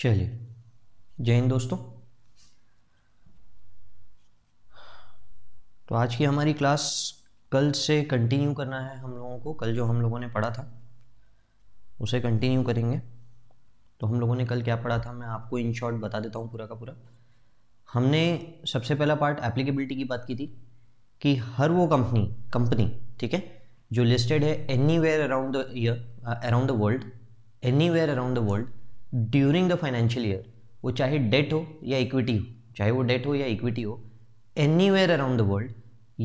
चलिए जय हिंद दोस्तों तो आज की हमारी क्लास कल से कंटिन्यू करना है हम लोगों को कल जो हम लोगों ने पढ़ा था उसे कंटिन्यू करेंगे तो हम लोगों ने कल क्या पढ़ा था मैं आपको इन शॉर्ट बता देता हूँ पूरा का पूरा हमने सबसे पहला पार्ट एप्लीकेबिलिटी की बात की थी कि हर वो कंपनी कंपनी ठीक है जो लिस्टेड है anywhere around the year around the world anywhere around the world during the financial year वो चाहे डेट हो या इक्विटी हो चाहे वो डेट हो या इक्विटी हो anywhere around the world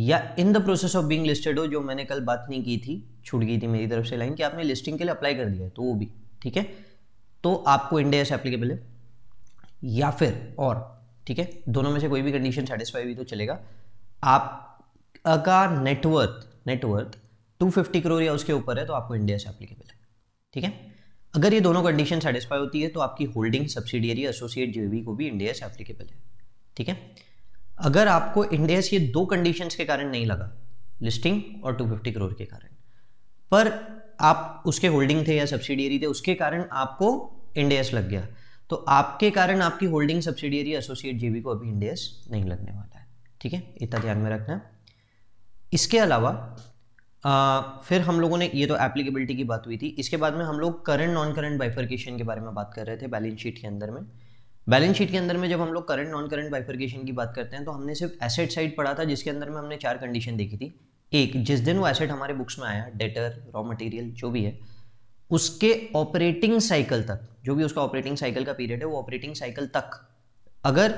या in the process of being listed हो जो मैंने कल बात नहीं की थी छूट गई थी मेरी तरफ से लाइन कि आपने लिस्टिंग के लिए अप्लाई कर दिया है तो वो भी ठीक है तो आपको इंडिया से एप्लीकेबल है या फिर और ठीक है दोनों में से कोई भी कंडीशन सेटिस्फाई हुई तो चलेगा आप अगर नेटवर्थ नेटवर्थ 250 करोड़ या उसके ऊपर है तो आपको इंडिया से एप्लीकेबल है ठीक है अगर ये दोनों कंडीशन सेटिस्फाई होती है तो आपकी होल्डिंग सब्सिडियरी एसोसिएट जेवी को भी इंडिया से एप्लीकेबल है ठीक है अगर आपको इंडिया ये दो कंडीशन के कारण नहीं लगा लिस्टिंग और 250 करोड़ के कारण पर आप उसके होल्डिंग थे या सब्सिडियरी थे उसके कारण आपको इंडियस लग गया तो आपके कारण आपकी होल्डिंग सब्सिडियरी एसोसिएट जेवी को अभी इंडियस नहीं लगने वाला है ठीक है इतना ध्यान में रखना इसके अलावा आ, फिर हम लोगों ने ये तो एप्लीकेबिलिटी की बात हुई थी इसके बाद में हम लोग करंट नॉन करंट बाइफर्केशन के बारे में बात कर रहे थे बैलेंस शीट के अंदर में बैलेंस शीट के अंदर में जब हम लोग करंट नॉन करंट बाइफर्केशन की बात करते हैं तो हमने सिर्फ एसेट साइड पढ़ा था जिसके अंदर में हमने चार कंडीशन देखी थी एक जिस दिन वो एसेट हमारे बुक्स में आया डेटर रॉ मटेरियल जो भी है उसके ऑपरेटिंग साइकिल तक जो भी उसका ऑपरेटिंग साइकिल का पीरियड है वो ऑपरेटिंग साइकिल तक अगर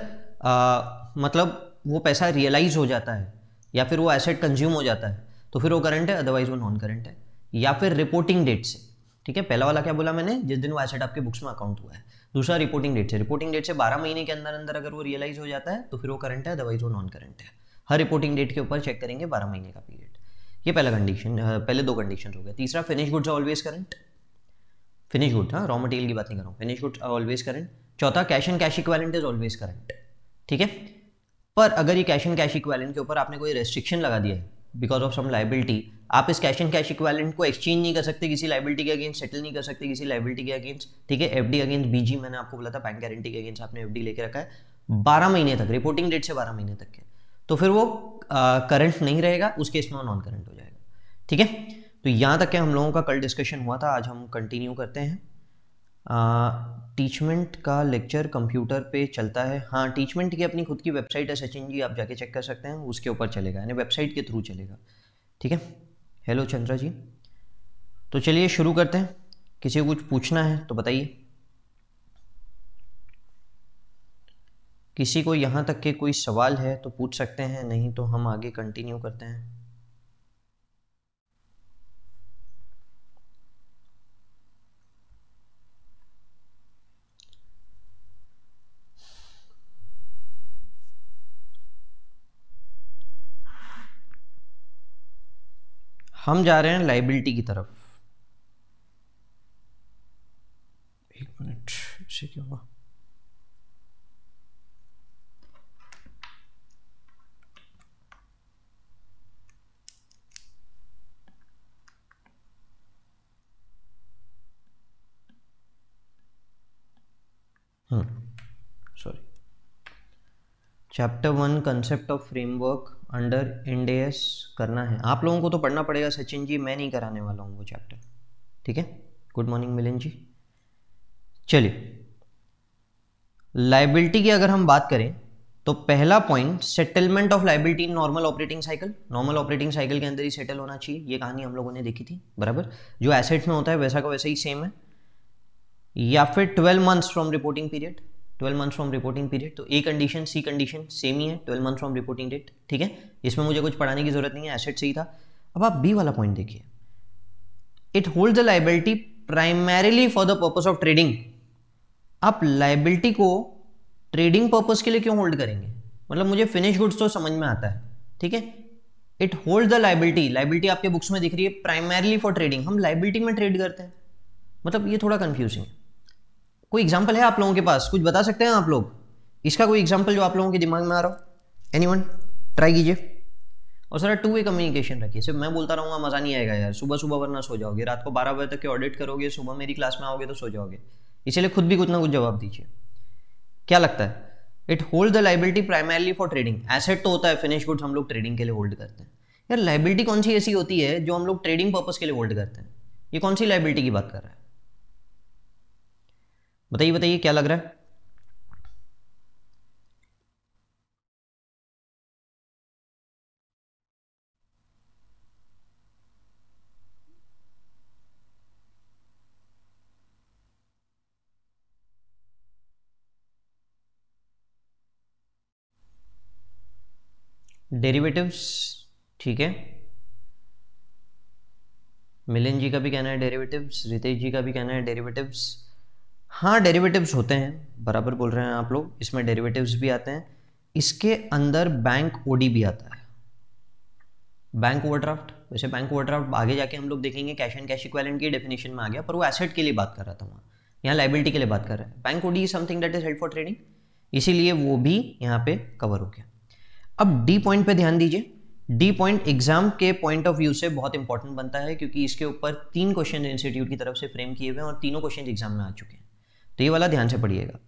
आ, मतलब वो पैसा रियलाइज हो जाता है या फिर वो एसेट कंज्यूम हो जाता है तो फिर वो करंट है अदरवाइज वो नॉन करंट है या फिर रिपोर्टिंग डेट से ठीक है पहला वाला क्या बोला मैंने जिस दिन वो एसेट आपके बुक्स में अकाउंट हुआ है दूसरा रिपोर्टिंग डेट से रिपोर्टिंग डेट से बारह महीने के अंदर अंदर अगर वो रियलाइज हो जाता है तो फिर वो करंट है अदरवाइज वो नॉन करंट है हर रिपोर्टिंग डेट के ऊपर चेक करेंगे बारह महीने का पीरियड ये पहला कंडीशन पहले दो कंडीशन हो गया तीसरा finish goods always current finish good हाँ रॉ मटेरियल की बात नहीं कर रहा हूँ फिनिश गुड ऑलवेज करंट चौथा cash and cash equivalent is always current ठीक है पर अगर ये कैश एंड कैश इक्वेलेंट के ऊपर आपने कोई रेस्ट्रिक्शन लगा दिया है बिकॉज ऑफ सम लाइबिलिटी आप इस कैश एंड कैश इक्वालेंट को एक्सचेंज नहीं कर सकते किसी लाइबिलिटी के अगेंस्ट सेटल नहीं कर सकते किसी लाइबिलिटी के अगेंस्ट ठीक है एफडी अगेंस्ट बीजी मैंने आपको बोला था बैंक गारंटी के अगेंस्ट आपने एफडी लेके रखा है बारह महीने तक रिपोर्टिंग डेट से बारह महीने तक के तो फिर वो करंट नहीं रहेगा उस केस में वो नॉन करंट हो जाएगा ठीक है तो यहाँ तक के हम लोगों का कल डिस्कशन हुआ था आज हम कंटिन्यू करते हैं टीचमेंट का लेक्चर कंप्यूटर पे चलता है हाँ टीचमेंट की अपनी खुद की वेबसाइट है सचिन जी आप जाके चेक कर सकते हैं उसके ऊपर चलेगा यानी वेबसाइट के थ्रू चलेगा ठीक है हेलो चंद्रा जी तो चलिए शुरू करते हैं किसी को कुछ पूछना है तो बताइए किसी को यहाँ तक के कोई सवाल है तो पूछ सकते हैं नहीं तो हम आगे कंटिन्यू करते हैं हम जा रहे हैं लाइबिलिटी की तरफ एक मिनट इसे क्या हुआ sorry chapter one concept of framework under Ind AS करना है आप लोगों को तो पढ़ना पड़ेगा सचिन जी मैं नहीं कराने वाला हूँ वो चैप्टर ठीक है गुड मॉर्निंग मिलन जी चलिए लाइबिलिटी की अगर हम बात करें तो पहला point settlement of liability in normal operating cycle normal operating cycle के अंदर ही सेटल होना चाहिए ये कहानी हम लोगों ने देखी थी बराबर जो एसेट्स में होता है वैसा का वैसा ही सेम है या फिर 12 months from reporting period twelve month from reporting period तो A condition C condition same ही है twelve month from reporting date ठीक है इसमें मुझे कुछ पढ़ाने की जरूरत नहीं है एसेट सही था अब आप बी वाला पॉइंट देखिए it hold the liability primarily for the purpose of trading आप लाइबिलिटी को ट्रेडिंग पर्पज के लिए क्यों होल्ड करेंगे मतलब मुझे फिनिश गुड्स तो समझ में आता है ठीक है it hold the liability liability आपके बुक्स में दिख रही है प्राइमरिली फॉर ट्रेडिंग हम लाइबिलिटी में ट्रेड करते हैं मतलब ये थोड़ा कन्फ्यूजिंग है कोई एग्जाम्पल है आप लोगों के पास कुछ बता सकते हैं आप लोग इसका कोई एग्जाम्पल जो आप लोगों के दिमाग में आ रहा हो एनी वन ट्राई कीजिए और सर टू वे कम्युनिकेशन रखिए सिर्फ मैं बोलता रहूँगा मज़ा नहीं आएगा यार सुबह सुबह वरना सो जाओगे रात को बारह बजे तक के ऑडिट करोगे सुबह मेरी क्लास में आओगे तो सो जाओगे इसीलिए खुद भी कुछ ना कुछ जवाब दीजिए क्या लगता है it hold the liability primarily for trading asset तो होता है फिनिश गुड्स हम लोग ट्रेडिंग के लिए होल्ड करते हैं यार लाइबिलिटी कौन सी ऐसी होती है जो हम लोग ट्रेडिंग पर्पज़ के लिए होल्ड करते हैं ये कौन सी लाइबिलिटी की बात कर रहे हैं बताइए बताइए क्या लग रहा है डेरिवेटिव्स ठीक है मिलिन जी का भी कहना है डेरिवेटिव्स रितेश जी का भी कहना है डेरिवेटिव्स हाँ डेरिवेटिव्स होते हैं बराबर बोल रहे हैं आप लोग इसमें डेरिवेटिव्स भी आते हैं इसके अंदर बैंक ओडी भी आता है बैंक ओवरड्राफ्ट वैसे बैंक ओवरड्राफ्ट आगे जाके हम लोग देखेंगे कैश एंड कैश इक्वेलेंट की डेफिनेशन में आ गया पर वो एसेट के लिए बात कर रहा था वहाँ यहाँ लाइबिलिटी के लिए बात कर रहा है bank OD is something that is help for trading इसीलिए वो भी यहाँ पे कवर हो गया अब डी पॉइंट पे ध्यान दीजिए डी पॉइंट एग्जाम के पॉइंट ऑफ व्यू से बहुत इंपॉर्टेंट बनता है क्योंकि इसके ऊपर तीन क्वेश्चन इंस्टीट्यूट की तरफ से फ्रेम किए हुए हैं और तीनों क्वेश्चन एग्जाम में आ चुके हैं तो ये वाला ध्यान से पढ़िएगा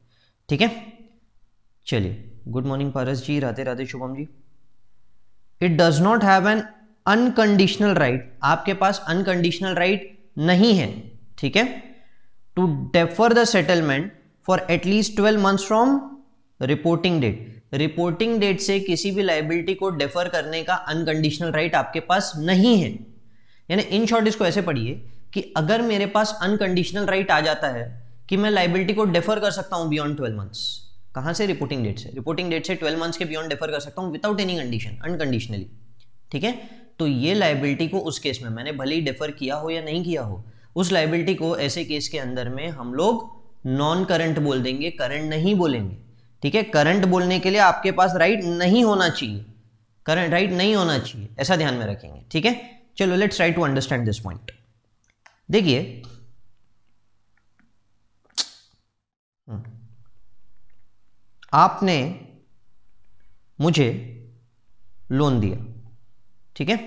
ठीक है चलिए good morning Paras ji Radhe Radhe Shubham ji it does not have an unconditional right आपके पास अनकंडीशनल राइट right नहीं है ठीक है to defer the settlement for at least twelve months from reporting date reporting date से किसी भी लाइबिलिटी को डेफर करने का अनकंडीशनल राइट right आपके पास नहीं है यानी इन शॉर्ट इसको ऐसे पढ़िए कि अगर मेरे पास अनकंडीशनल राइट right आ जाता है कि मैं लाइबिलिटी को डेफर कर सकता हूँ बियॉन्ड ट्वेल्व मंथ्स कहाँ से रिपोर्टिंग डेट से रिपोर्टिंग डेट से ट्वेल्व मंथ्स के बियॉन्ड डेफर कर सकता हूँ विदाउट एनी कंडीशन अनकंडीशनली ठीक है तो ये लाइबिलिटी को उस केस में मैंने भले ही डेफर किया हो या नहीं किया हो उस लाइबिलिटी को ऐसे केस के अंदर में हम लोग नॉन करंट बोल देंगे करंट नहीं बोलेंगे ठीक है करंट बोलने के लिए आपके पास राइट नहीं होना चाहिए करंट राइट नहीं होना चाहिए ऐसा ध्यान में रखेंगे ठीक है चलो let's try to understand this point देखिए आपने मुझे लोन दिया ठीक है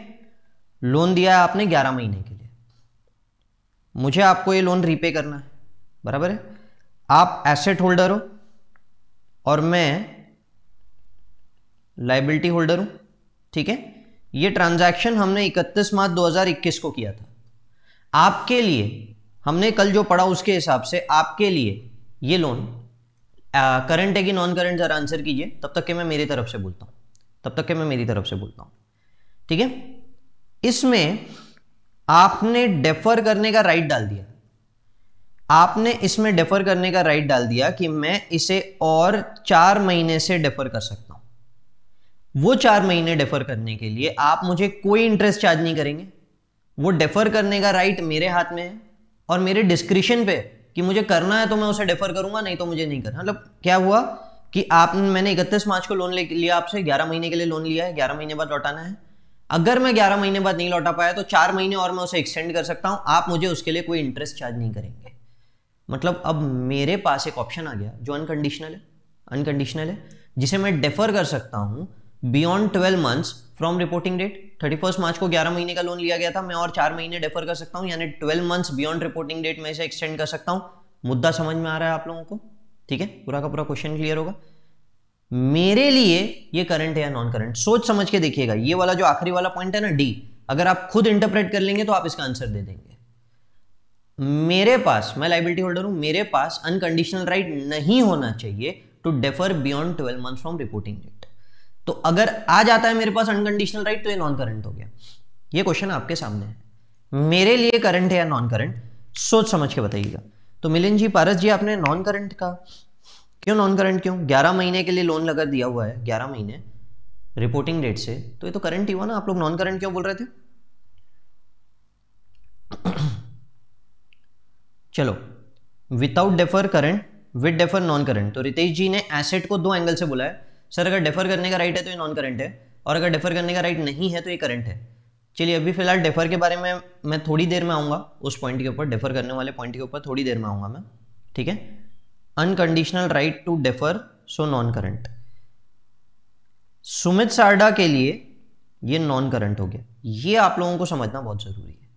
लोन दिया है आपने 11 महीने के लिए मुझे आपको ये लोन रीपे करना है बराबर है आप एसेट होल्डर हो और मैं लाइबिलिटी होल्डर हूं ठीक है ये ट्रांजैक्शन हमने 31 मार्च 2021 को किया था आपके लिए हमने कल जो पढ़ा उसके हिसाब से आपके लिए ये लोन करंट है कि नॉन करंट ज़रा आंसर कीजिए तब तक के मैं मेरी तरफ से बोलता हूँ तब तक के मैं मेरी तरफ से बोलता हूँ ठीक है इसमें आपने डेफर करने का राइट डाल दिया आपने इसमें डेफर करने का राइट डाल दिया कि मैं इसे और चार महीने से डेफर कर सकता हूं वो चार महीने डेफर करने के लिए आप मुझे कोई इंटरेस्ट चार्ज नहीं करेंगे वो डेफर करने का राइट मेरे हाथ में है और मेरे डिस्क्रिप्शन पे कि मुझे करना है तो मैं उसे डेफर करूंगा नहीं तो मुझे नहीं करना मतलब क्या हुआ कि आप मैंने इकतीस मार्च को लोन ले लिया आपसे ग्यारह महीने के लिए लोन लिया है ग्यारह महीने बाद लौटाना है अगर मैं ग्यारह महीने बाद नहीं लौटा पाया तो चार महीने और मैं उसे एक्सटेंड कर सकता हूँ आप मुझे उसके लिए कोई इंटरेस्ट चार्ज नहीं करेंगे मतलब अब मेरे पास एक ऑप्शन आ गया जो अनकंडीशनल है अनकंडीशनल है जिसे मैं डेफर कर सकता हूँ beyond twelve months from reporting date thirty first March को ग्यारह महीने का लोन लिया गया था मैं और चार महीने डेफर कर सकता हूँ यानी twelve months beyond reporting date में इसे एक्सटेंड कर सकता हूँ मुद्दा समझ में आ रहा है आप लोगों को ठीक है पूरा का पूरा क्वेश्चन क्लियर होगा मेरे लिए ये करंट है या नॉन करंट सोच समझ के देखिएगा ये वाला जो आखिरी वाला पॉइंट है ना डी अगर आप खुद इंटरप्रेट कर लेंगे तो आप इसका आंसर दे देंगे मेरे पास मैं लाइबिलिटी होल्डर हूं मेरे पास अनकंडीशनल राइट नहीं होना चाहिए to defer beyond twelve month from reporting date तो अगर आ जाता है मेरे पास अनकंडीशनल राइट तो ये नॉन करंट हो गया ये क्वेश्चन आपके सामने है मेरे लिए करंट है या नॉन करंट सोच समझ के बताइएगा तो मिलिन जी पारस जी आपने नॉन करंट का क्यों नॉन करंट क्यों ग्यारह महीने के लिए लोन लगा दिया हुआ है ग्यारह महीने रिपोर्टिंग डेट से तो ये तो करंट ही हुआ ना आप लोग नॉन करंट क्यों बोल रहे थे चलो without defer current with defer non current तो रितेश जी ने एसेट को दो एंगल से बोला है सर अगर डेफर करने का राइट है तो ये नॉन करंट है और अगर डेफर करने का राइट नहीं है तो ये करंट है चलिए अभी फिलहाल डेफर के बारे में मैं थोड़ी देर में आऊँगा उस पॉइंट के ऊपर डेफर करने वाले पॉइंट के ऊपर थोड़ी देर में आऊँगा मैं ठीक है unconditional right to defer so non current Sumit Sarda के लिए ये नॉन करंट हो गया ये आप लोगों को समझना बहुत ज़रूरी है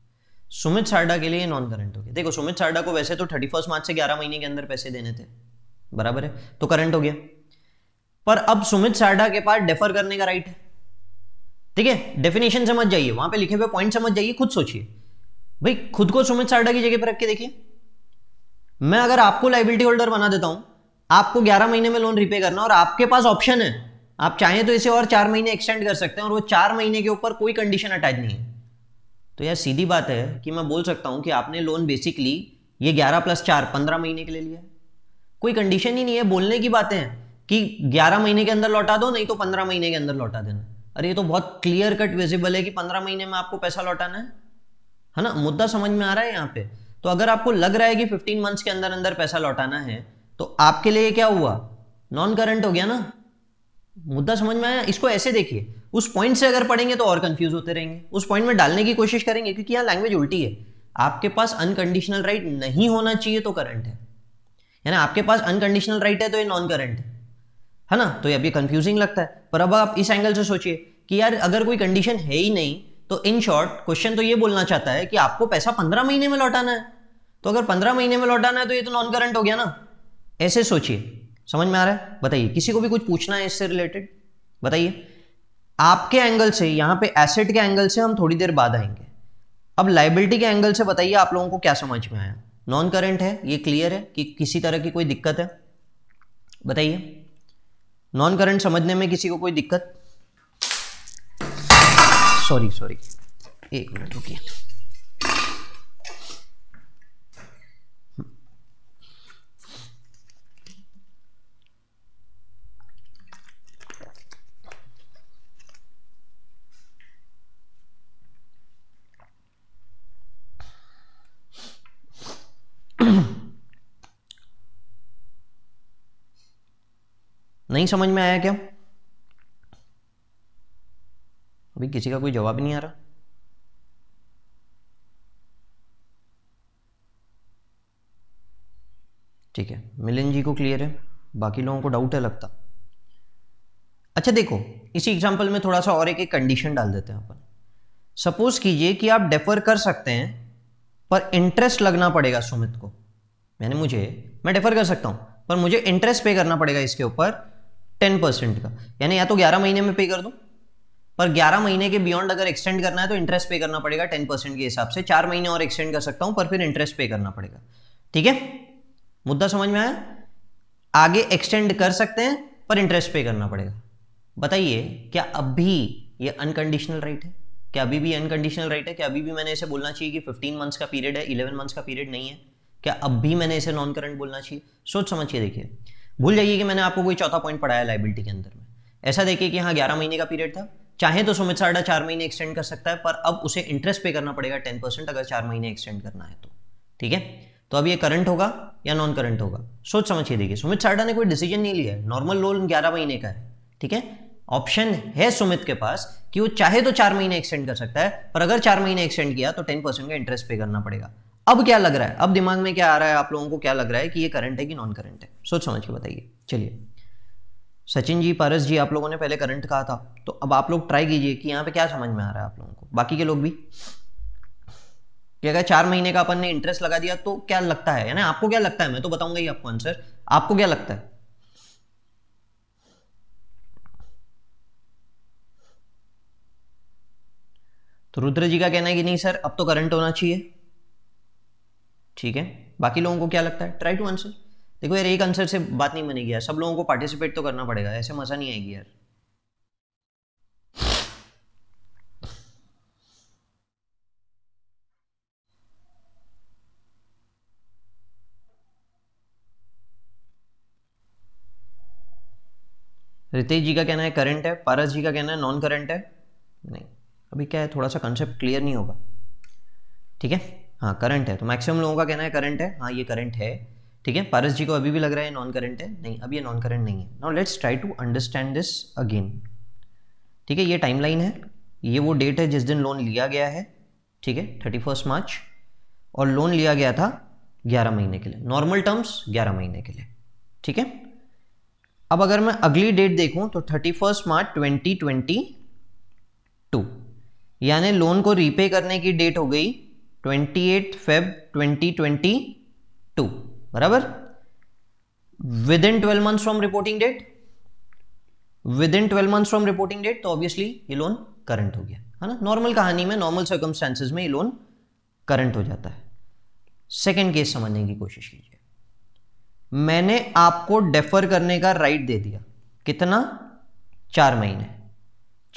सुमित सारडा के लिए नॉन करंट हो गया देखो सुमित सारडा को वैसे तो थर्टी फर्स्ट मार्च से ग्यारह महीने के अंदर पैसे देने थे बराबर है तो करंट हो गया पर अब सुमित सारडा के पास डेफर करने का राइट है ठीक है डेफिनेशन समझ जाइए वहां पे लिखे हुए पॉइंट समझ जाइए खुद सोचिए भाई खुद को सुमित सारडा की जगह पर रख के देखिए मैं अगर आपको लाइबिलिटी होल्डर बना देता हूं आपको 11 महीने में लोन रिपे करना और आपके पास ऑप्शन है आप चाहें तो इसे और चार महीने एक्सटेंड कर सकते हैं और वो चार महीने के ऊपर कोई कंडीशन अटैच नहीं है तो यह सीधी बात है कि मैं बोल सकता हूं कि आपने लोन बेसिकली ये ग्यारह प्लस चार पंद्रह महीने के लिए लिया कोई कंडीशन ही नहीं है बोलने की बातें हैं कि 11 महीने के अंदर लौटा दो नहीं तो 15 महीने के अंदर लौटा देना अरे ये तो बहुत क्लियर कट विजिबल है कि 15 महीने में आपको पैसा लौटाना है है ना मुद्दा समझ में आ रहा है यहाँ पे तो अगर आपको लग रहा है कि 15 मंथ्स के अंदर अंदर पैसा लौटाना है तो आपके लिए क्या हुआ नॉन करंट हो गया ना मुद्दा समझ में आया इसको ऐसे देखिए उस पॉइंट से अगर पढ़ेंगे तो और कंफ्यूज होते रहेंगे उस पॉइंट में डालने की कोशिश करेंगे क्योंकि यहाँ लैंग्वेज उल्टी है आपके पास अनकंडीशनल राइट नहीं होना चाहिए तो करंट है यानी आपके पास अनकंडीशनल राइट है तो ये नॉन करंट है है ना तो ये अब ये कंफ्यूजिंग लगता है पर अब आप इस एंगल से सोचिए कि यार अगर कोई कंडीशन है ही नहीं तो इन शॉर्ट क्वेश्चन तो ये बोलना चाहता है कि आपको पैसा पंद्रह महीने में लौटाना है तो अगर पंद्रह महीने में लौटाना है तो ये तो नॉन करंट हो गया ना ऐसे सोचिए समझ में आ रहा है बताइए किसी को भी कुछ पूछना है इससे रिलेटेड बताइए आपके एंगल से यहाँ पे एसेट के एंगल से हम थोड़ी देर बाद आएंगे अब लाइबिलिटी के एंगल से बताइए आप लोगों को क्या समझ में आया नॉन करंट है ये क्लियर है कि किसी तरह की कोई दिक्कत है बताइए नॉन करंट समझने में किसी को कोई दिक्कत सॉरी सॉरी एक मिनट रुकिए नहीं समझ में आया क्या अभी किसी का कोई जवाब नहीं आ रहा ठीक है मिलिन जी को क्लियर है बाकी लोगों को डाउट है लगता अच्छा देखो इसी एग्जाम्पल में थोड़ा सा और एक कंडीशन डाल देते हैं अपन सपोज कीजिए कि आप डेफर कर सकते हैं पर इंटरेस्ट लगना पड़ेगा सुमित को मैंने मुझे मैं डेफर कर सकता हूं पर मुझे इंटरेस्ट पे करना पड़ेगा इसके ऊपर टेन परसेंट का यानी या तो ग्यारह महीने में पे कर दो पर ग्यारह महीने के बियॉन्ड अगर एक्सटेंड करना है तो इंटरेस्ट पे करना पड़ेगा टेन परसेंट के हिसाब से चार महीने और एक्सटेंड कर सकता हूं पर फिर इंटरेस्ट पे करना पड़ेगा ठीक है मुद्दा समझ में आया आगे एक्सटेंड कर सकते हैं पर इंटरेस्ट पे करना पड़ेगा बताइए क्या अभी ये अनकंडीशनल राइट है क्या अभी भी अनकंडीशनल राइट है क्या अभी भी मैंने इसे बोलना चाहिए कि फिफ्टीन मंथ्स का पीरियड है इलेवन मंथ्स का पीरियड नहीं है क्या अब भी मैंने इसे नॉन करंट बोलना चाहिए सोच समझिए देखिए भूल जाइए कि मैंने आपको कोई चौथा पॉइंट पढ़ाया लाइबिलिटी के अंदर में ऐसा देखिए कि हाँ ग्यारह महीने का पीरियड था चाहे तो सुमित सारडा चार महीने एक्सटेंड कर सकता है पर अब उसे इंटरेस्ट पे करना पड़ेगा टेन परसेंट अगर चार महीने एक्सटेंड करना है तो ठीक है तो अब ये करंट होगा या नॉन करंट होगा सोच समझिए देखिए सुमित सारडा ने कोई डिसीजन नहीं लिया है नॉर्मल लोन ग्यारह महीने का है ठीक है ऑप्शन है सुमित के पास कि वो चाहे तो चार महीने एक्सटेंड कर सकता है पर अगर चार महीने एक्सटेंड किया तो टेन परसेंट का इंटरेस्ट पे करना पड़ेगा अब क्या लग रहा है अब दिमाग में क्या आ रहा है आप लोगों को क्या लग रहा है कि ये करंट है कि नॉन करंट है सोच समझ के बताइए चलिए सचिन जी पारस जी आप लोगों ने पहले करंट कहा था तो अब आप लोग ट्राई कीजिए कि यहाँ पे क्या समझ में आ रहा है आप लोगों को बाकी के लोग भी कि अगर चार महीने का अपन ने इंटरेस्ट लगा दिया तो क्या लगता है यानी आपको क्या लगता है मैं तो बताऊंगा ही आपको आंसर आपको क्या लगता है तो रुद्र जी का कहना है कि नहीं सर अब तो करंट होना चाहिए ठीक है बाकी लोगों को क्या लगता है ट्राई टू आंसर देखो यार एक आंसर से बात नहीं बनेगी यार सब लोगों को पार्टिसिपेट तो करना पड़ेगा ऐसे मज़ा नहीं आएगी यार रितेश जी का कहना है करंट है पारस जी का कहना है नॉन करंट है नहीं अभी क्या है थोड़ा सा कंसेप्ट क्लियर नहीं होगा ठीक है हाँ करंट है तो मैक्सिमम लोगों का कहना है करंट है हाँ ये करंट है ठीक है पारस जी को अभी भी लग रहा है नॉन करंट है नहीं अब ये नॉन करंट नहीं है now let's try to understand this again ठीक है ये टाइमलाइन है ये वो डेट है जिस दिन लोन लिया गया है ठीक है थर्टी फर्स्ट मार्च और लोन लिया गया था ग्यारह महीने के लिए नॉर्मल टर्म्स ग्यारह महीने के लिए ठीक है अब अगर मैं अगली डेट देखूं तो thirty first March twenty twenty two यानी लोन को रीपे करने की डेट हो गई twenty eight Feb twenty twenty two बराबर within twelve months from reporting date within twelve months from reporting date तो ऑब्वियसली ये लोन करंट हो गया है ना नॉर्मल कहानी में नॉर्मल सर्कमस्टांसिस में ये लोन करंट हो जाता है सेकेंड केस समझने की कोशिश कीजिए मैंने आपको डेफर करने का राइट दे दिया कितना चार महीने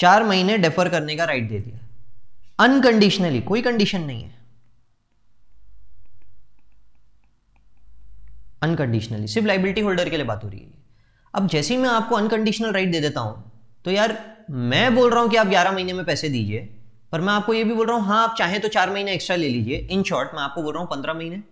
चार महीने डेफर करने का राइट दे दिया अनकंडीशनली कोई कंडीशन नहीं है अनकंडीशनली सिर्फ लाइबिलिटी होल्डर के लिए बात हो रही है अब जैसे ही मैं आपको अनकंडीशनल राइट दे देता हूँ तो यार मैं बोल रहा हूँ कि आप ग्यारह महीने में पैसे दीजिए पर मैं आपको ये भी बोल रहा हूँ हाँ आप चाहें तो चार महीने एक्स्ट्रा ले लीजिए इन शॉर्ट मैं आपको बोल रहा हूँ पंद्रह महीने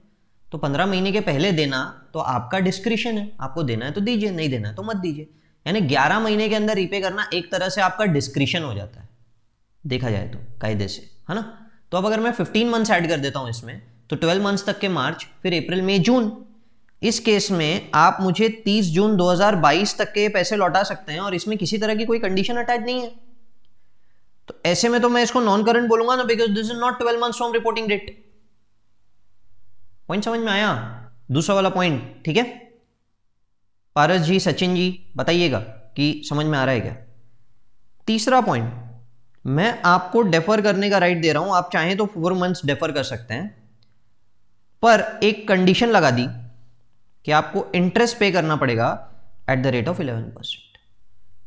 तो पंद्रह महीने के पहले देना तो आपका डिस्क्रिप्शन है आपको देना है तो दीजिए नहीं देना है तो मत दीजिए यानी ग्यारह महीने के अंदर रीपे करना एक तरह से आपका डिस्क्रिप्शन हो जाता है देखा जाए तो कायदे से है ना तो अब अगर मैं फिफ्टीन मंथ्स ऐड कर देता हूँ इसमें तो ट्वेल्व मंथ्स तक के मार्च फिर अप्रैल मई जून इस केस में आप मुझे 30 जून 2022 तक के पैसे लौटा सकते हैं और इसमें किसी तरह की कोई कंडीशन अटैच नहीं है तो ऐसे में तो मैं इसको नॉन करंट बोलूंगा ना because this is not twelve months from reporting date point समझ में आया दूसरा वाला पॉइंट ठीक है पारस जी सचिन जी बताइएगा कि समझ में आ रहा है क्या तीसरा पॉइंट मैं आपको डेफर करने का राइट दे रहा हूं आप चाहें तो फोर मंथ्स डेफर कर सकते हैं पर एक कंडीशन लगा दी कि आपको इंटरेस्ट पे करना पड़ेगा at the rate of eleven percent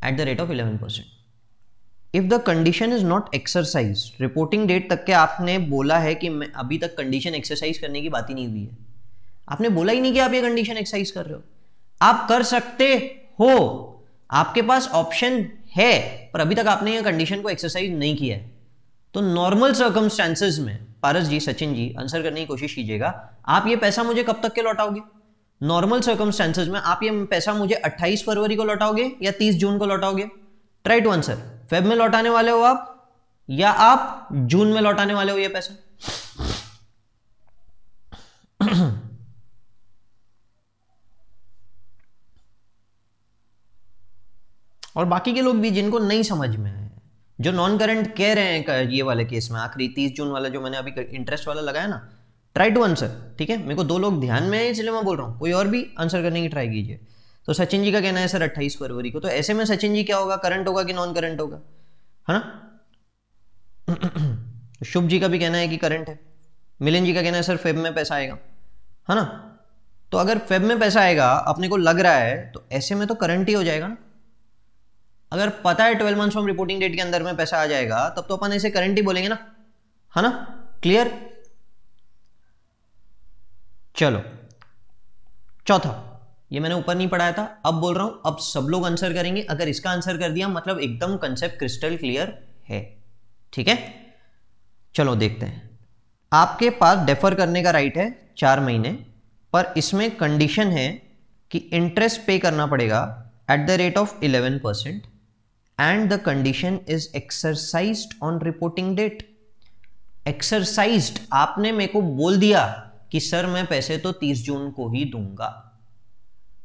at the rate of eleven percent if the condition is not exercise reporting date तक के आपने बोला है कि मैं अभी तक कंडीशन एक्सरसाइज करने की बात ही नहीं हुई है आपने बोला ही नहीं कि आप ये कंडीशन एक्सरसाइज कर रहे हो आप कर सकते हो आपके पास ऑप्शन है पर अभी तक आपने ये कंडीशन को एक्सरसाइज नहीं किया है तो नॉर्मल सर्कमस्टेंसेज में पारस जी सचिन जी आंसर करने की कोशिश कीजिएगा आप ये पैसा मुझे कब तक के लौटाओगे नॉर्मल सर्कमस्टेंसेज में आप ये पैसा मुझे 28 फरवरी को लौटाओगे या 30 जून को लौटाओगे राइट वन सर फेब में लौटाने वाले हो आप या आप जून में लौटाने वाले हो ये पैसा और बाकी के लोग भी जिनको नहीं समझ में आए जो नॉन करंट कह रहे हैं ये वाले केस में आखिरी तीस जून वाला जो मैंने अभी इंटरेस्ट वाला लगाया ना ट्राई टू आंसर ठीक है मेरे को दो लोग ध्यान में है इसलिए मैं बोल रहा हूँ कोई और भी आंसर करने की ट्राई कीजिए तो सचिन जी का कहना है सर अट्ठाईस फरवरी को तो ऐसे में सचिन जी क्या होगा करंट होगा कि नॉन करंट होगा है ना शुभ जी का भी कहना है कि करंट है मिलिन जी का कहना है सर फेब में पैसा आएगा है ना तो अगर फेब में पैसा आएगा अपने को लग रहा है तो ऐसे में तो करंट ही हो जाएगा ना अगर पता है twelve months from reporting date के अंदर में पैसा आ जाएगा तब तो अपन ऐसे करंट ही बोलेंगे ना है ना क्लियर चलो चौथा ये मैंने ऊपर नहीं पढ़ाया था अब बोल रहा हूं अब सब लोग आंसर करेंगे अगर इसका आंसर कर दिया मतलब एकदम कंसेप्ट क्रिस्टल क्लियर है ठीक है चलो देखते हैं आपके पास डेफर करने का राइट है चार महीने पर इसमें कंडीशन है कि इंटरेस्ट पे करना पड़ेगा at the rate of eleven percent and the condition is exercise on reporting date exercise आपने मेरे को बोल दिया कि सर मैं पैसे तो 30 जून को ही दूंगा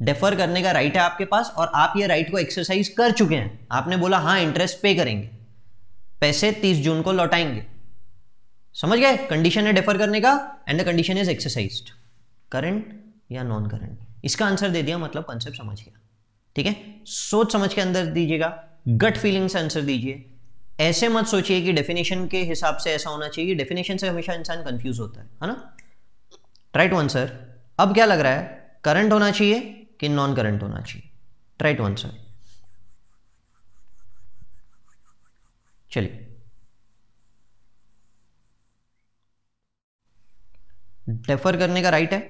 डेफर करने का राइट है आपके पास और आप ये राइट को एक्सरसाइज कर चुके हैं आपने बोला हाँ इंटरेस्ट पे करेंगे पैसे 30 जून को लौटाएंगे समझ गए कंडीशन है डेफर करने का and the condition is exercise current या नॉन करंट इसका आंसर दे दिया मतलब कंसेप्ट समझ गया ठीक है सोच समझ के अंदर दीजिएगा गट फीलिंग से आंसर दीजिए ऐसे मत सोचिए कि डेफिनेशन के हिसाब से ऐसा होना चाहिए डेफिनेशन से हमेशा इंसान कंफ्यूज होता है है ना राइट आंसर अब क्या लग रहा है करंट होना चाहिए कि नॉन करंट होना चाहिए राइट आंसर चलिए डेफर करने का राइट है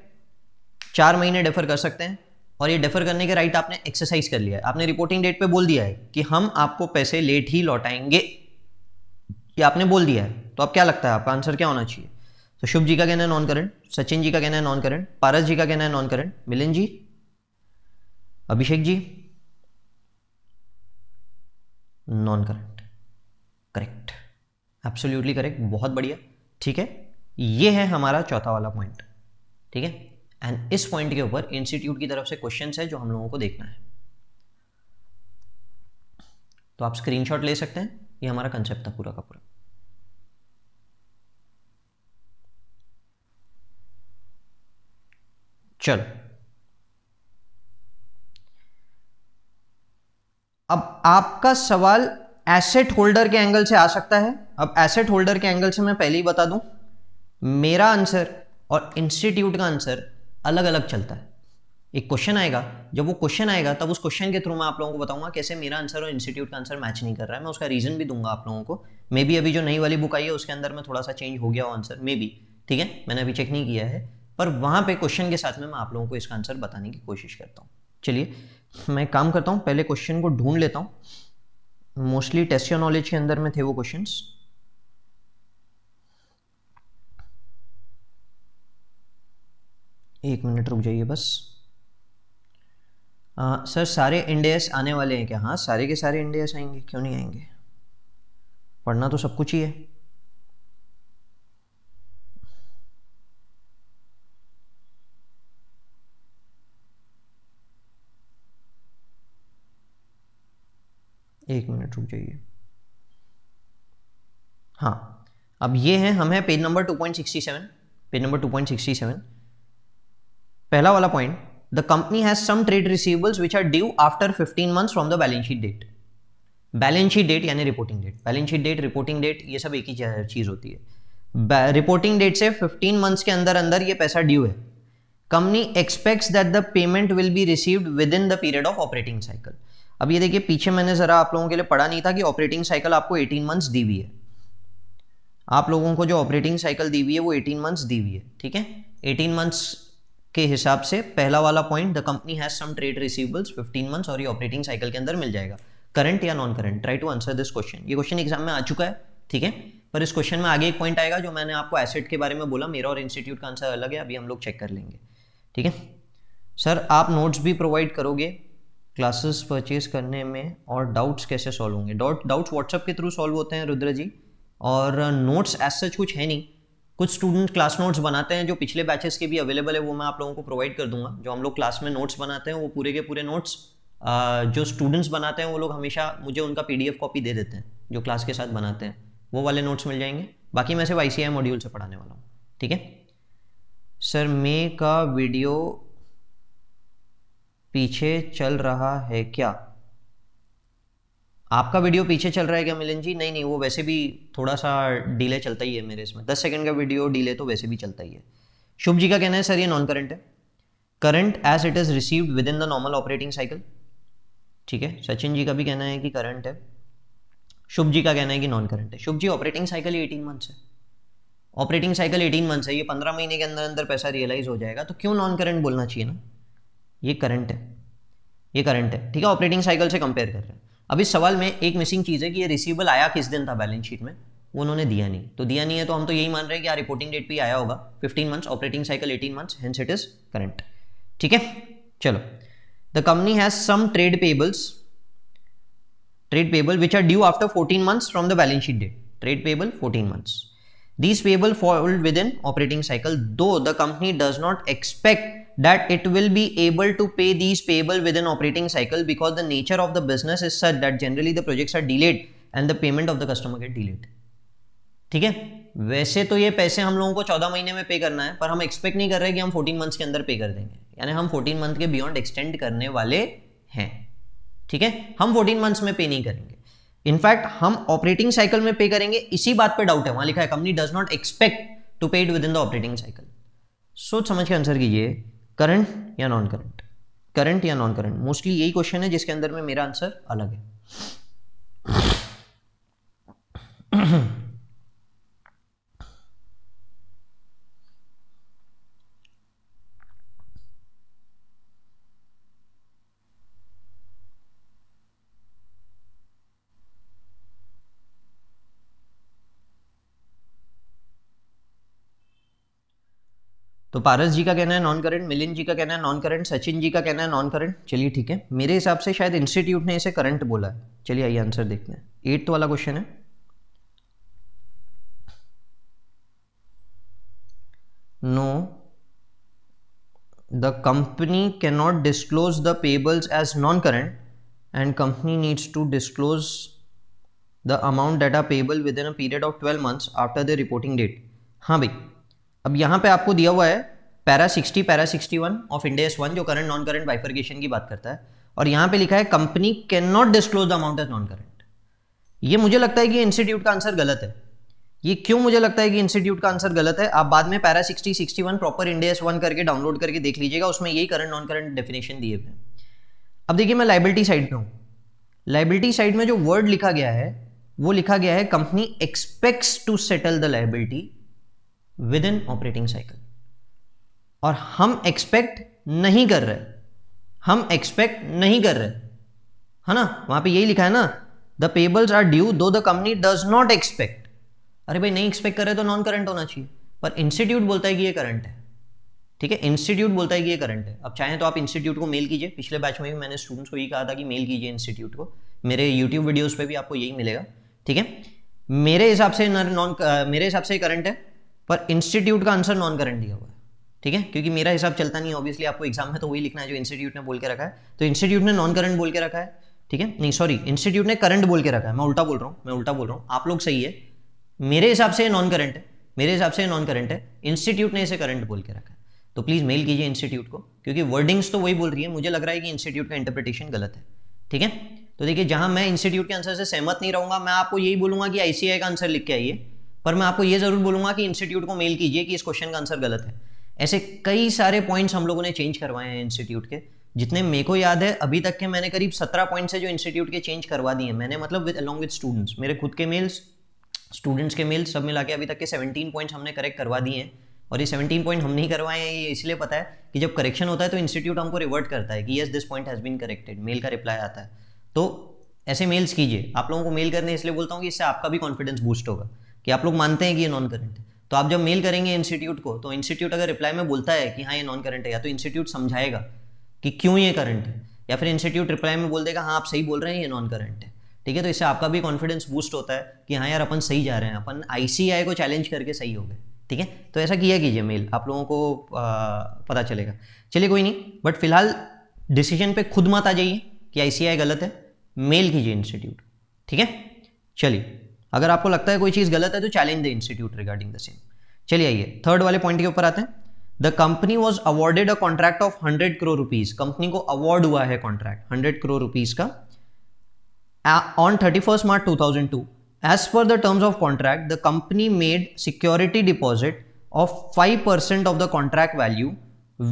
चार महीने डेफर कर सकते हैं और ये डेफर करने का राइट आपने एक्सरसाइज कर लिया है आपने रिपोर्टिंग डेट पे बोल दिया है कि हम आपको पैसे लेट ही लौटाएंगे ये आपने बोल दिया है तो अब क्या लगता है आपका आंसर क्या होना चाहिए तो शुभ जी का कहना है नॉन करंट सचिन जी का कहना है नॉन करंट पारस जी का कहना है non current Milin ji Abhishek ji non current correct absolutely correct बहुत बढ़िया ठीक है ये है हमारा चौथा वाला पॉइंट ठीक है एंड इस पॉइंट के ऊपर इंस्टीट्यूट की तरफ से क्वेश्चन है जो हम लोगों को देखना है तो आप स्क्रीनशॉट ले सकते हैं ये हमारा कंसेप्ट था पूरा का पूरा चल अब आपका सवाल एसेट होल्डर के एंगल से आ सकता है अब एसेट होल्डर के एंगल से मैं पहले ही बता दूं मेरा आंसर और इंस्टीट्यूट का आंसर अलग अलग चलता है एक क्वेश्चन आएगा जब वो क्वेश्चन आएगा तब उस क्वेश्चन के थ्रू मैं आप लोगों को बताऊंगा कैसे मेरा आंसर और इंस्टीट्यूट का आंसर मैच नहीं कर रहा है मैं उसका रीजन भी दूंगा आप लोगों को मे बी अभी जो नई वाली बुक आई है उसके अंदर में थोड़ा सा चेंज हो गया आंसर मे बी ठीक है मैंने अभी चेक नहीं किया है पर वहां पे क्वेश्चन के साथ में मैं आप लोगों को इसका आंसर बताने की कोशिश करता हूँ चलिए मैं काम करता हूँ पहले क्वेश्चन को ढूंढ लेता हूँ मोस्टली टेस्ट नॉलेज के अंदर में थे वो क्वेश्चन एक मिनट रुक जाइए बस आ, सर सारे इंडियस आने वाले हैं क्या हाँ सारे के सारे इंडियस आएंगे क्यों नहीं आएंगे पढ़ना तो सब कुछ ही है एक मिनट रुक जाइए हाँ अब ये है हम है पेज नंबर 2.67 पेज नंबर 2.67 पहला वाला point the company has some trade receivables which are due after 15 months from the balance sheet date balance sheet date यानी reporting date balance sheet date reporting date ये सब एक ही चीज़ होती है reporting date से 15 months के अंदर अंदर ये पैसा ड्यू है company expects that the payment will be received within the period of operating cycle अब ये देखिए पीछे मैंने ज़रा आप लोगों के लिए पढ़ा नहीं था कि ऑपरेटिंग साइकिल आपको 18 मंथ्स दी हुई है आप लोगों को जो ऑपरेटिंग साइकिल दी हुई है वो 18 मंथ्स दी हुई है ठीक है 18 मंथ्स के हिसाब से पहला वाला point the company has some trade receivables 15 months और ये ऑपरेटिंग साइकिल के अंदर मिल जाएगा करंट या non current try to answer this question ये क्वेश्चन एग्जाम में आ चुका है ठीक है पर इस क्वेश्चन में आगे एक पॉइंट आएगा जो मैंने आपको एसेट के बारे में बोला मेरा और इंस्टीट्यूट का आंसर अलग है अभी हम लोग चेक कर लेंगे ठीक है सर आप नोट्स भी प्रोवाइड करोगे क्लासेस परचेज करने में और डाउट्स कैसे सॉल्व होंगे डाउट डाउट्स व्हाट्सअप के थ्रू सॉल्व होते हैं रुद्र जी और नोट्स एज सच कुछ है नहीं कुछ स्टूडेंट क्लास नोट्स बनाते हैं जो पिछले बैचेस के भी अवेलेबल है वो मैं आप लोगों को प्रोवाइड कर दूंगा जो हम लोग क्लास में नोट्स बनाते हैं वो पूरे के पूरे नोट्स uh, जो स्टूडेंट्स बनाते हैं वो लोग हमेशा मुझे उनका पी कॉपी दे देते हैं जो क्लास के साथ बनाते हैं वो वाले नोट्स मिल जाएंगे बाकी मैं सिर्फ आई मॉड्यूल से पढ़ाने वाला हूँ ठीक है सर मे का वीडियो पीछे चल रहा है क्या आपका वीडियो पीछे चल रहा है क्या मिलन जी नहीं नहीं वो वैसे भी थोड़ा सा डिले चलता ही है मेरे इसमें दस सेकंड का वीडियो डिले तो वैसे भी चलता ही है शुभ जी का कहना है सर ये नॉन करंट है current as it is received within the normal operating cycle ठीक है सचिन जी का भी कहना है कि करंट है शुभ जी का कहना है कि नॉन करंट है Shubh ji operating cycle eighteen months है ऑपरेटिंग साइकिल एटीन मंथ्स है ये पंद्रह महीने के अंदर अंदर पैसा रियलाइज हो जाएगा तो क्यों नॉन करंट बोलना चाहिए ना ये करंट है ये करंट है ठीक है ऑपरेटिंग साइकिल से कंपेयर कर रहे हैं अब इस सवाल में एक मिसिंग चीज़ है कि ये रिसीवेबल आया किस दिन था बैलेंस शीट में वो उन्होंने दिया नहीं तो दिया नहीं है तो हम तो यही मान रहे हैं कि यार रिपोर्टिंग डेट भी आया होगा 15 months operating cycle 18 months hence it is current ठीक है चलो the company has some trade payables trade payable which are due after 14 months from the balance sheet date trade payable 14 months these payable fall within operating cycle though the company does not expect that it will be able to pay these payable within operating cycle because the nature of the business is such that generally the projects are delayed and the payment of the customer get delayed ठीक है वैसे तो ये पैसे हम लोगों को चौदह महीने में पे करना है पर हम एक्सपेक्ट नहीं कर रहे कि हम फोर्टीन मंथ्स के अंदर पे कर देंगे यानी हम फोर्टीन मंथ के बियॉन्ड एक्सटेंड करने वाले हैं ठीक है हम फोर्टीन मंथ्स में पे नहीं करेंगे इनफैक्ट हम ऑपरेटिंग साइकिल में पे करेंगे इसी बात पे डाउट है वहां लिखा है company does not expect to paid within the operating cycle सोच समझ के आंसर कीजिए करंट या नॉन करंट करंट या नॉन करंट मोस्टली यही क्वेश्चन है जिसके अंदर में मेरा आंसर अलग है तो पारस जी का कहना है नॉन करंट मिलिन जी का कहना है नॉन करंट सचिन जी का कहना है नॉन करंट चलिए ठीक है मेरे हिसाब से शायद इंस्टीट्यूट ने इसे करंट बोला है चलिए आइए आंसर देखते हैं एट्थ वाला क्वेश्चन है no the company cannot disclose the payables as non current and company needs to disclose the amount data payable within a period of twelve months after the reporting date हाँ भाई अब यहाँ पे आपको दिया हुआ है para 60 para 61 of Ind AS one जो करंट नॉन करंट बाइफर्गेशन की बात करता है और यहाँ पे लिखा है company cannot disclose the amount of non current ये मुझे लगता है कि इंस्टीट्यूट का आंसर गलत है ये क्यों मुझे लगता है कि इंस्टीट्यूट का आंसर गलत है आप बाद में पैरा 60 61 प्रॉपर इंडेस वन करके डाउनलोड करके देख लीजिएगा उसमें यही करंट नॉन करंट डेफिनेशन दिए हुए अब देखिए मैं लाइबिलिटी साइड पर हूँ लाइबिलिटी साइड में जो वर्ड लिखा गया है वो लिखा गया है company expects to settle the liability within operating cycle और हम एक्सपेक्ट नहीं कर रहे हम एक्सपेक्ट नहीं कर रहे है ना वहां पे यही लिखा है ना the payables are due though the company does not expect अरे भाई नहीं एक्सपेक्ट कर रहे तो नॉन करंट होना चाहिए पर इंस्टीट्यूट बोलता है कि ये करंट है ठीक है इंस्टीट्यूट बोलता है कि ये करंट है अब चाहे तो आप इंस्टीट्यूट को मेल कीजिए पिछले बैच में भी मैंने स्टूडेंट्स को ये कहा था कि मेल कीजिए इंस्टीट्यूट को मेरे यूट्यूब वीडियोज़ पर भी आपको यही मिलेगा ठीक है मेरे हिसाब से नॉन मेरे हिसाब से करंट है पर इंस्टीट्यूट का आंसर नॉन करंट दिया हुआ है ठीक है क्योंकि मेरा हिसाब चलता नहीं है ऑब्वियसली आपको एग्जाम में तो वही लिखना है जो इंस्टीट्यूट ने बोल के रखा है तो इंस्टीट्यूट ने नॉन करंट बोल के रखा है ठीक है नहीं सॉरी इंस्टीट्यूट ने करंट बोल के रखा है मैं उल्टा बोल रहा हूँ मैं उल्टा बोल रहा हूँ आप लोग सही है मेरे हिसाब से नॉन करंट है मेरे हिसाब से नॉन करंट है इंस्टीट्यूट ने इसे करंट बोल के रखा है तो प्लीज़ मेल कीजिए इंस्टीट्यूट को क्योंकि वर्डिंग्स तो वही बोल रही है मुझे लग रहा है कि इंस्टीट्यूट का इंटरप्रिटेशन गलत है ठीक है तो देखिए जहां मैं इंस्टीट्यूट के आंसर से सहमत नहीं रहूंगा मैं आपको यही बोलूंगा कि आईसीआई का आंसर लिख के आइए पर मैं आपको ये ज़रूर बोलूँगा कि इंस्टीट्यूट को मेल कीजिए कि इस क्वेश्चन का आंसर गलत है ऐसे कई सारे पॉइंट्स हम लोगों ने चेंज करवाए हैं इंस्टीट्यूट के जितने मेरे को याद है अभी तक के मैंने करीब सत्रह पॉइंट्स है जो इंस्टीट्यूट के चेंज करवा दिए हैं मैंने मतलब विद अलॉन्ग विद स्टूडेंट्स मेरे खुद के मेल्स स्टूडेंट्स के मेल्स सब मिला के अभी तक के सेवेंटीन पॉइंट्स हमने करेक्ट करवा दिए हैं और ये सेवनटीन पॉइंट हम नहीं करवाए हैं ये इसलिए पता है कि जब करेक्शन होता है तो इंस्टीट्यूट हमको रिवर्ट करता है कि yes this point has been corrected mail का रिप्लाई आता है तो ऐसे मेल्स कीजिए आप लोगों को मेल करने इसलिए बोलता हूँ कि इससे आपका भी कॉन्फिडेंस बूस्ट होगा कि आप लोग मानते हैं कि ये नॉन करेंट है तो आप जब मेल करेंगे इंस्टीट्यूट को तो इंस्टीट्यूट अगर रिप्लाई में बोलता है कि हाँ ये नॉन करंट है या तो इंस्टीट्यूट समझाएगा कि क्यों ये करंट है या फिर इंस्टीट्यूट रिप्लाई में बोल देगा हाँ आप सही बोल रहे हैं ये नॉन करंट है ठीक है तो इससे आपका भी कॉन्फिडेंस बूस्ट होता है कि हाँ यार अपन सही जा रहे हैं अपन आईसीआई को चैलेंज करके सही हो गए ठीक है तो ऐसा किया कीजिए मेल आप लोगों को आ, पता चलेगा चलिए कोई नहीं बट फिलहाल डिसीजन पे खुद मत आ जाइए कि आईसीआई गलत है मेल कीजिए इंस्टीट्यूट ठीक है चलिए अगर आपको लगता है कोई चीज़ गलत है तो challenge the institute regarding the same चलिए आइए थर्ड वाले पॉइंट के ऊपर आते हैं the company was awarded a contract of hundred crore rupees company को अवार्ड हुआ है कॉन्ट्रैक्ट हंड्रेड करोड़ रुपीज का on thirty first March two thousand two as per the terms of contract the company made security deposit of five percent of the contract value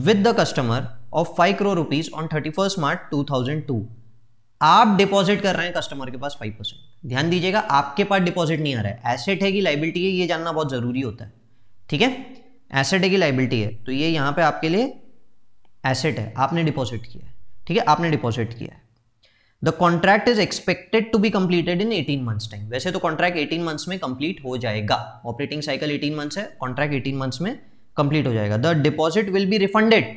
with the customer of five crore rupees on thirty first March two thousand two आप deposit कर रहे हैं customer के पास five percent ध्यान दीजिएगा आपके पास deposit नहीं आ रहा है एसेट है कि लाइबिलिटी है ये जानना बहुत ज़रूरी होता है ठीक है एसेट है कि लाइबिलिटी है तो ये यहाँ पे आपके लिए एसेट है आपने डिपॉजिट किया है ठीक है आपने डिपॉजिट किया है the contract is expected to be completed in eighteen months time वैसे तो कॉन्ट्रैक्ट एटीन मंथ्स में कंप्लीट हो जाएगा ऑपरेटिंग साइकिल एटीन मंथ्स है कॉन्ट्रैक्ट एटीन मंथ्स में कंप्लीट हो जाएगा the deposit will be refunded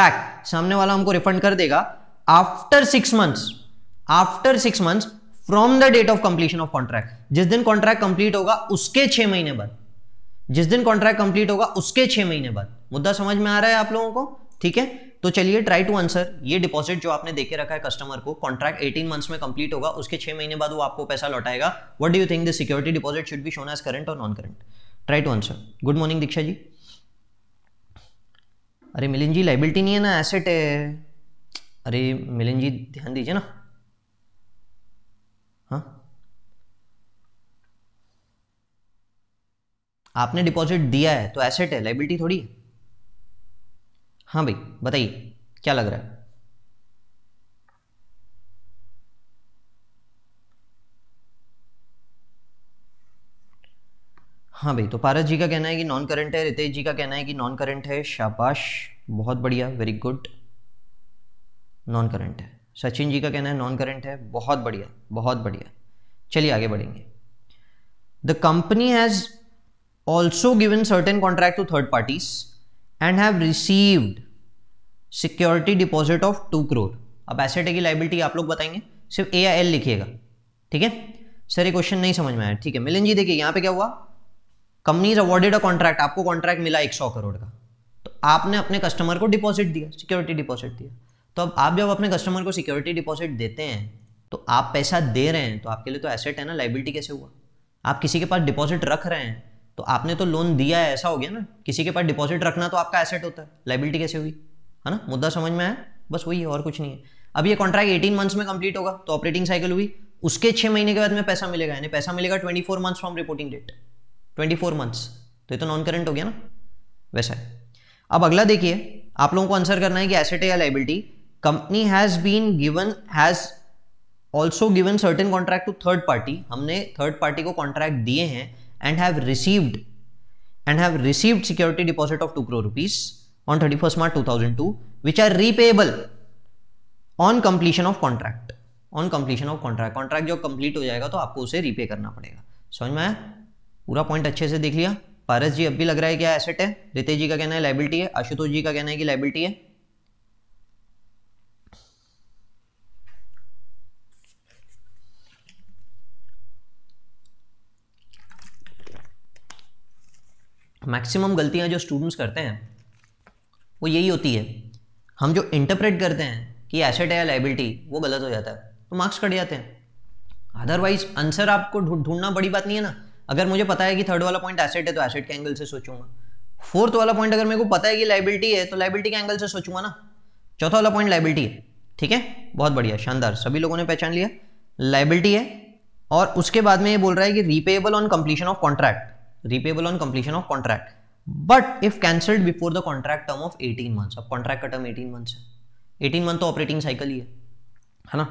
back सामने वाला हमको रिफंड कर देगा after six months after six months from the date of completion of contract जिस दिन कॉन्ट्रैक्ट कंप्लीट होगा उसके छह महीने बाद जिस दिन कॉन्ट्रैक्ट कंप्लीट होगा उसके छह महीने बाद मुद्दा समझ में आ रहा है आप लोगों को ठीक है तो चलिए ट्राई टू आंसर ये डिपॉजिट जो आपने देके रखा है कस्टमर को कॉन्ट्रैक्ट एटीन मंथ्स में कंप्लीट होगा उसके छह महीने बाद वो आपको पैसा लौटाएगा what do you think the security deposit should be shown as current और non current try to answer good morning Diksha ji अरे मिलिन जी लाइबिलिटी नहीं है ना एसेट है अरे मिलन जी ध्यान दीजिए ना हाँ आपने डिपॉजिट दिया है तो एसेट है लाइबिलिटी थोड़ी है हाँ भाई बताइए क्या लग रहा है हाँ भाई तो पारस जी का कहना है कि नॉन करंट है रितेश जी का कहना है कि नॉन करंट है शाबाश बहुत बढ़िया वेरी गुड नॉन करंट है सचिन जी का कहना है नॉन करंट है बहुत बढ़िया बहुत बढ़िया चलिए आगे बढ़ेंगे the company has also given certain contract to third parties and have received security deposit of two crore अब एसेट की लाइबिलिटी आप लोग बताएंगे सिर्फ ए आई एल लिखिएगा ठीक है सर ये क्वेश्चन नहीं समझ में आया ठीक है मिलन जी देखिए यहाँ पे क्या हुआ इज अवॉर्डेड अ कॉन्ट्रैक्ट आपको कॉन्ट्रैक्ट मिला एक सौ करोड़ का तो आपने अपने कस्टमर को डिपॉजिट दिया सिक्योरिटी डिपॉजिट दिया तो अब आप जब अपने कस्टमर को सिक्योरिटी डिपॉजिट देते हैं तो आप पैसा दे रहे हैं तो आपके लिए तो एसेट है ना लाइबिलिटी कैसे हुआ आप किसी के पास डिपॉजिट रख रहे हैं तो आपने तो लोन दिया है ऐसा हो गया ना किसी के पास डिपॉजिट रखना तो आपका एसेट होता है लाइबिलिटी कैसे हुई है ना मुद्दा समझ में आया बस वही है और कुछ नहीं है अब ये कॉन्ट्रैक्ट एटीन मंथ्स में कंप्लीट होगा तो ऑपरेटिंग साइकिल हुई उसके छः महीने के बाद में पैसा मिलेगा यानी पैसा मिलेगा twenty four months from reporting date twenty four months तो ये तो नॉन करेंट हो गया ना वैसा है अब अगला देखिए आप लोगों को आंसर करना है कि एसेट है या liability company has been given has also given certain contract to third party हमने थर्ड पार्टी को कॉन्ट्रैक्ट दिए हैं and have received and have received security deposit of two crore rupees on thirty first March two thousand two which are repayable on completion of contract on completion of contract contract जो complete हो जाएगा तो आपको उसे repay करना पड़ेगा समझ में आया पूरा पॉइंट अच्छे से देख लिया पारस जी अब भी लग रहा है क्या एसेट है रितेश जी का कहना है लाइबिलिटी है आशुतोष जी का कहना है कि लाइबिलिटी है मैक्सिमम गलतियाँ जो स्टूडेंट्स करते हैं वो यही होती है हम जो इंटरप्रेट करते हैं कि एसेट है या लाइबिलिटी वो गलत हो जाता है तो मार्क्स कट जाते हैं अदरवाइज आंसर आपको ढूंढना बड़ी बात नहीं है ना अगर मुझे पता है कि थर्ड वाला पॉइंट एसेट है तो एसेट के एंगल से सोचूंगा फोर्थ वाला पॉइंट अगर मेरे को पता है कि लाइबिलिटी है तो लाइबिलिटी के एंगल से सोचूंगा ना चौथा वाला पॉइंट लाइबिलिटी है ठीक है बहुत बढ़िया शानदार सभी लोगों ने पहचान लिया लाइबिलिटी है और उसके बाद में ये बोल रहा है कि repayable on completion of contract repayable on completion of contract but if cancelled before the contract term of eighteen months अब कॉन्ट्रैक्ट का टर्म एटीन मंथ्स है एटीन मंथ तो ऑपरेटिंग साइकिल ही है है ना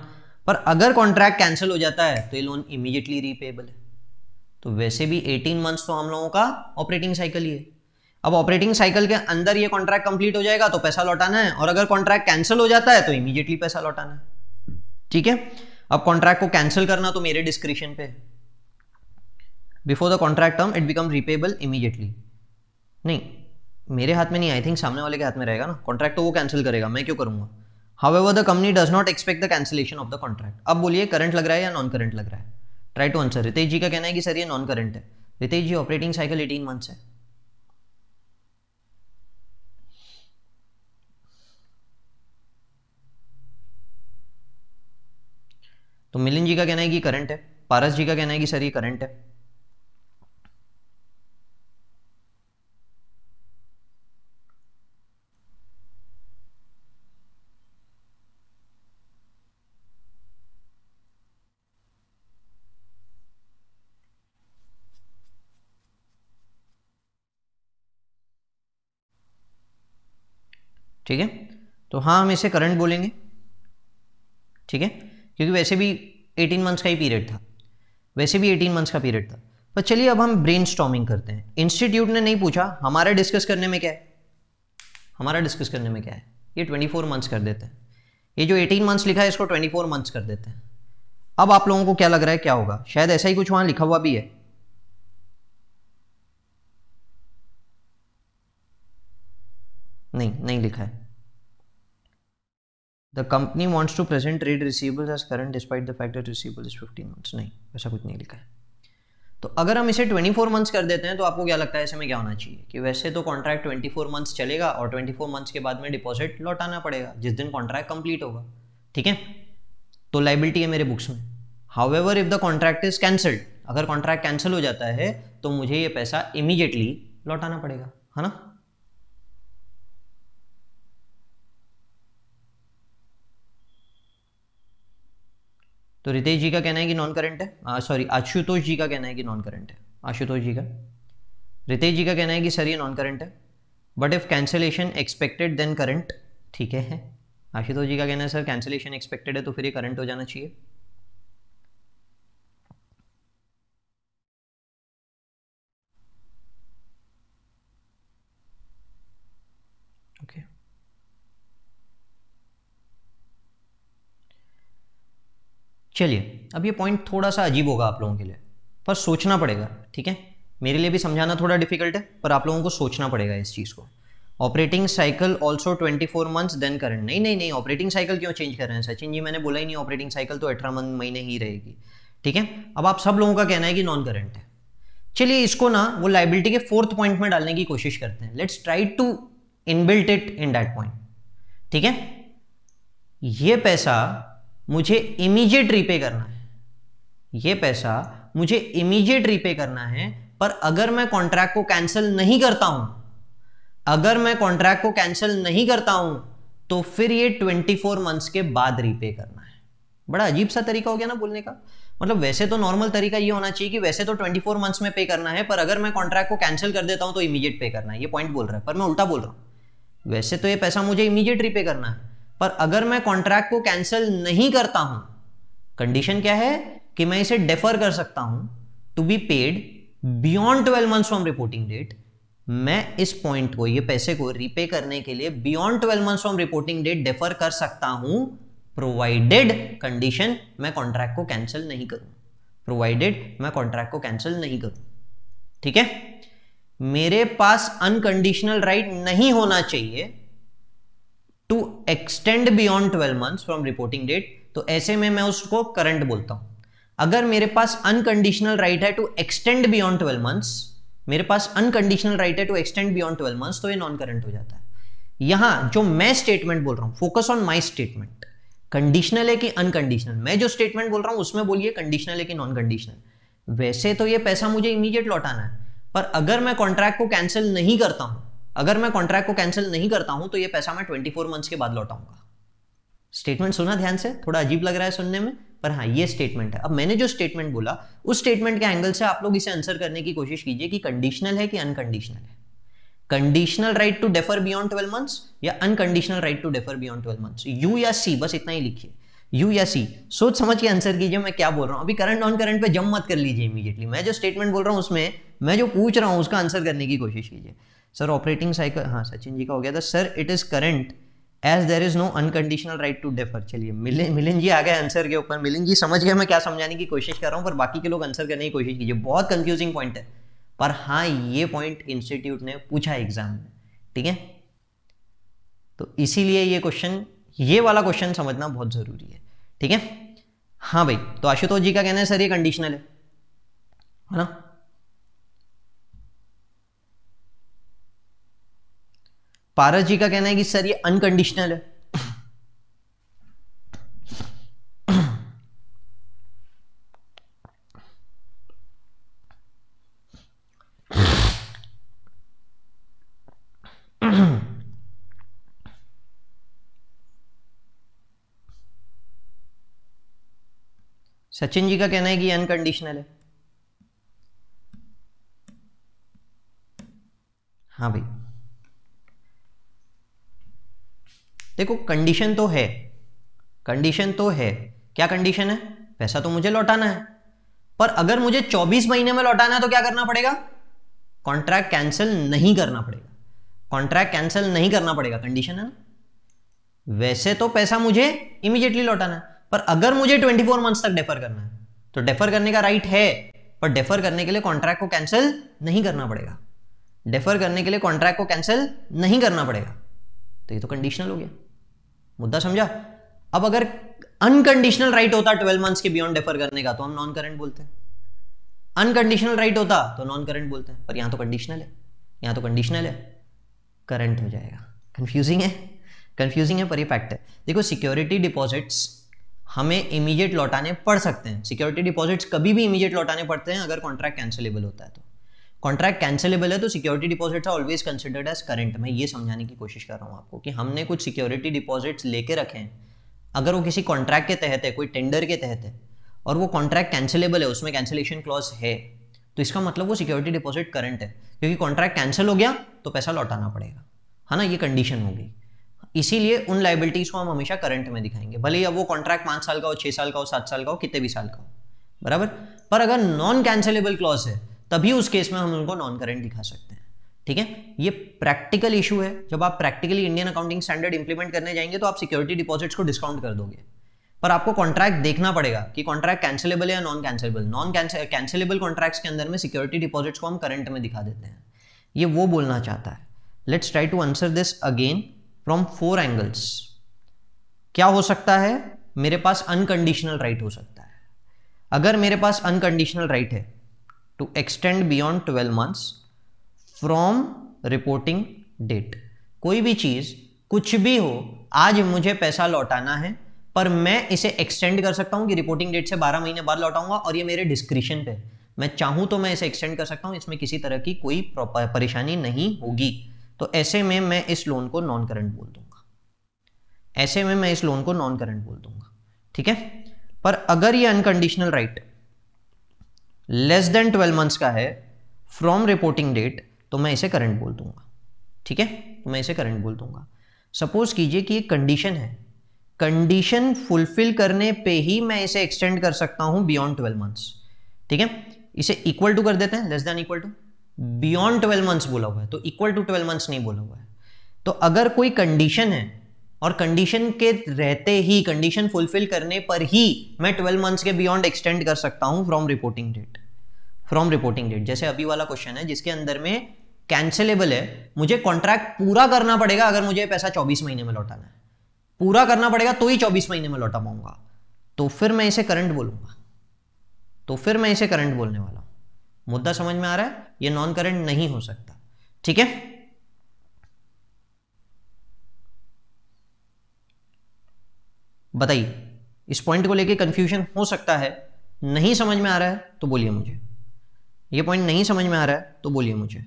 पर अगर कॉन्ट्रैक्ट कैंसिल हो जाता है तो ये लोन इमीजिएटली रिपेबल है तो वैसे भी एटीन मंथ्स तो हम लोगों का ऑपरेटिंग साइकिल ही है अब ऑपरेटिंग साइकिल के अंदर ये कॉन्ट्रैक्ट कंप्लीट हो जाएगा तो पैसा लौटाना है और अगर कॉन्ट्रैक्ट कैंसिल हो जाता है तो इमीजिएटली पैसा लौटाना है ठीक है अब कॉन्ट्रैक्ट को कैंसिल करना तो मेरे डिस्क्रिप्शन पे है before the contract term it become repayable immediately नहीं मेरे हाथ में नहीं आई थिंक सामने वाले के हाथ में रहेगा ना कॉन्ट्रैक्ट तो वो कैंसिल करेगा मैं क्यों करूँगा however the company does not expect the cancellation of the contract अब बोलिए करंट लग रहा है या नॉन करंट लग रहा है try to answer Ritesh ji का कहना है कि सर ये नॉन करंट है Ritesh ji operating cycle eighteen months है तो मिलिन जी का कहना है कि करंट है पारस जी का कहना है कि सर ये करंट है ठीक है तो हाँ हम इसे करंट बोलेंगे ठीक है क्योंकि वैसे भी 18 मंथ्स का ही पीरियड था वैसे भी 18 मंथ्स का पीरियड था पर चलिए अब हम ब्रेन करते हैं इंस्टीट्यूट ने नहीं पूछा हमारा डिस्कस करने में क्या है हमारा डिस्कस करने में क्या है ये 24 मंथ्स कर देते हैं ये जो 18 मंथ्स लिखा है इसको 24 मंथ्स कर देते हैं अब आप लोगों को क्या लग रहा है क्या होगा शायद ऐसा ही कुछ वहाँ लिखा हुआ भी है नहीं नहीं लिखा है the company wants to present trade receivable as current despite the fact that receivable is fifteen months नहीं ऐसा कुछ नहीं लिखा है तो अगर हम इसे ट्वेंटी फोर मंथ्स कर देते हैं तो आपको क्या लगता है ऐसे में क्या होना चाहिए कि वैसे तो कॉन्ट्रैक्ट ट्वेंटी फोर मंथ्स चलेगा और ट्वेंटी फोर मंथ्स के बाद में डिपॉजिट लौटाना पड़ेगा जिस दिन कॉन्ट्रैक्ट कंप्लीट होगा ठीक है तो लाइबिलिटी है मेरे बुक्स में however if the contract is cancelled अगर कॉन्ट्रैक्ट कैंसिल हो जाता है तो मुझे ये पैसा इमीजिएटली लौटाना पड़ेगा है ना तो रितेश जी का कहना है कि नॉन करंट है सॉरी आशुतोष जी का कहना है कि नॉन करंट है आशुतोष जी का रितेश जी का कहना है कि सर ये नॉन करंट है but if cancellation expected then current ठीक है आशुतोष जी का कहना है सर कैंसिलेशन एक्सपेक्टेड है तो फिर ये करंट हो जाना चाहिए okay चलिए अब ये पॉइंट थोड़ा सा अजीब होगा आप लोगों के लिए पर सोचना पड़ेगा ठीक है मेरे लिए भी समझाना थोड़ा डिफिकल्ट है पर आप लोगों को सोचना पड़ेगा इस चीज़ को operating cycle also 24 months then current नहीं नहीं नहीं ऑपरेटिंग साइकिल क्यों चेंज कर रहे हैं सचिन जी मैंने बोला ही नहीं ऑपरेटिंग साइकिल तो अठारह महीने ही रहेगी ठीक है अब आप सब लोगों का कहना है कि नॉन करंट है चलिए इसको ना वो लाइबिलिटी के फोर्थ पॉइंट में डालने की कोशिश करते हैं let's try to inbuilt it in that point ठीक है ये पैसा मुझे इमीजिएट रीपे करना है ये पैसा मुझे इमीजिएट रीपे करना है पर अगर मैं कॉन्ट्रैक्ट को कैंसिल नहीं करता हूं अगर मैं कॉन्ट्रैक्ट को कैंसिल नहीं करता हूं तो फिर ये 24 मंथ्स के बाद रीपे करना है बड़ा अजीब सा तरीका हो गया ना बोलने का मतलब वैसे तो नॉर्मल तरीका ये होना चाहिए कि वैसे तो 24 मंथ्स में पे करना है पर अगर मैं कॉन्ट्रैक्ट को कैंसिल कर देता हूं तो इमीजिएट पे करना है ये पॉइंट बोल रहा है पर मैं उल्टा बोल रहा हूँ वैसे तो ये पैसा मुझे इमीजिएट रीपे करना है पर अगर मैं कॉन्ट्रैक्ट को कैंसिल नहीं करता हूं कंडीशन क्या है कि मैं इसे डेफर कर सकता हूं to be paid beyond twelve months from reporting date मैं इस पॉइंट को ये पैसे को रिपे करने के लिए beyond twelve months from reporting date defer कर सकता हूं प्रोवाइडेड कंडीशन मैं कॉन्ट्रैक्ट को कैंसिल नहीं करूं प्रोवाइडेड मैं कॉन्ट्रैक्ट को कैंसिल नहीं करूं ठीक है मेरे पास अनकंडीशनल राइट right नहीं होना चाहिए to extend beyond twelve months from reporting date तो ऐसे में मैं उसको करंट बोलता हूं अगर मेरे पास अनकंडीशनल राइट है to extend beyond twelve months मेरे पास अनकंडीशनल राइट है to extend beyond twelve months तो ये नॉन करंट हो जाता है यहां जो मैं स्टेटमेंट बोल रहा हूं focus on my statement conditional है कि अनकंडीशनल मैं जो स्टेटमेंट बोल रहा हूं उसमें बोलिए कंडीशनल है कि नॉन कंडीशनल वैसे तो ये पैसा मुझे इमीडिएट लौटाना है पर अगर मैं कॉन्ट्रैक्ट को कैंसिल नहीं करता हूं अगर मैं कॉन्ट्रैक्ट को कैंसिल नहीं करता हूं तो ये पैसा मैं ट्वेंटी फोर मंथ्स के बाद लौटाऊंगा स्टेटमेंट सुना ध्यान से थोड़ा अजीब लग रहा है सुनने में पर हाँ ये स्टेटमेंट है अब मैंने जो स्टेटमेंट बोला उस स्टेटमेंट के एंगल से आप लोग इसे आंसर करने की कोशिश कीजिए कि कंडीशनल है कि अनकंडीशनल है conditional right to defer beyond twelve months या unconditional right to defer beyond twelve months you या सी बस इतना ही लिखिए यू या सी सोच समझ के आंसर कीजिए मैं क्या बोल रहा हूँ अभी करंट नॉन करंट पे जम मत कर लीजिए इमीडिएटली मैं जो स्टेटमेंट बोल रहा हूँ उसमें मैं जो पूछ रहा हूँ उसका आंसर करने की कोशिश कीजिए सर ऑपरेटिंग साइकिल हाँ सचिन जी का हो गया था sir it is current as there is no unconditional right to defer चलिए मिलिन मिलिन जी आ गए आंसर के ऊपर मिलिन जी समझ गए मैं क्या समझाने की कोशिश कर रहा हूँ पर बाकी के लोग आंसर करने की कोशिश कीजिए बहुत कंफ्यूजिंग पॉइंट है पर हाँ ये पॉइंट इंस्टीट्यूट ने पूछा एग्जाम में ठीक है तो इसीलिए ये क्वेश्चन ये वाला क्वेश्चन समझना बहुत ज़रूरी है ठीक है हाँ भाई तो आशुतोष जी का कहना है सर ये कंडीशनल है है ना पारस जी का कहना है कि सर ये अनकंडीशनल है सचिन जी का कहना है कि अनकंडीशनल है हाँ भाई देखो कंडीशन तो है कंडीशन तो है क्या कंडीशन है पैसा तो मुझे लौटाना है पर अगर मुझे 24 महीने में लौटाना है तो क्या करना पड़ेगा कॉन्ट्रैक्ट कैंसिल नहीं करना पड़ेगा कॉन्ट्रैक्ट कैंसिल नहीं करना पड़ेगा कंडीशन है ना वैसे तो पैसा मुझे इमीजिएटली लौटाना है पर अगर मुझे 24 फोर मंथ्स तक डेफर करना है तो डेफर करने का राइट है पर डेफर करने के लिए कॉन्ट्रैक्ट को कैंसिल नहीं करना पड़ेगा डेफर करने के लिए कॉन्ट्रैक्ट को कैंसिल नहीं करना पड़ेगा तो ये तो कंडीशनल हो गया मुद्दा समझा अब अगर अनकंडीशनल राइट होता ट्वेल्व मंथ्स के बियॉन्ड डेफर करने का तो हम नॉन करंट बोलते हैं अनकंडीशनल राइट होता तो नॉन करंट बोलते हैं पर यहां तो कंडीशनल है यहां तो कंडीशनल है करंट हो जाएगा कंफ्यूजिंग है कंफ्यूजिंग है पर ये फैक्ट है देखो सिक्योरिटी डिपॉजिट्स हमें इमीडिएट लौटाने पड़ सकते हैं सिक्योरिटी डिपॉजिट्स कभी भी इमीडिएट लौटाने पड़ते हैं अगर कॉन्ट्रैक्ट कैंसिलेबल होता है तो कॉन्ट्रैक्ट कैंसिलेबल है तो security deposits are always considered as current मैं ये समझाने की कोशिश कर रहा हूँ आपको कि हमने कुछ सिक्योरिटी डिपॉजिट्स लेके रखे हैं अगर वो किसी कॉन्ट्रैक्ट के तहत है कोई टेंडर के तहत है और वो कॉन्ट्रैक्ट कैंसिलेबल है उसमें कैंसिलेशन क्लॉज है तो इसका मतलब वो सिक्योरिटी डिपॉजिट करंट है क्योंकि कॉन्ट्रैक्ट कैंसिल हो गया तो पैसा लौटाना पड़ेगा है ना ये कंडीशन होगी इसीलिए उन लाइबिलिटीज़ को हम हमेशा करंट में दिखाएंगे भले ही अब वो कॉन्ट्रैक्ट पाँच साल का हो छः साल का हो सात साल का हो कितने भी साल का हो बराबर पर अगर नॉन कैंसिलेबल क्लॉज है तभी उस केस में हम उनको नॉन करेंट दिखा सकते हैं ठीक है ये प्रैक्टिकल इशू है जब आप practically Indian accounting standard implement करने जाएंगे तो आप सिक्योरिटी डिपॉजिट्स को डिस्काउंट कर दोगे पर आपको कॉन्ट्रैक्ट देखना पड़ेगा कि कॉन्ट्रैक्ट कैंसिलेबल है या non cancellable non cancellable contracts के अंदर में सिक्योरिटी डिपॉजिट्स को हम करंट में दिखा देते हैं ये वो बोलना चाहता है let's try to answer this again from four angles क्या हो सकता है मेरे पास अनकंडीशनल राइट right हो सकता है अगर मेरे पास अनकंडीशनल राइट right है to extend beyond 12 months from reporting date कोई भी चीज़ कुछ भी हो आज मुझे पैसा लौटाना है पर मैं इसे एक्सटेंड कर सकता हूँ कि रिपोर्टिंग डेट से 12 महीने बाद लौटाऊंगा और ये मेरे डिस्क्रिप्शन पे मैं चाहूँ तो मैं इसे एक्सटेंड कर सकता हूँ इसमें किसी तरह की कोई परेशानी नहीं होगी तो ऐसे में मैं इस लोन को नॉन करंट बोल दूंगा ऐसे में मैं इस लोन को नॉन करंट बोल दूंगा ठीक है पर अगर ये unconditional right right, less than twelve months का है फ्रॉम रिपोर्टिंग डेट तो मैं इसे करंट बोल दूंगा ठीक है तो मैं इसे करंट बोल दूंगा सपोज कीजिए कि एक कंडीशन है कंडीशन फुलफिल करने पे ही मैं इसे एक्सटेंड कर सकता हूं बियॉन्ड ट्वेल्व मंथ्स ठीक है इसे इक्वल टू कर देते हैं less than equal to beyond twelve months बोला हुआ है तो इक्वल टू ट्वेल्व मंथ्स नहीं बोला हुआ है तो अगर कोई कंडीशन है और कंडीशन के रहते ही कंडीशन फुलफिल करने पर ही मैं ट्वेल्व मंथ्स के बियॉन्ड एक्सटेंड कर सकता हूँ from reporting date from reporting date जैसे अभी वाला क्वेश्चन है जिसके अंदर में कैंसिलेबल है मुझे कॉन्ट्रैक्ट पूरा करना पड़ेगा अगर मुझे पैसा चौबीस महीने में लौटाना है पूरा करना पड़ेगा तो ही चौबीस महीने में लौटा पाऊंगा तो फिर मैं इसे करंट बोलूंगा तो फिर मैं इसे करंट बोलने वाला हूं मुद्दा समझ में आ रहा है ये नॉन करंट नहीं हो सकता ठीक है बताइए इस पॉइंट को लेके कंफ्यूजन हो सकता है नहीं समझ में आ रहा है तो बोलिए मुझे ये पॉइंट नहीं समझ में आ रहा है तो बोलिए मुझे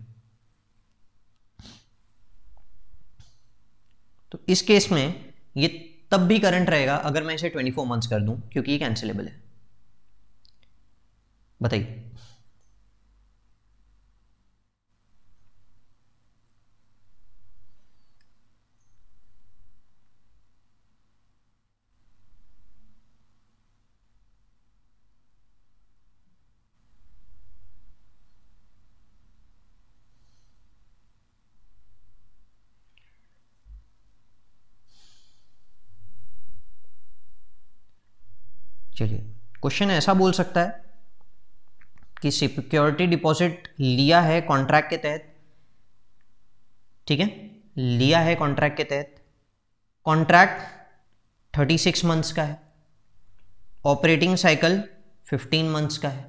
तो इस केस में ये तब भी करंट रहेगा अगर मैं इसे 24 मंथ्स कर दूं क्योंकि ये कैंसिलेबल है बताइए क्वेश्चन ऐसा बोल सकता है कि सिक्योरिटी डिपॉजिट लिया है कॉन्ट्रैक्ट के तहत ठीक है लिया है कॉन्ट्रैक्ट के तहत कॉन्ट्रैक्ट 36 मंथ्स का है ऑपरेटिंग साइकिल 15 मंथ्स का है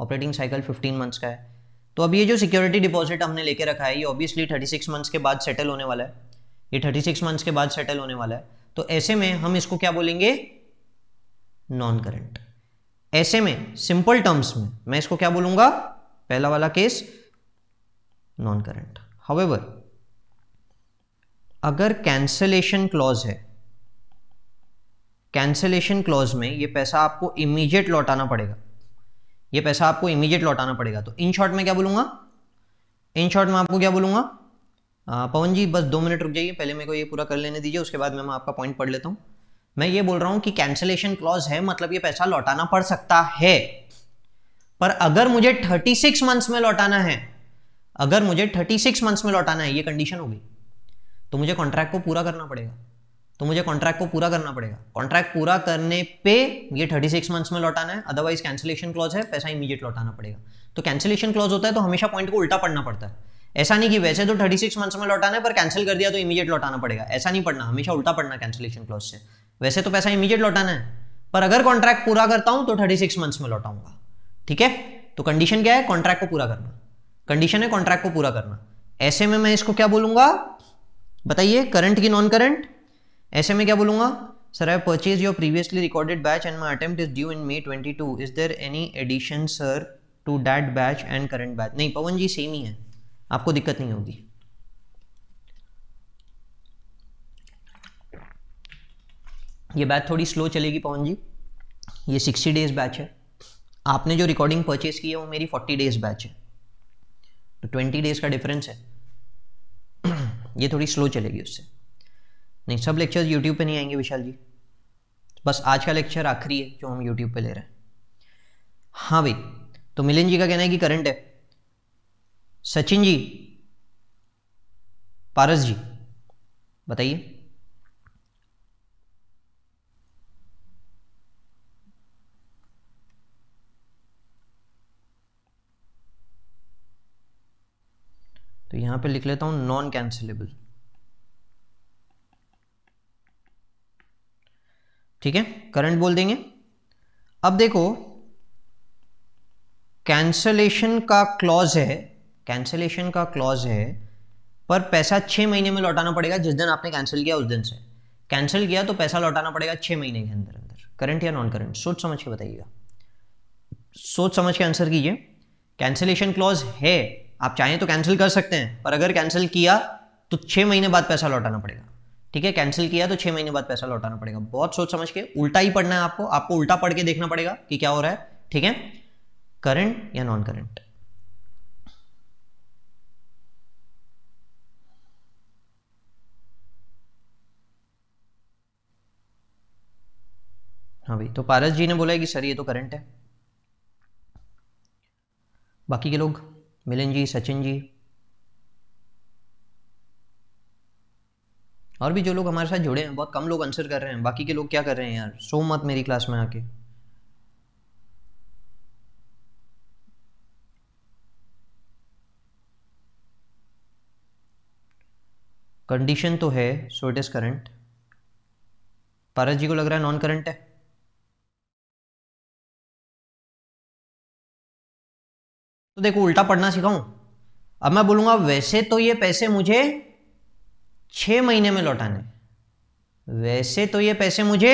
ऑपरेटिंग साइकिल 15 मंथ्स का है तो अब ये जो सिक्योरिटी डिपॉजिट हमने लेके रखा है ये ऑब्वियसली 36 मंथ्स के बाद सेटल होने वाला है ये 36 मंथ्स के बाद सेटल होने वाला है तो ऐसे में हम इसको क्या बोलेंगे नॉन करंट ऐसे में सिंपल टर्म्स में मैं इसको क्या बोलूंगा पहला वाला केस नॉन करंट हाउएवर अगर कैंसलेशन क्लॉज है कैंसलेशन क्लॉज में ये पैसा आपको इमीडिएट लौटाना पड़ेगा ये पैसा आपको इमीडिएट लौटाना पड़ेगा तो इन शॉर्ट में क्या बोलूंगा इन शॉर्ट में आपको क्या बोलूंगा पवन जी बस दो मिनट रुक जाइए पहले मेरे को ये पूरा कर लेने दीजिए उसके बाद मैं आपका पॉइंट पढ़ लेता हूँ मैं ये बोल रहा हूँ कि कैंसिलेशन क्लॉज है मतलब ये पैसा लौटाना पड़ सकता है पर अगर मुझे 36 मंथ्स में लौटाना है अगर मुझे 36 मंथ्स में लौटाना है ये कंडीशन होगी तो मुझे कॉन्ट्रैक्ट को पूरा करना पड़ेगा तो मुझे कॉन्ट्रैक्ट को पूरा करना पड़ेगा कॉन्ट्रैक्ट पूरा करने पे ये 36 मंथ्स में लौटाना है अदरवाइज कैंसिलेशन क्लॉज है पैसा इमीडिएट लौटाना पड़ेगा तो कैंसिलेशन क्लॉज होता है तो हमेशा पॉइंट को उल्टा पड़ना पड़ता है ऐसा नहीं कि वैसे तो 36 मंथ्स में लौटाना है पर कैंसिल कर दिया तो इमीडिएट लौटाना पड़ेगा ऐसा नहीं पड़ना हमेशा उल्टा पड़ना कैंसिलेशन क्लॉज से वैसे तो पैसा इमीडिएट लौटाना है पर अगर कॉन्ट्रैक्ट पूरा करता हूं तो थर्टी सिक्स मंथ्स में लौटाऊंगा ठीक है तो कंडीशन क्या है कॉन्ट्रैक्ट को पूरा करना कंडीशन है कॉन्ट्रैक्ट को पूरा करना ऐसे में मैं इसको क्या बोलूंगा बताइए करंट की नॉन करंट ऐसे में क्या बोलूंगा sir I purchase your previously recorded batch and my attempt is due in May twenty two is there any addition sir to that batch and current batch नहीं पवन जी सेम ही है आपको दिक्कत नहीं होगी ये बैच थोड़ी स्लो चलेगी पवन जी ये सिक्सटी डेज बैच है आपने जो रिकॉर्डिंग परचेज की है वो मेरी फोर्टी डेज बैच है तो ट्वेंटी डेज का डिफरेंस है ये थोड़ी स्लो चलेगी उससे नहीं सब लेक्चर्स यूट्यूब पे नहीं आएंगे विशाल जी बस आज का लेक्चर आखिरी है जो हम यूट्यूब पे ले रहे हैं हाँ भाई तो मिलिन जी का कहना है कि करंट है सचिन जी पारस जी बताइए यहां पे लिख लेता हूं नॉन कैंसिलेबल ठीक है करंट बोल देंगे अब देखो कैंसलेशन का क्लॉज है कैंसलेशन का क्लॉज है पर पैसा छह महीने में लौटाना पड़ेगा जिस दिन आपने कैंसिल किया उस दिन से कैंसिल किया तो पैसा लौटाना पड़ेगा छह महीने के अंदर अंदर करंट या नॉन करंट सोच समझ के बताइएगा सोच समझ के आंसर कीजिए कैंसिलेशन क्लॉज है आप चाहें तो कैंसिल कर सकते हैं पर अगर कैंसिल किया तो छः महीने बाद पैसा लौटाना पड़ेगा ठीक है कैंसिल किया तो छः महीने बाद पैसा लौटाना पड़ेगा बहुत सोच समझ के उल्टा ही पढ़ना है आपको आपको उल्टा पढ़ के देखना पड़ेगा कि क्या हो रहा है ठीक है करंट या नॉन करंट हाँ भाई तो पारस जी ने बोला है कि सर ये तो करंट है बाकी के लोग मिलन जी सचिन जी और भी जो लोग हमारे साथ जुड़े हैं बहुत कम लोग आंसर कर रहे हैं बाकी के लोग क्या कर रहे हैं यार सो मत मेरी क्लास में आके कंडीशन तो है so it is current Paras ji को लग रहा है नॉन करंट है तो देखो उल्टा पढ़ना सिखाऊं अब मैं बोलूंगा वैसे तो ये पैसे मुझे छह महीने में लौटाने वैसे तो ये पैसे मुझे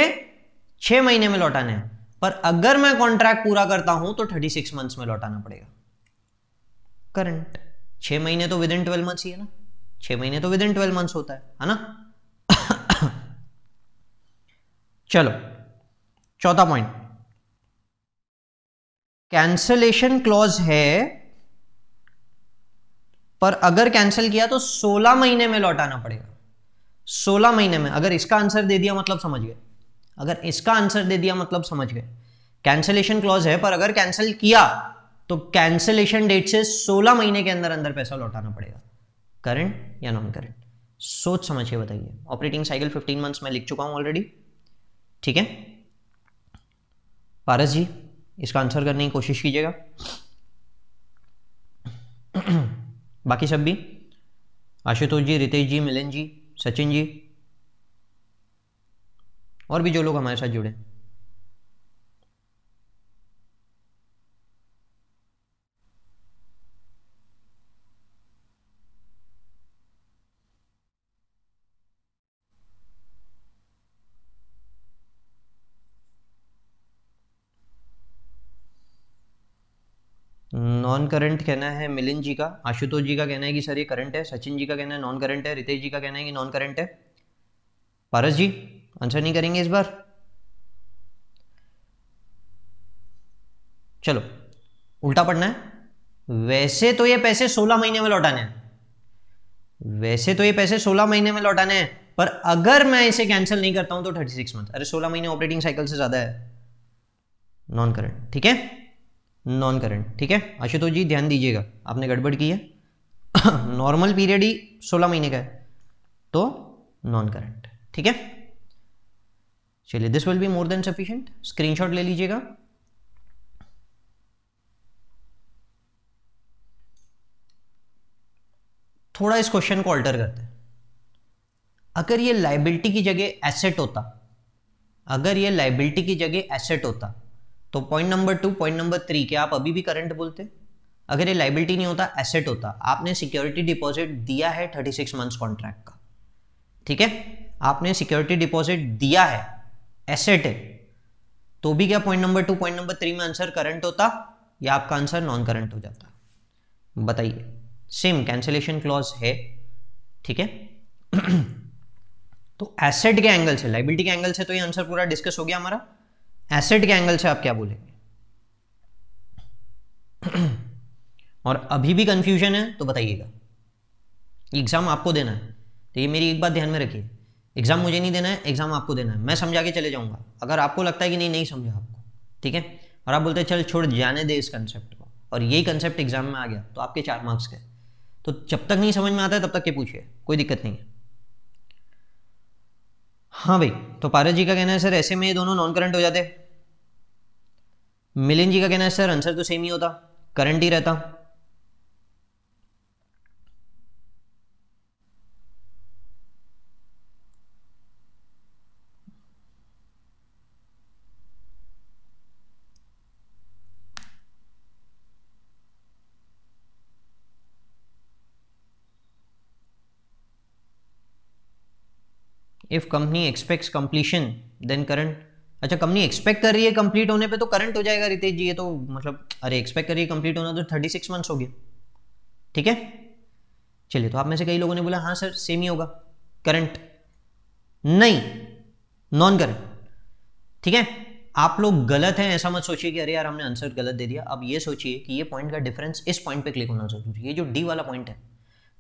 छ महीने में लौटाने पर अगर मैं कॉन्ट्रैक्ट पूरा करता हूं तो थर्टी सिक्स मंथ्स में लौटाना पड़ेगा करंट छह महीने तो विद इन ट्वेल्व मंथ्स ही है ना छह महीने तो विद इन ट्वेल्व मंथ्स होता है है ना चलो चौथा पॉइंट कैंसलेशन क्लॉज है पर अगर कैंसिल किया तो 16 महीने में लौटाना पड़ेगा 16 महीने में अगर इसका आंसर दे दिया मतलब समझ गए अगर इसका आंसर दे दिया मतलब समझ गए कैंसलेशन क्लॉज है पर अगर कैंसिल किया तो कैंसलेशन डेट से 16 महीने के अंदर अंदर पैसा लौटाना पड़ेगा करंट या नॉन करंट सोच समझ के बताइए ऑपरेटिंग साइकिल 15 मंथ्स में लिख चुका हूं ऑलरेडी ठीक है पारस जी इसका आंसर करने की कोशिश कीजिएगा बाकी सब भी आशुतोष जी रितेश जी मिलन जी सचिन जी और भी जो लोग हमारे साथ जुड़े हैं नॉन करंट कहना है मिलिन जी का आशुतोष जी का कहना है कि सर ये करंट है सचिन जी का कहना है नॉन करंट है रितेश जी का कहना है कि नॉन करंट है पारस जी आंसर नहीं करेंगे इस बार चलो उल्टा पढ़ना है वैसे तो ये पैसे सोलह महीने में लौटाने हैं वैसे तो ये पैसे सोलह महीने में लौटाने हैं पर अगर मैं इसे कैंसिल नहीं करता हूं तो थर्टी सिक्स मंथ अरे सोलह महीने ऑपरेटिंग साइकिल से ज्यादा है नॉन करंट ठीक है नॉन करंट ठीक है आशुतोष जी ध्यान दीजिएगा आपने गड़बड़ की है नॉर्मल पीरियड ही सोलह महीने का है तो नॉन करंट ठीक है चलिए this will be more than sufficient screenshot ले लीजिएगा थोड़ा इस क्वेश्चन को अल्टर करते अगर ये लाइबिलिटी की जगह एसेट होता अगर ये लाइबिलिटी की जगह एसेट होता तो point number two point number three क्या आप अभी भी करंट बोलते अगर ये लाइबिलिटी नहीं होता एसेट होता आपने सिक्योरिटी डिपॉजिट दिया है थर्टी सिक्स मंथ कॉन्ट्रैक्ट का ठीक है आपने सिक्योरिटी डिपॉजिट दिया है एसेट है तो भी क्या point number two point number three में आंसर करंट होता या आपका आंसर नॉन करंट हो जाता बताइए सेम कैंसिलेशन क्लॉज है ठीक है तो एसेट के एंगल से लाइबिलिटी के एंगल से तो ये आंसर पूरा डिस्कस हो गया हमारा एसेट के एंगल से आप क्या बोलेंगे और अभी भी कंफ्यूजन है तो बताइएगा एग्ज़ाम आपको देना है तो ये मेरी एक बात ध्यान में रखिए एग्ज़ाम मुझे नहीं देना है एग्ज़ाम आपको देना है मैं समझा के चले जाऊंगा अगर आपको लगता है कि नहीं नहीं समझा आपको ठीक है और आप बोलते हैं चल छोड़ जाने दे इस कंसेप्ट को और यही कंसेप्ट एग्ज़ाम में आ गया तो आपके चार मार्क्स के तो जब तक नहीं समझ में आता है तब तक के पूछिए कोई दिक्कत नहीं है हाँ भाई तो पारस जी का कहना है सर ऐसे में ये दोनों नॉन करंट हो जाते हैं मिलिन जी का कहना है सर आंसर तो सेम ही होता करंट ही रहता if company expects completion then current अच्छा कंपनी एक्सपेक्ट कर रही है कंप्लीट होने पे तो करंट हो जाएगा रितेश जी ये तो मतलब अरे एक्सपेक्ट कर रही है कंप्लीट होना तो थर्टी सिक्स मंथ्स हो गया ठीक है चलिए तो आप में से कई लोगों ने बोला हाँ सर सेम ही होगा करंट नहीं नॉन करंट ठीक है आप लोग गलत हैं ऐसा मत सोचिए कि अरे यार हमने आंसर गलत दे दिया अब ये सोचिए कि ये पॉइंट का डिफरेंस इस पॉइंट पे क्लिक होना जरूरी ये जो डी वाला पॉइंट है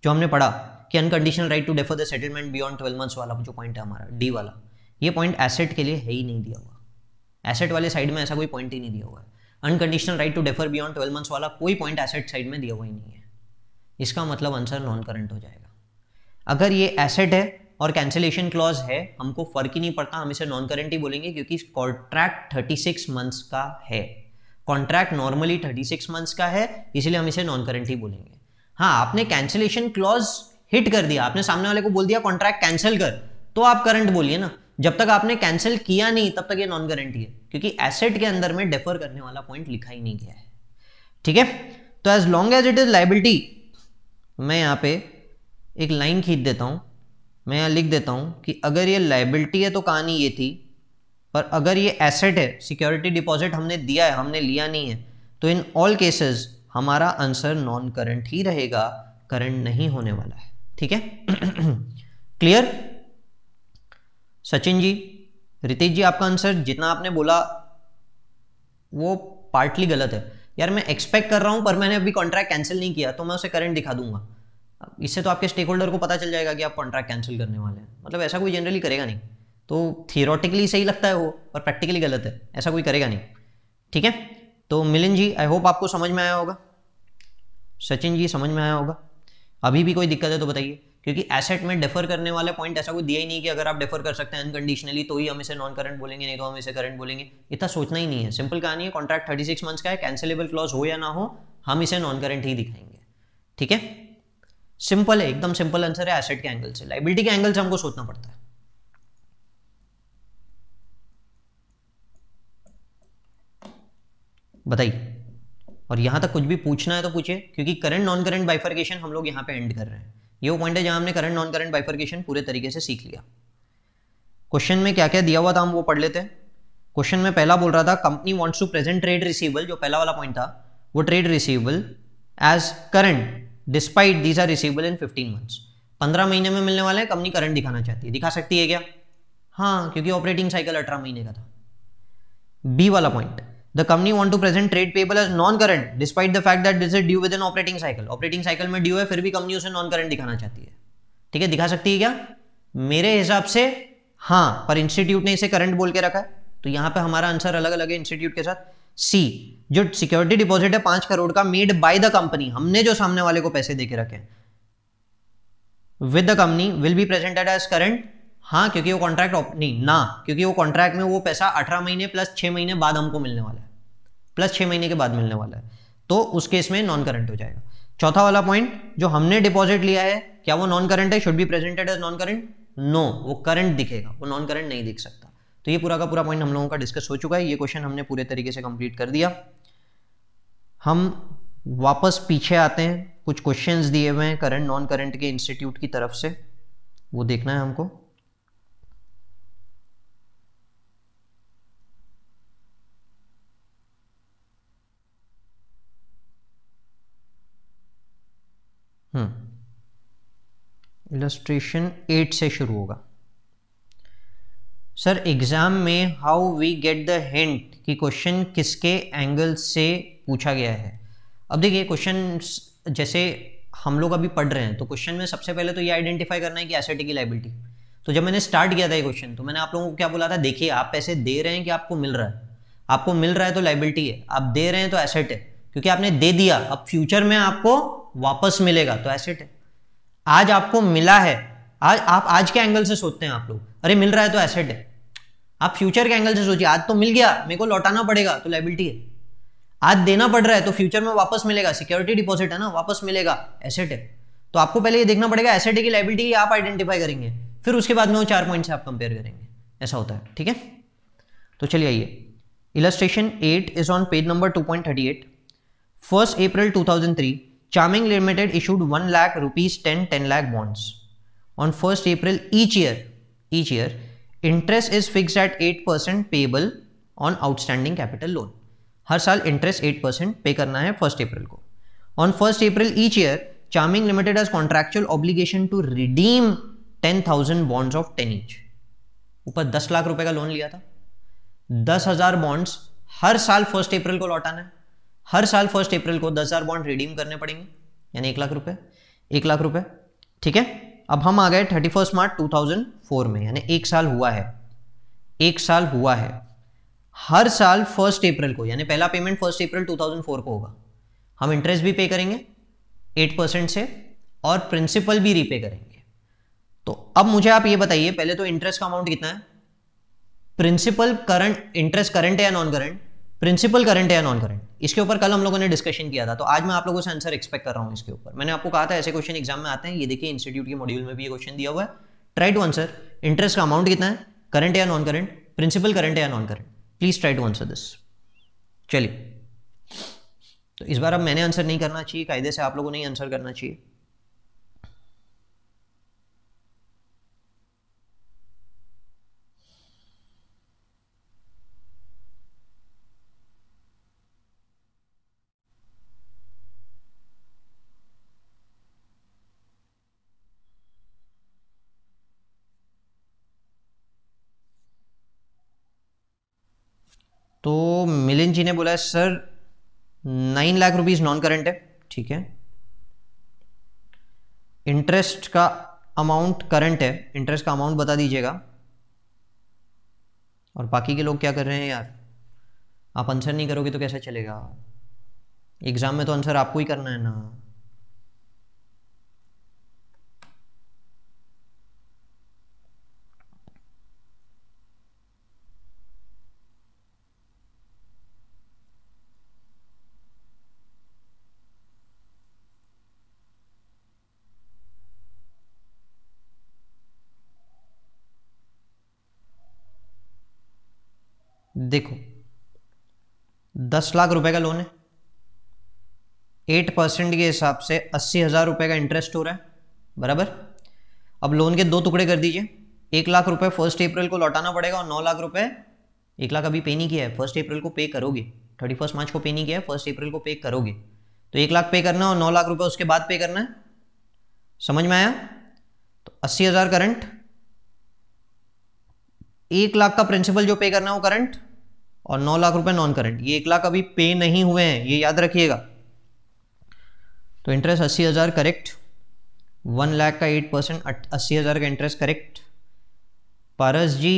जो हमने पढ़ा कि unconditional right to defer the settlement beyond twelve months वाला जो पॉइंट है हमारा डी वाला ये पॉइंट एसेट के लिए है ही नहीं दिया हुआ एसेट वाले साइड में ऐसा कोई पॉइंट ही नहीं दिया हुआ है unconditional right to defer beyond twelve months वाला कोई पॉइंट एसेट साइड में दिया हुआ ही नहीं है इसका मतलब आंसर नॉन करंट हो जाएगा अगर ये एसेट है और कैंसिलेशन क्लॉज है हमको फर्क ही नहीं पड़ता हम इसे नॉन करंट ही बोलेंगे क्योंकि कॉन्ट्रैक्ट थर्टी सिक्स मंथ्स का है contract normally thirty six months का है इसलिए हम इसे नॉन करंट ही बोलेंगे हाँ आपने कैंसिलेशन क्लॉज हिट कर दिया आपने सामने वाले को बोल दिया कॉन्ट्रैक्ट कैंसिल कर तो आप करंट बोलिए ना जब तक आपने कैंसिल किया नहीं तब तक ये नॉन गारंटी है क्योंकि एसेट के अंदर में डेफर करने वाला पॉइंट लिखा ही नहीं गया है ठीक है तो as long as it is liability मैं यहाँ पे एक लाइन खींच देता हूँ मैं यहाँ लिख देता हूँ कि अगर ये लाइबिलिटी है तो कहानी ये थी पर अगर ये एसेट है सिक्योरिटी डिपॉजिट हमने दिया है हमने लिया नहीं है तो इन ऑल केसेस हमारा आंसर नॉन करंट ही रहेगा करंट नहीं होने वाला है ठीक है क्लियर सचिन जी रितेश जी आपका आंसर जितना आपने बोला वो पार्टली गलत है यार मैं एक्सपेक्ट कर रहा हूँ पर मैंने अभी कॉन्ट्रैक्ट कैंसिल नहीं किया तो मैं उसे करंट दिखा दूंगा इससे तो आपके स्टेक होल्डर को पता चल जाएगा कि आप कॉन्ट्रैक्ट कैंसिल करने वाले हैं मतलब ऐसा कोई जनरली करेगा नहीं तो थियोरटिकली सही लगता है वो और प्रैक्टिकली गलत है ऐसा कोई करेगा नहीं ठीक है तो मिलिन जी आई होप आपको समझ में आया होगा सचिन जी समझ में आया होगा अभी भी कोई दिक्कत है तो बताइए क्योंकि एसेट में डेफर करने वाला पॉइंट ऐसा कोई दिया ही नहीं कि अगर आप डेफर कर सकते हैं अनकंडीशनली तो ही हम इसे नॉन करंट बोलेंगे नहीं तो हम इसे करंट बोलेंगे इतना सोचना ही नहीं है सिंपल कहानी है कॉन्ट्रैक्ट थर्टी सिक्स मंथ्स का है कैंसिलेबल क्लॉज हो या ना हो हम इसे नॉन करंट ही दिखाएंगे ठीक है सिंपल है एकदम सिंपल आंसर है एसेट के एंगल से लाइबिलिटी के एंगल से हमको सोचना पड़ता है बताइए और यहां तक कुछ भी पूछना है तो पूछिए क्योंकि करंट नॉन करंट बाइफर्केशन हम लोग यहां पे एंड कर रहे हैं ये वो पॉइंट है जहां हमने करंट नॉन करंट बाइफर्केशन पूरे तरीके से सीख लिया क्वेश्चन में क्या क्या दिया हुआ था हम वो पढ़ लेते हैं क्वेश्चन में पहला बोल रहा था company wants to present trade receivable जो पहला वाला पॉइंट था वो trade receivable as current despite these are receivable in fifteen months पंद्रह महीने में मिलने वाले कंपनी करंट दिखाना चाहती है दिखा सकती है क्या हाँ क्योंकि ऑपरेटिंग साइकिल अठारह महीने का था बी वाला point The company want to present trade payable as non current डिस्पाइट the fact that this is due within operating cycle. Cycle operating cycle में due है फिर भी company उसे नॉन करंट दिखाना चाहती है ठीक है दिखा सकती है क्या मेरे हिसाब से हाँ पर इंस्टीट्यूट ने इसे करंट बोल के रखा है तो यहाँ पे हमारा आंसर अलग अलग है इंस्टीट्यूट के साथ सी जो सिक्योरिटी डिपॉजिट है पांच करोड़ का मेड बाय द कंपनी हमने जो सामने वाले को पैसे दे के रखे with the company will be presented as current हाँ क्योंकि वो कॉन्ट्रैक्ट नहीं ना क्योंकि वो कॉन्ट्रैक्ट में वो पैसा अठारह महीने प्लस छः महीने बाद हमको मिलने वाला है प्लस छः महीने के बाद मिलने वाला है तो उस केस में नॉन करंट हो जाएगा चौथा वाला पॉइंट जो हमने डिपॉजिट लिया है क्या वो नॉन करंट है should be presented as non current no वो करंट दिखेगा वो नॉन करंट नहीं दिख सकता तो ये पूरा का पूरा पॉइंट हम लोगों का डिस्कस हो चुका है ये क्वेश्चन हमने पूरे तरीके से कंप्लीट कर दिया हम वापस पीछे आते हैं कुछ क्वेश्चंस दिए हुए हैं करंट नॉन करंट के इंस्टीट्यूट की तरफ से वो देखना है हमको इलस्ट्रेशन हम्म। एट से शुरू होगा सर एग्ज़ाम में how we get the hint कि क्वेश्चन किसके एंगल से पूछा गया है अब देखिए क्वेश्चन जैसे हम लोग अभी पढ़ रहे हैं तो क्वेश्चन में सबसे पहले तो ये आइडेंटिफाई करना है कि एसेट की लाइबिलिटी तो जब मैंने स्टार्ट किया था ये क्वेश्चन तो मैंने आप लोगों को क्या बोला था देखिए आप पैसे दे रहे हैं कि आपको मिल रहा है आपको मिल रहा है तो लाइबिलिटी है आप दे रहे हैं तो एसेट है क्योंकि आपने दे दिया अब फ्यूचर में आपको वापस मिलेगा तो एसेट है आज आपको मिला है आज आप आज के एंगल से सोचते हैं आप लोग अरे मिल रहा है तो एसेट है आप फ्यूचर के एंगल से सोचिए आज तो मिल गया मेरे को लौटाना पड़ेगा तो लाइबिलिटी है आज देना पड़ रहा है तो फ्यूचर में वापस मिलेगा सिक्योरिटी डिपॉजिट है ना वापस मिलेगा एसेट है तो आपको पहले ये देखना पड़ेगा एसेट की लाइबिलिटी आप आइडेंटिफाई करेंगे फिर उसके बाद में वो चार पॉइंट से आप कंपेयर करेंगे ऐसा होता है ठीक है तो चलिए आइए illustration eight is on page number two point thirty eight First April 2003, Charming Limited issued 1 lakh rupees 10 10 lakh bonds. On 1st April each year, each year, interest is fixed at 8% payable on outstanding capital loan. हर साल interest 8% पे करना है first April को on first April each year Charming Limited has contractual obligation to redeem 10,000 bonds of 10 इंच ऊपर 10 लाख रुपए का लोन लिया था 10,000 बॉन्ड्स हर साल फर्स्ट अप्रैल को लौटाना है हर साल फर्स्ट अप्रैल को दस हज़ार बॉन्ड रिडीम करने पड़ेंगे यानी एक लाख रुपए एक लाख रुपए ठीक है अब हम आ गए thirty first March two thousand four में यानी एक साल हुआ है एक साल हुआ है हर साल फर्स्ट अप्रैल को यानी पहला payment first April two thousand four को होगा हम इंटरेस्ट भी पे करेंगे एट परसेंट से और प्रिंसिपल भी रीपे करेंगे तो अब मुझे आप ये बताइए पहले तो इंटरेस्ट का अमाउंट कितना है प्रिंसिपल करंट इंटरेस्ट करंट है या नॉन करंट प्रिंसिपल करंट है या नॉन करंट इसके ऊपर कल हम लोगों ने डिस्कशन किया था तो आज मैं आप लोगों से आंसर एक्सपेक्ट कर रहा हूँ इसके ऊपर मैंने आपको कहा था ऐसे क्वेश्चन एग्जाम में आते हैं ये देखिए इंस्टीट्यूट के मॉड्यूल में भी ये क्वेश्चन दिया हुआ है ट्राई टू आंसर इंटरेस्ट का अमाउंट कितना है करंट या नॉन करंट प्रिंसिपल करंट या non current please try to answer this चलिए तो इस बार अब मैंने आंसर नहीं करना चाहिए कायदे से आप लोगों ने नहीं आंसर करना चाहिए तो मिलिन जी ने बोला है sir nine lakh rupees non current है ठीक है इंटरेस्ट का अमाउंट करंट है इंटरेस्ट का अमाउंट बता दीजिएगा और बाकी के लोग क्या कर रहे हैं यार आप आंसर नहीं करोगे तो कैसे चलेगा एग्ज़ाम में तो आंसर आपको ही करना है ना देखो दस लाख रुपए का लोन है एट परसेंट के हिसाब से अस्सी हज़ार रुपए का इंटरेस्ट हो रहा है बराबर अब लोन के दो टुकड़े कर दीजिए एक लाख रुपए फर्स्ट अप्रैल को लौटाना पड़ेगा और नौ लाख रुपए एक लाख अभी पे नहीं किया है फर्स्ट अप्रैल को पे करोगे थर्टी फर्स्ट मार्च को पे नहीं किया है फर्स्ट अप्रैल को पे करोगे तो एक लाख पे करना और नौ लाख रुपए उसके बाद पे करना है समझ में आया तो अस्सी हज़ार करंट एक लाख का प्रिंसिपल जो पे करना है वो करंट और नौ लाख रुपए नॉन करेंट ये एक लाख अभी पे नहीं हुए हैं ये याद रखिएगा तो इंटरेस्ट अस्सी हज़ार करेक्ट वन लाख का एट परसेंट अस्सी हज़ार का इंटरेस्ट करेक्ट पारस जी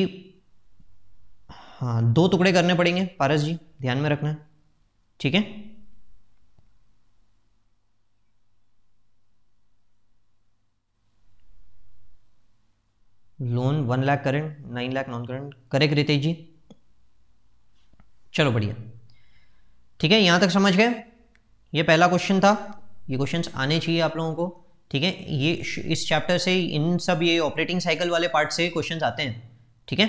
हाँ दो टुकड़े करने पड़ेंगे पारस जी ध्यान में रखना ठीक है loan one lakh current nine lakh non current correct Ritesh ji चलो बढ़िया ठीक है यहाँ तक समझ गए ये पहला क्वेश्चन था ये क्वेश्चंस आने चाहिए आप लोगों को ठीक है ये इस चैप्टर से इन सब ये ऑपरेटिंग साइकिल वाले पार्ट से क्वेश्चन आते हैं ठीक है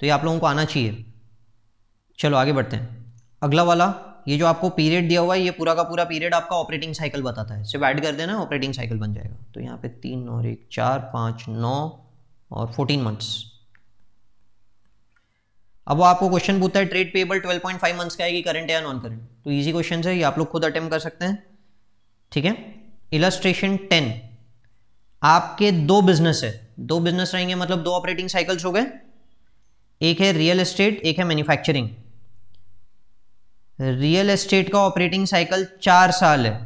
तो ये आप लोगों को आना चाहिए चलो आगे बढ़ते हैं अगला वाला ये जो आपको पीरियड दिया हुआ है ये पूरा का पूरा पीरियड आपका ऑपरेटिंग साइकिल बताता है सिर्फ ऐड कर देना ऑपरेटिंग साइकिल बन जाएगा तो यहाँ पे तीन और एक चार पाँच नौ और फोर्टीन मंथ्स अब आपको क्वेश्चन पूछता है ट्रेड पेबल 12.5 मंथ्स का है कि करंट है या नॉन करंट तो इजी क्वेश्चन है ये आप लोग खुद अटेम्प्ट कर सकते हैं ठीक है इलस्ट्रेशन टेन आपके दो बिजनेस है दो बिजनेस रहेंगे मतलब दो ऑपरेटिंग साइकिल्स हो गए एक है रियल एस्टेट एक है मैन्युफैक्चरिंग रियल एस्टेट का ऑपरेटिंग साइकिल चार साल है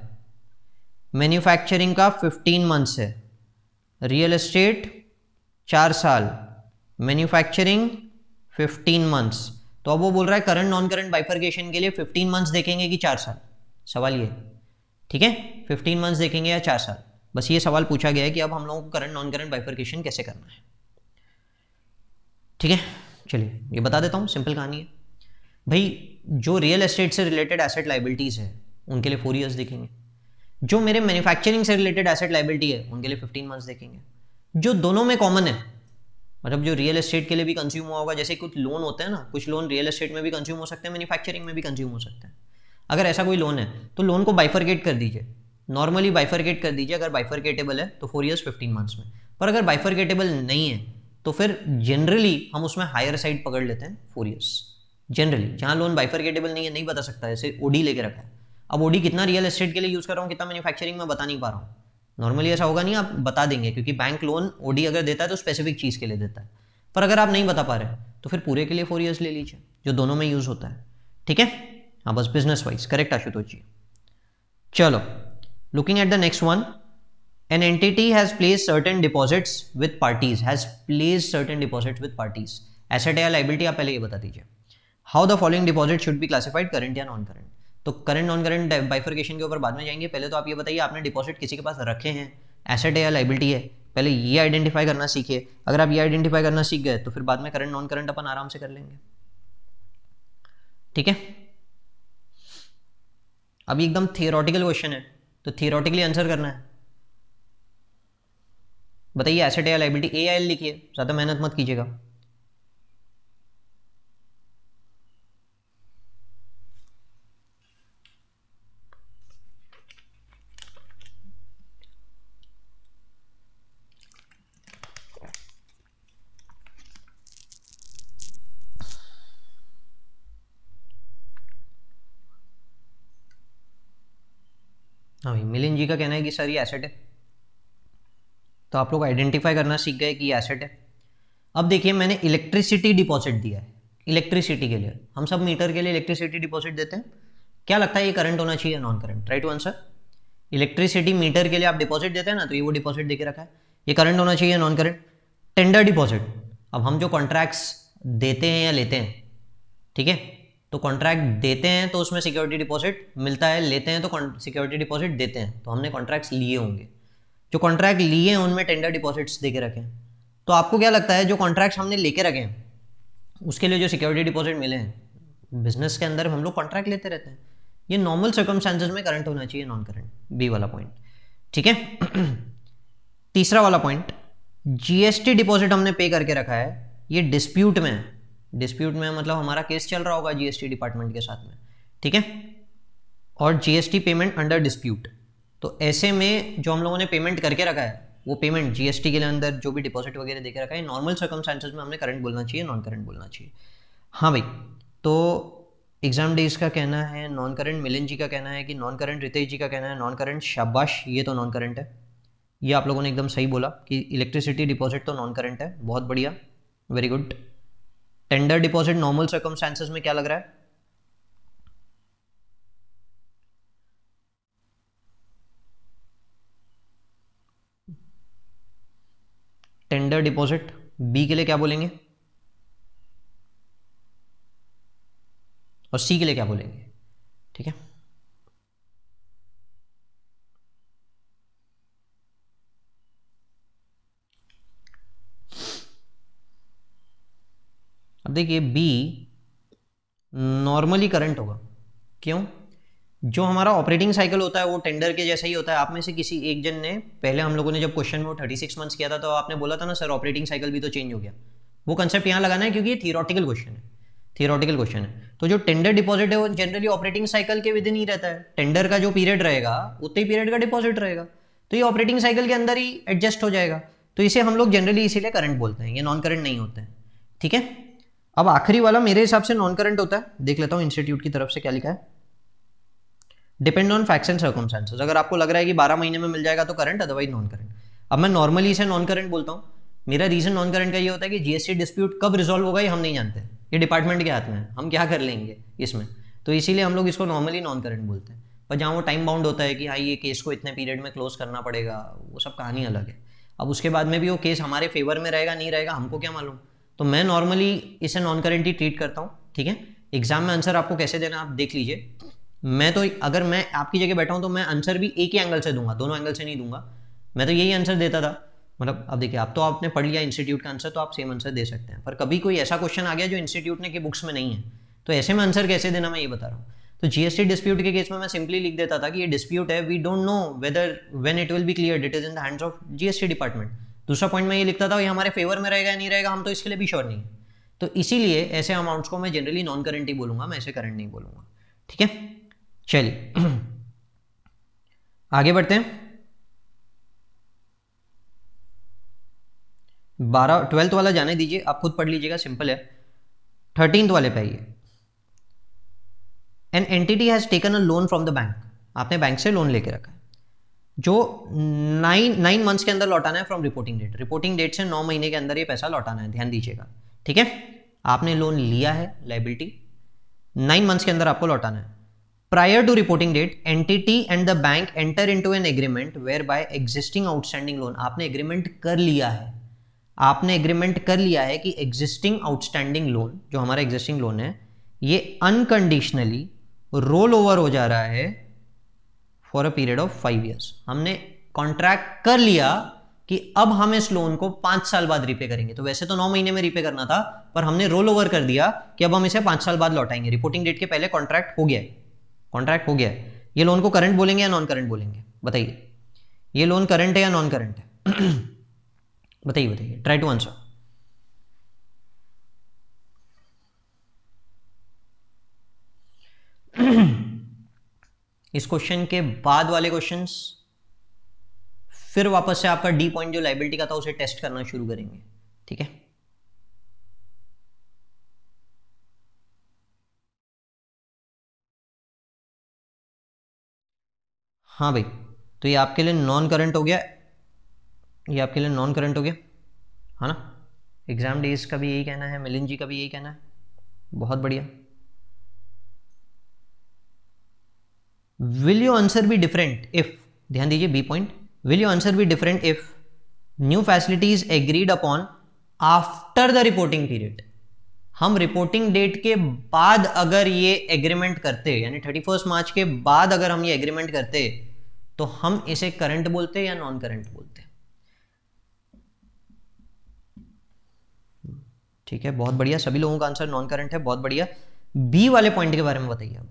मैन्युफैक्चरिंग का फिफ्टीन मंथ्स है रियल एस्टेट चार साल मैन्युफैक्चरिंग फिफ्टीन मंथ्स तो अब वो बोल रहा है करंट नॉन करंट बाइफर्गेशन के लिए फिफ्टीन मंथ्स देखेंगे कि चार साल सवाल ये ठीक है फिफ्टीन मंथ्स देखेंगे या चार साल बस ये सवाल पूछा गया है कि अब हम लोगों को करंट नॉन करंट बाइफर्गेशन कैसे करना है ठीक है चलिए ये बता देता हूँ सिंपल कहानी है भाई जो रियल एस्टेट से रिलेटेड एसेट लाइबिलिटीज़ है उनके लिए फोर ईयर्स देखेंगे जो मेरे मैन्युफैक्चरिंग से रिलेटेड एसेट लाइबिलिटी है उनके लिए फिफ्टीन मंथ्स देखेंगे जो दोनों में कॉमन है मतलब जो रियल एस्टेट के लिए भी कंज्यूम हुआ होगा जैसे कुछ लोन होते हैं ना कुछ लोन रियल एस्टेट में भी कंज्यूम हो सकते हैं मैन्युफैक्चरिंग में भी कंज्यूम हो सकते हैं अगर ऐसा कोई लोन है तो लोन को बाइफरगेट कर दीजिए नॉर्मली बाइफरगेट कर दीजिए अगर बाइफरगेटेबल है तो फोर ईयर्स फिफ्टीन मंथ्स में पर अगर बाइफरगेटेबल नहीं है तो फिर जनरली हम उसमें हायर साइड पकड़ लेते हैं फोर ईयर्स जनरली जहाँ लोन बाइफरगेटेबल नहीं है नहीं बता सकता जैसे ओडी लेके रखा है अब ओडी कितना रियल एस्टेट के लिए यूज़ कर रहा हूँ कितना मैन्युफैक्चरिंग में बता नहीं पा रहा हूँ नॉर्मली ऐसा होगा नहीं आप बता देंगे क्योंकि बैंक लोन ओडी अगर देता है तो स्पेसिफिक चीज के लिए देता है पर अगर आप नहीं बता पा रहे तो फिर पूरे के लिए फोर ईयर्स ले लीजिए जो दोनों में यूज होता है ठीक है हाँ बस business wise correct Ashutosh ji चलो looking at the next one an entity has place certain deposits with parties has place certain deposits with parties asset या लाइबिलिटी आप पहले ये बता दीजिए how the following deposit should be classified current या non current तो current non current bifurcation के ऊपर बाद में जाएंगे पहले तो आप ये बताइए आपने डिपॉजिट किसी के पास रखे हैं एसेट है या लाइबिलिटी है पहले ये आइडेंटिफाई करना सीखिए अगर आप ये आइडेंटिफाई करना सीख गए तो फिर बाद में करंट नॉन करंट अपन आराम से कर लेंगे ठीक है अभी एकदम थियोरटिकल क्वेश्चन है तो थियोरटिकली आंसर करना है बताइए एसेट या लाइबिलिटी ए आई एल लिखिए ज़्यादा मेहनत मत कीजिएगा हाँ भाई मिलिन जी का कहना है कि सर ये एसेट है तो आप लोग आइडेंटिफाई करना सीख गए कि एसेट है अब देखिए मैंने इलेक्ट्रिसिटी डिपॉजिट दिया है इलेक्ट्रिसिटी के लिए हम सब मीटर के लिए इलेक्ट्रिसिटी डिपॉजिट देते हैं क्या लगता है ये करंट होना चाहिए non current right answer electricity meter के लिए आप डिपॉजिट देते हैं ना तो ये वो डिपॉजिट देके रखा है ये करंट होना चाहिए नॉन करंट टेंडर डिपॉजिट अब हम जो कॉन्ट्रैक्ट्स देते हैं या लेते हैं ठीक है तो कॉन्ट्रैक्ट देते हैं तो उसमें सिक्योरिटी डिपॉजिट मिलता है लेते हैं तो सिक्योरिटी डिपॉजिट देते हैं तो हमने कॉन्ट्रैक्ट्स लिए होंगे जो कॉन्ट्रैक्ट लिए हैं उनमें टेंडर डिपॉजिट्स दे के रखें तो आपको क्या लगता है जो कॉन्ट्रैक्ट्स हमने लेके रखे हैं उसके लिए जो सिक्योरिटी डिपॉजिट मिले हैं बिजनेस के अंदर हम लोग कॉन्ट्रैक्ट लेते रहते हैं ये नॉर्मल सर्कमस्टेंसेज में करंट होना चाहिए नॉन करंट बी वाला पॉइंट ठीक है तीसरा वाला पॉइंट जीएसटी डिपॉजिट हमने पे करके रखा है ये डिस्प्यूट में है डिस्प्यूट में मतलब हमारा केस चल रहा होगा जीएसटी डिपार्टमेंट के साथ में ठीक है और जीएसटी पेमेंट अंडर डिस्प्यूट तो ऐसे में जो हम लोगों ने पेमेंट करके रखा है वो पेमेंट जीएसटी के अंदर जो भी डिपॉजिट वगैरह देकर रखा है नॉर्मल सर्कमस्टांसेज में हमने करंट बोलना चाहिए नॉन करंट बोलना चाहिए हाँ भाई तो एग्जाम डेज का कहना है नॉन करंट मिलन जी का कहना है कि नॉन करंट रितेश जी का कहना है नॉन करंट शाबाश ये तो नॉन करंट है ये आप लोगों ने एकदम सही बोला कि इलेक्ट्रिसिटी डिपॉजिट तो नॉन करंट है बहुत बढ़िया very good tender deposit normal circumstances में क्या लग रहा है टेंडर डिपॉजिट बी के लिए क्या बोलेंगे और सी के लिए क्या बोलेंगे ठीक है अब देखिए बी नॉर्मली करंट होगा क्यों जो हमारा ऑपरेटिंग साइकिल होता है वो टेंडर के जैसा ही होता है आप में से किसी एक जन ने पहले हम लोगों ने जब क्वेश्चन में वो थर्टी सिक्स मंथ्स किया था तो आपने बोला था ना सर ऑपरेटिंग साइकिल भी तो चेंज हो गया वो कंसेप्ट यहाँ लगाना है क्योंकि ये थियोरटिकल क्वेश्चन है थियोरटिकल क्वेश्चन है तो जो टेंडर डिपॉजिट है वो जनरली ऑपरेटिंग साइकिल के विदिन ही रहता है टेंडर का जो पीरियड रहेगा उतने पीरियड का डिपॉजिट रहेगा तो ये ऑपरेटिंग साइकिल के अंदर ही एडजस्ट हो जाएगा तो इसे हम लोग जनरली इसीलिए करंट बोलते हैं ये नॉन करंट नहीं होते हैं ठीक है अब आखिरी वाला मेरे हिसाब से नॉन करंट होता है देख लेता हूँ इंस्टीट्यूट की तरफ से क्या लिखा है depend on facts and circumstances अगर आपको लग रहा है कि बारह महीने में मिल जाएगा तो करंट अदरवाइज नॉन करंट अब मैं नॉर्मली इसे नॉन करंट बोलता हूँ मेरा रीजन नॉन करंट का ये होता है कि जीएसटी डिस्प्यूट कब रिजॉल्व होगा ये हम नहीं जानते ये डिपार्टमेंट के हाथ में है हम क्या कर लेंगे इसमें तो इसीलिए हम लोग इसको नॉर्मली नॉन करंट बोलते हैं पर जहाँ वो टाइम बाउंड होता है कि हाँ ये केस को इतने पीरियड में क्लोज करना पड़ेगा वो सब कहानी अलग है अब उसके बाद में भी वो केस हमारे फेवर में रहेगा नहीं रहेगा हमको क्या मालूम तो मैं नॉर्मली इसे नॉन करेंटली ट्रीट करता हूँ ठीक है एग्जाम में आंसर आपको कैसे देना आप देख लीजिए मैं तो अगर मैं आपकी जगह बैठा हूँ तो मैं आंसर भी एक ही एंगल से दूंगा दोनों एंगल से नहीं दूंगा मैं तो यही आंसर देता था मतलब अब देखिए आप तो आपने पढ़ लिया इंस्टीट्यूट का आंसर तो आप सेम आंसर दे सकते हैं पर कभी कोई ऐसा क्वेश्चन आ गया जो इंस्टीट्यूट ने के बुक्स में नहीं है तो ऐसे में आंसर कैसे देना मैं ये बता रहा हूँ तो जीएसटी डिस्प्यूट के केस में मैं सिंपली लिख देता था कि ये डिस्प्यूट है we don't know whether when it will be clear it is in the hands of GST department दूसरा पॉइंट मैं ये लिखता था ये हमारे फेवर में रहेगा या नहीं रहेगा हम तो इसके लिए भी श्योर नहीं है तो इसीलिए ऐसे अमाउंट्स को मैं जनरली नॉन करंट ही बोलूंगा मैं ऐसे करंट नहीं बोलूंगा ठीक है चलिए आगे बढ़ते हैं बारह ट्वेल्थ वाला जाने दीजिए आप खुद पढ़ लीजिएगा सिंपल है थर्टींथ वाले पे आइए an entity has taken a loan from the bank आपने बैंक से लोन लेके रखा है जो नाइन नाइन मंथ्स के अंदर लौटाना है from reporting date reporting date से नौ महीने के अंदर ये पैसा लौटाना है ध्यान दीजिएगा ठीक है आपने लोन लिया है लाइबिलिटी नाइन मंथ्स के अंदर आपको लौटाना है prior to reporting date entity and the bank enter into an agreement whereby existing outstanding loan आपने एग्रीमेंट कर लिया है आपने एग्रीमेंट कर लिया है कि एग्जिस्टिंग आउटस्टैंडिंग लोन जो हमारा एग्जिस्टिंग लोन है ये अनकंडीशनली रोल ओवर हो जा रहा है for a period of five years हमने कॉन्ट्रैक्ट कर लिया कि अब हम इस लोन को पांच साल बाद रिपे करेंगे तो वैसे तो नौ महीने में रिपे करना था पर हमने रोल ओवर कर दिया कि अब हम इसे पांच साल बाद लौटाएंगे रिपोर्टिंग डेट के पहले कॉन्ट्रैक्ट हो गया है कॉन्ट्रैक्ट हो गया है ये लोन को करंट बोलेंगे या नॉन करंट बोलेंगे बताइए ये लोन करंट है या नॉन करंट है बताइए बताइए ट्राई टू आंसर Mm-hmm. इस क्वेश्चन के बाद वाले क्वेश्चन फिर वापस से आपका डी पॉइंट जो लाइबिलिटी का था उसे टेस्ट करना शुरू करेंगे ठीक है हाँ भाई तो ये आपके लिए नॉन करंट हो गया ये आपके लिए नॉन करंट हो गया है हाँ ना एग्ज़ाम डेज का भी यही कहना है मिलिन जी का भी यही कहना है बहुत बढ़िया will you answer be different if ध्यान दीजिए B point will you answer be different if new facilities agreed upon after the reporting period हम रिपोर्टिंग डेट के बाद अगर ये एग्रीमेंट करते यानी थर्टी फर्स्ट मार्च के बाद अगर हम ये एग्रीमेंट करते तो हम इसे करंट बोलते या नॉन करंट बोलते ठीक है बहुत बढ़िया सभी लोगों का आंसर नॉन करंट है बहुत बढ़िया बी वाले पॉइंट के बारे में बताइए आप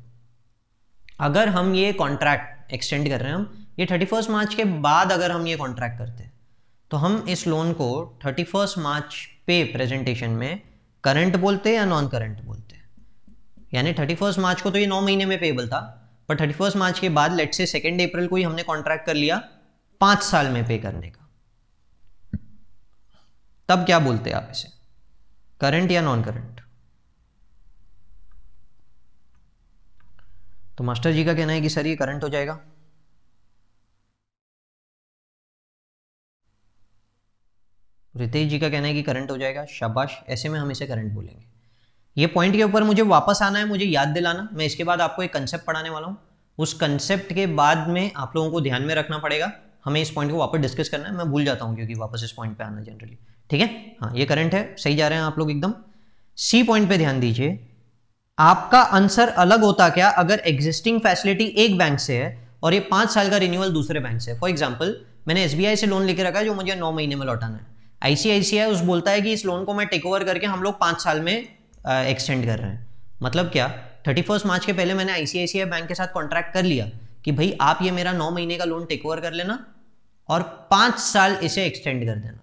अगर हम ये कॉन्ट्रैक्ट एक्सटेंड कर रहे हैं हम ये थर्टी फर्स्ट मार्च के बाद अगर हम ये कॉन्ट्रैक्ट करते हैं तो हम इस लोन को थर्टी फर्स्ट मार्च पे प्रेजेंटेशन में करंट बोलते हैं या नॉन करंट बोलते हैं यानी थर्टी फर्स्ट मार्च को तो ये नौ महीने में पेबल था पर थर्टी फर्स्ट मार्च के बाद लेट से सेकेंड अप्रैल को ही हमने कॉन्ट्रैक्ट कर लिया पांच साल में पे करने का तब क्या बोलते हैं आप इसे करंट या नॉन करंट तो मास्टर जी का कहना है कि सर ये करंट हो जाएगा रितेश जी का कहना है कि करंट हो जाएगा शाबाश ऐसे में हम इसे करंट बोलेंगे ये पॉइंट के ऊपर मुझे वापस आना है मुझे याद दिलाना मैं इसके बाद आपको एक कंसेप्ट पढ़ाने वाला हूँ उस कंसेप्ट के बाद में आप लोगों को ध्यान में रखना पड़ेगा हमें इस पॉइंट को वापस डिस्कस करना है मैं भूल जाता हूँ क्योंकि वापस इस पॉइंट पे आना जनरली ठीक है हाँ ये करंट है सही जा रहे हैं आप लोग एकदम सी पॉइंट पे ध्यान दीजिए आपका आंसर अलग होता क्या अगर एग्जिस्टिंग फैसिलिटी एक बैंक से है और ये पाँच साल का रिन्यूअल दूसरे बैंक से फॉर एग्जाम्पल मैंने एस से लोन लेके रखा है जो मुझे नौ महीने में लौटाना है आईसीआईसीआई उस बोलता है कि इस लोन को मैं टेक ओवर करके हम लोग पाँच साल में एक्सटेंड कर रहे हैं मतलब क्या थर्टी फर्स्ट मार्च के पहले मैंने आईसीआईसीआई बैंक के साथ कॉन्ट्रैक्ट कर लिया कि भाई आप ये मेरा नौ महीने का लोन टेक ओवर कर लेना और पाँच साल इसे एक्सटेंड कर देना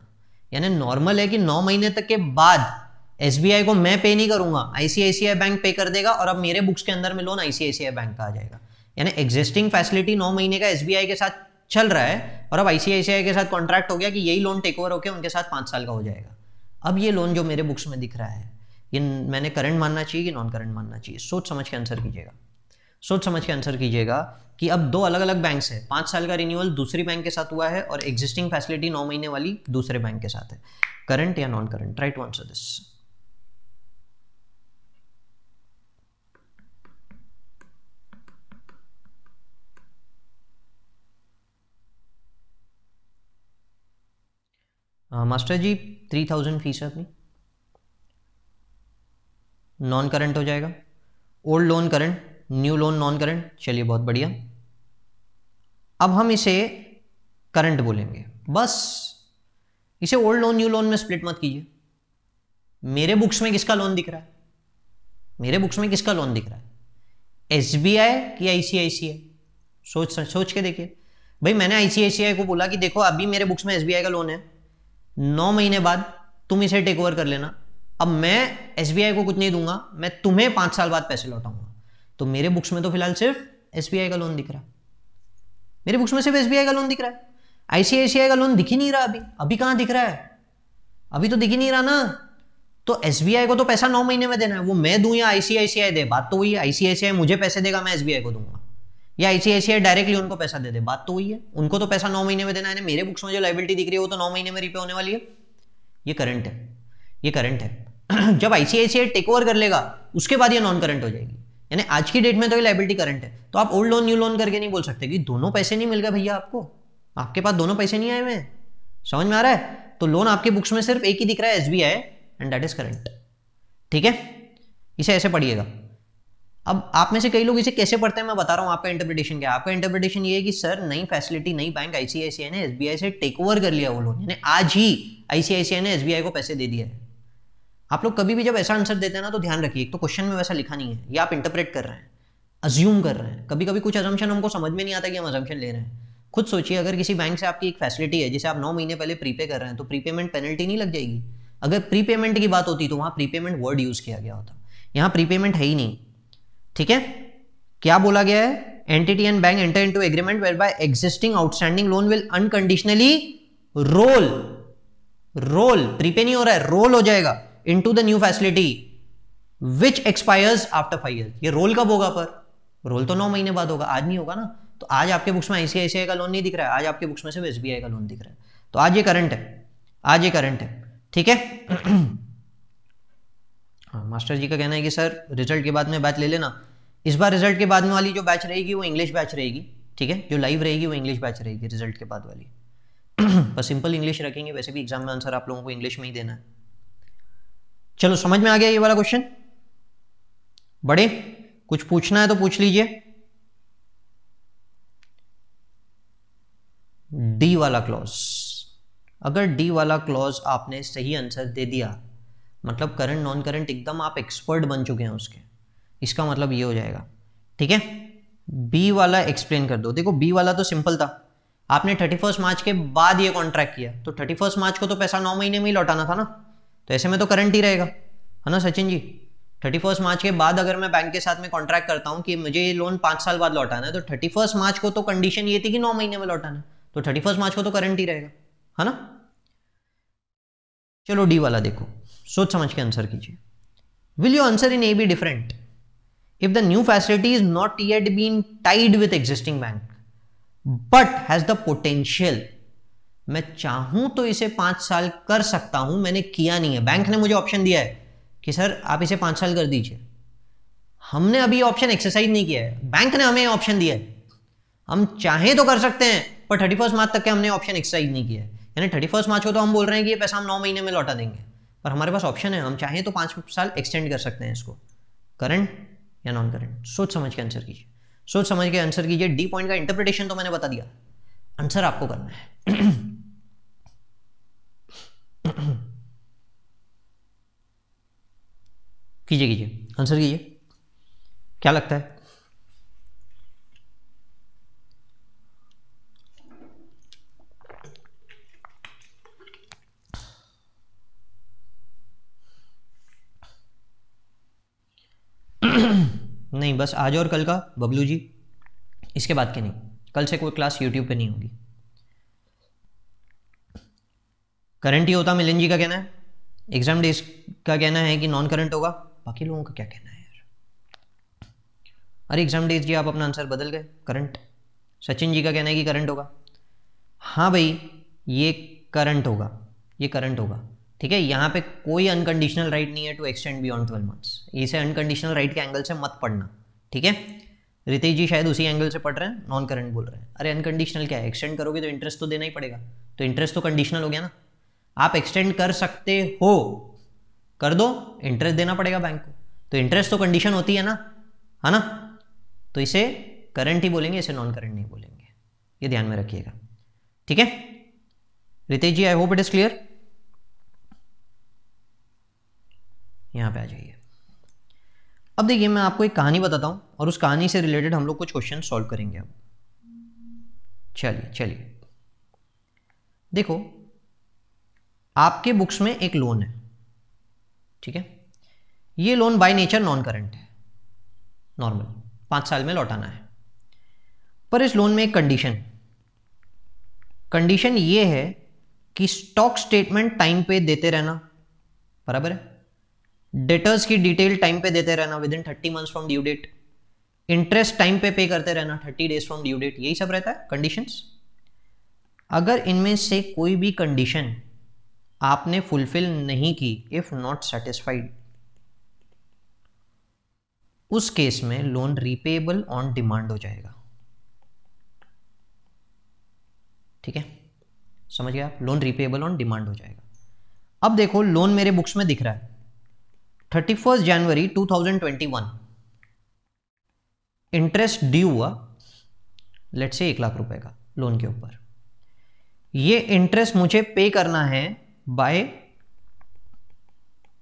यानी नॉर्मल है कि नौ महीने तक के बाद एस को मैं पे नहीं करूंगा आईसीआईसीआई बैंक पे कर देगा और अब मेरे बुक्स के अंदर में लोन आईसीआईसीआई बैंक का आ जाएगा यानी एग्जिस्टिंग फैसिलिटी नौ महीने का एस के साथ चल रहा है और अब आईसीआईसीआई के साथ कॉन्ट्रैक्ट हो गया कि यही लोन टेक ओवर होकर उनके साथ पांच साल का हो जाएगा अब ये लोन जो मेरे बुक्स में दिख रहा है ये मैंने करंट मानना चाहिए कि नॉन करंट मानना चाहिए सोच समझ के आंसर कीजिएगा सोच समझ के आंसर कीजिएगा कि अब दो अलग अलग बैंक्स है पाँच साल का रिन्यूअल दूसरी बैंक के साथ हुआ है और एग्जिस्टिंग फैसिलिटी नौ महीने वाली दूसरे बैंक के साथ है करंट या non current right to answer this master ji three thousand fees है अपनी नॉन करंट हो जाएगा old loan current new loan non current चलिए बहुत बढ़िया अब हम इसे करंट बोलेंगे बस इसे ओल्ड लोन न्यू लोन में स्प्लिट मत कीजिए मेरे बुक्स में किसका लोन दिख रहा है मेरे बुक्स में किसका लोन दिख रहा है एस बी आई कि आई सी आई सी आई सोच सोच के देखिए भाई मैंने आई सी आई सी आई को बोला कि देखो अभी मेरे बुक्स में एस बी आई का लोन है नौ महीने बाद तुम इसे टेक ओवर कर लेना अब मैं एस को कुछ नहीं दूंगा मैं तुम्हें पांच साल बाद पैसे लौटाऊंगा तो मेरे बुक्स में तो फिलहाल सिर्फ एस का लोन दिख रहा है मेरे बुक्स में सिर्फ एस का लोन दिख रहा है आईसीआईसीआई का लोन दिख ही नहीं रहा अभी अभी कहाँ दिख रहा है अभी तो दिख ही नहीं रहा ना तो एस को तो पैसा नौ महीने में देना है वो मैं दूं या आईसीआईसीआई दे बात तो वही आईसीआईसीआई मुझे पैसे देगा मैं एस को दूंगा या आईसीआईसीआई डायरेक्टली उनको पैसा दे दे बात तो वही है उनको तो पैसा नौ महीने में देना है मेरे बुक्स में जो लाइबिलिटी दिख रही है वो तो नौ महीने में रिपे होने वाली है ये करंट है ये करंट है जब आईसीआईसीआई टेक ओवर कर लेगा उसके बाद ये नॉन करंट हो जाएगी यानी आज की डेट में तो ये लाइबिलिटी करंट है तो आप ओल्ड लोन न्यू लोन करके नहीं बोल सकते कि दोनों पैसे नहीं मिल गए भैया आपको आपके पास दोनों पैसे नहीं आए हुए हैं समझ में आ रहा है तो लोन आपके बुक्स में सिर्फ एक ही दिख रहा है as and that is current ठीक है इसे ऐसे पढ़िएगा अब आप में से कई लोग इसे कैसे पढ़ते हैं मैं बता रहा हूँ आपका इंटरप्रिटेशन क्या आपका इंटरप्रिटेशन ये है कि सर नई फैसिलिटी नई बैंक आईसीआईसीआई ने एसबीआई से टेक ओवर कर लिया वो लोग यानी आज ही आईसीआईसीआई ने एसबीआई को पैसे दे दिया है आप लोग कभी भी जब ऐसा आंसर देते हैं ना तो ध्यान रखिए एक तो क्वेश्चन में वैसा लिखा नहीं है ये आप इंटरप्रेट कर रहे हैं अज्यूम कर रहे हैं कभी कभी कुछ अजम्पन हमको समझ में नहीं आता कि हम अजम्पन ले रहे हैं खुद सोचिए अगर किसी बैंक से आपकी एक फैसिलिटी है जिसे आप नौ महीने पहले प्रीपे कर रहे हैं तो प्रीपेमेंट पेनल्टी नहीं लग जाएगी अगर प्रीपेमेंट की बात होती तो वहाँ प्रीपेमेंट वर्ड यूज़ किया गया होता यहाँ प्रीपेमेंट है ही नहीं ठीक है क्या बोला गया है entity and bank enter into agreement whereby existing outstanding loan will unconditionally roll roll prepay नहीं हो रहा है रोल हो जाएगा into the new facility which expires after five year ये रोल कब होगा पर रोल तो नौ महीने बाद होगा आज नहीं होगा ना तो आज आपके बुक्स में आईसीआईसीआई का लोन नहीं दिख रहा है आज आपके बुक्स में सिर्फ एसबीआई का लोन दिख रहा है तो आज ये करंट है आज ये करंट है ठीक है हाँ मास्टर जी का कहना है कि सर रिजल्ट के बाद में बैच ले लेना इस बार रिजल्ट के बाद में वाली जो बैच रहेगी वो इंग्लिश बैच रहेगी ठीक है जो लाइव रहेगी वो इंग्लिश बैच रहेगी रिजल्ट के बाद वाली बस सिंपल इंग्लिश रखेंगे वैसे भी एग्जाम में आंसर आप लोगों को इंग्लिश में ही देना है चलो समझ में आ गया ये वाला क्वेश्चन बड़े कुछ पूछना है तो पूछ लीजिए डी वाला क्लॉज अगर डी वाला क्लॉज आपने सही आंसर दे दिया मतलब करंट नॉन करंट एकदम आप एक्सपर्ट बन चुके हैं उसके इसका मतलब ये हो जाएगा ठीक है बी वाला एक्सप्लेन कर दो देखो बी वाला तो सिंपल था आपने थर्टी फर्स्ट मार्च के बाद ये कॉन्ट्रैक्ट किया तो थर्टी फर्स्ट मार्च को तो पैसा नौ महीने में ही लौटाना था ना तो ऐसे में तो करंट ही रहेगा है ना Sachin ji thirty first March के बाद अगर मैं बैंक के साथ में कॉन्ट्रैक्ट करता हूँ कि मुझे ये लोन पाँच साल बाद लौटाना है तो थर्टी फर्स्ट मार्च को तो कंडीशन ये थी कि नौ महीने में लौटाना है तो थर्टी फर्स्ट मार्च को तो करंट ही रहेगा है ना चलो डी वाला देखो सोच समझ के आंसर कीजिए will you answer in a be different if the new facility is not yet been tied with existing bank but has the potential मैं चाहूं तो इसे पांच साल कर सकता हूं मैंने किया नहीं है बैंक ने मुझे ऑप्शन दिया है कि सर आप इसे पांच साल कर दीजिए हमने अभी ऑप्शन एक्सरसाइज नहीं किया है बैंक ने हमें ऑप्शन दिया है हम चाहें तो कर सकते हैं पर थर्टी फर्स्ट मार्च तक के हमने ऑप्शन एक्सरसाइज नहीं किया है यानी थर्टी फर्स्ट मार्च को तो हम बोल रहे हैं कि ये पैसा हम नौ महीने में लौटा देंगे और हमारे पास ऑप्शन है हम चाहें तो पाँच साल एक्सटेंड कर सकते हैं इसको करंट या नॉन करंट सोच समझ के आंसर कीजिए सोच समझ के आंसर कीजिए डी पॉइंट का इंटरप्रिटेशन तो मैंने बता दिया आंसर आपको करना है कीजिए कीजिए आंसर कीजिए क्या लगता है नहीं बस आज और कल का बबलू जी इसके बाद के नहीं कल से कोई क्लास यूट्यूब पे नहीं होगी करंट ही होता मिलन जी का कहना है एग्जाम डेज का कहना है कि नॉन करंट होगा बाकी लोगों का क्या कहना है यार अरे एग्जाम डेज जी आप अपना आंसर बदल गए करंट सचिन जी का कहना है कि करंट होगा हाँ भाई ये करंट होगा ये करंट होगा ठीक है यहाँ पे कोई अनकंडीशनल राइट नहीं है to extend beyond twelve months इसे अनकंडीशनल राइट के एंगल से मत पढ़ना ठीक है रितेश जी शायद उसी एंगल से पढ़ रहे हैं नॉन करंट बोल रहे हैं अरे अनकंडीशनल क्या है एक्सटेंड करोगे तो इंटरेस्ट तो देना ही पड़ेगा तो इंटरेस्ट तो कंडीशनल हो गया ना आप एक्सटेंड कर सकते हो कर दो इंटरेस्ट देना पड़ेगा बैंक को तो इंटरेस्ट तो कंडीशन होती है ना है ना तो इसे करंट ही बोलेंगे इसे नॉन करंट नहीं बोलेंगे ये ध्यान में रखिएगा ठीक है Ritesh ji I hope it is clear यहाँ पे आ जाइए अब देखिए मैं आपको एक कहानी बताता हूँ और उस कहानी से रिलेटेड हम लोग कुछ क्वेश्चन सॉल्व करेंगे अब चलिए चलिए देखो आपके बुक्स में एक लोन है ठीक है ये loan by nature non current है नॉर्मल पाँच साल में लौटाना है पर इस लोन में एक कंडीशन कंडीशन ये है कि स्टॉक स्टेटमेंट टाइम पे देते रहना बराबर है डेटर्स की डिटेल टाइम पे देते रहना within thirty months from due date interest time पे पे करते रहना thirty days from due date यही सब रहता है कंडीशन अगर इनमें से कोई भी कंडीशन आपने फुलफिल नहीं की इफ नॉट सेटिस्फाइड उस केस में लोन रिपेएबल ऑन डिमांड हो जाएगा ठीक है समझ गया आप लोन रिपेएबल ऑन डिमांड हो जाएगा अब देखो लोन मेरे बुक्स में दिख रहा है thirty first January 2021 interest due हुआ लेट से एक लाख रुपए का लोन के ऊपर ये इंटरेस्ट मुझे पे करना है बाय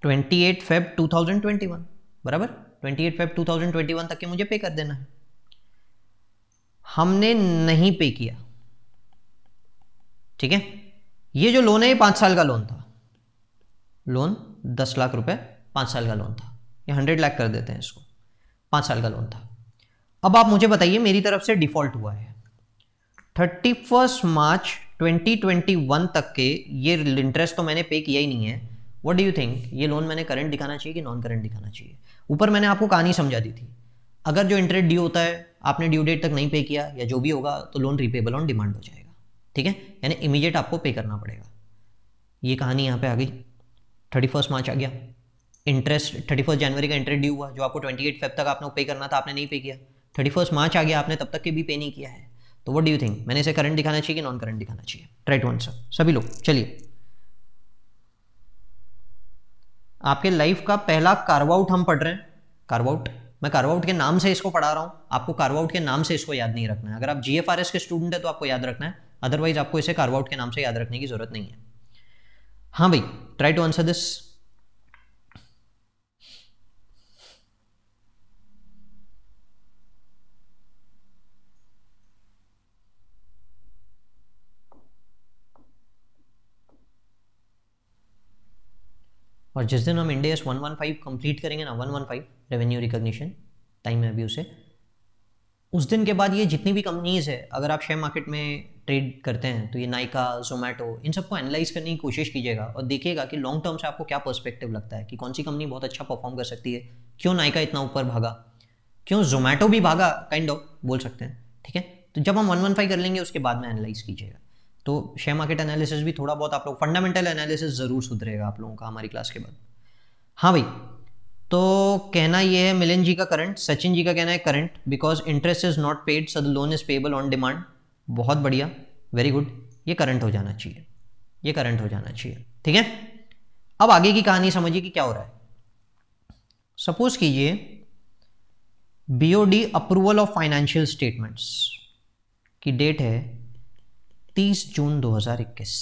28 फेब 2021 बराबर 28 फेब 2021 तक के मुझे पे कर देना है हमने नहीं पे किया ठीक है ये जो लोन है ये पांच साल का लोन था लोन दस लाख रुपए पाँच साल का लोन था ये हंड्रेड लाख कर देते हैं इसको पाँच साल का लोन था अब आप मुझे बताइए मेरी तरफ से डिफ़ॉल्ट हुआ है थर्टी फर्स्ट मार्च 2021 तक के ये इंटरेस्ट तो मैंने पे किया ही नहीं है वट डू यू थिंक ये लोन मैंने करंट दिखाना चाहिए कि नॉन करंट दिखाना चाहिए ऊपर मैंने आपको कहानी समझा दी थी अगर जो इंटरेस्ट ड्यू होता है आपने ड्यू डेट तक नहीं पे किया या जो भी होगा तो लोन रिपेबल ऑन डिमांड हो जाएगा ठीक है यानी इमीडिएट आपको पे करना पड़ेगा ये कहानी यहाँ पे आ गई थर्टी फर्स्ट मार्च आ गया इंटरेस्ट थर्टी फर्स्ट जनवरी का इंटरेस्ट ड्यू हुआ जो आपको ट्वेंटी एट फेब तक आपने पे करना था आपने नहीं पे किया थर्टी फर्स्ट मार्च आ गया आपने तब तक के भी पे नहीं किया है तो वट डू थिंक मैंने इसे करंट दिखाना चाहिए कि नॉन करंट दिखाना चाहिए राइट वन सर सभी लोग चलिए आपके लाइफ का पहला कार्वाउट हम पढ़ रहे हैं कार्वाउट मैं कार्वाउट के नाम से इसको पढ़ा रहा हूँ आपको कार्वाउट के नाम से इसको याद नहीं रखना है अगर आप जी के स्टूडेंट है तो आपको याद रखना है अदरवाइज आपको इसे कार्वाउट के नाम से याद रखने की जरूरत नहीं है हाँ भाई ट्राई टू आंसर दिस और जिस दिन हम Ind AS one one five complete करेंगे ना one one five revenue recognition time है अभी उसे उस दिन के बाद ये जितनी भी कंपनीज़ है अगर आप शेयर मार्केट में ट्रेड करते हैं तो ये नाइका जोमेटो इन सबको एनालाइज करने की कोशिश कीजिएगा और देखिएगा कि लॉन्ग टर्म से आपको क्या पर्सपेक्टिव लगता है कि कौन सी कंपनी बहुत अच्छा परफॉर्म कर सकती है क्यों नाइका इतना ऊपर भागा क्यों जोमेटो भी भागा काइंड kind ऑफ of, बोल सकते हैं ठीक है तो जब हम वन वन फाइव कर लेंगे उसके बाद में एनालाइज कीजिएगा तो शेयर मार्केट एनालिसिस भी थोड़ा बहुत आप लोग फंडामेंटल एनालिसिस ज़रूर सुधरेगा आप लोगों का हमारी क्लास के बाद हाँ भाई तो कहना ये है मिलिन जी का करंट सचिन जी का कहना है current because interest is not paid so the loan is payable on demand बहुत बढ़िया वेरी गुड ये करंट हो जाना चाहिए ये करंट हो जाना चाहिए ठीक है अब आगे की कहानी समझिए कि क्या हो रहा है सपोज कीजिए BOD approval of financial statements की डेट है 30 जून 2021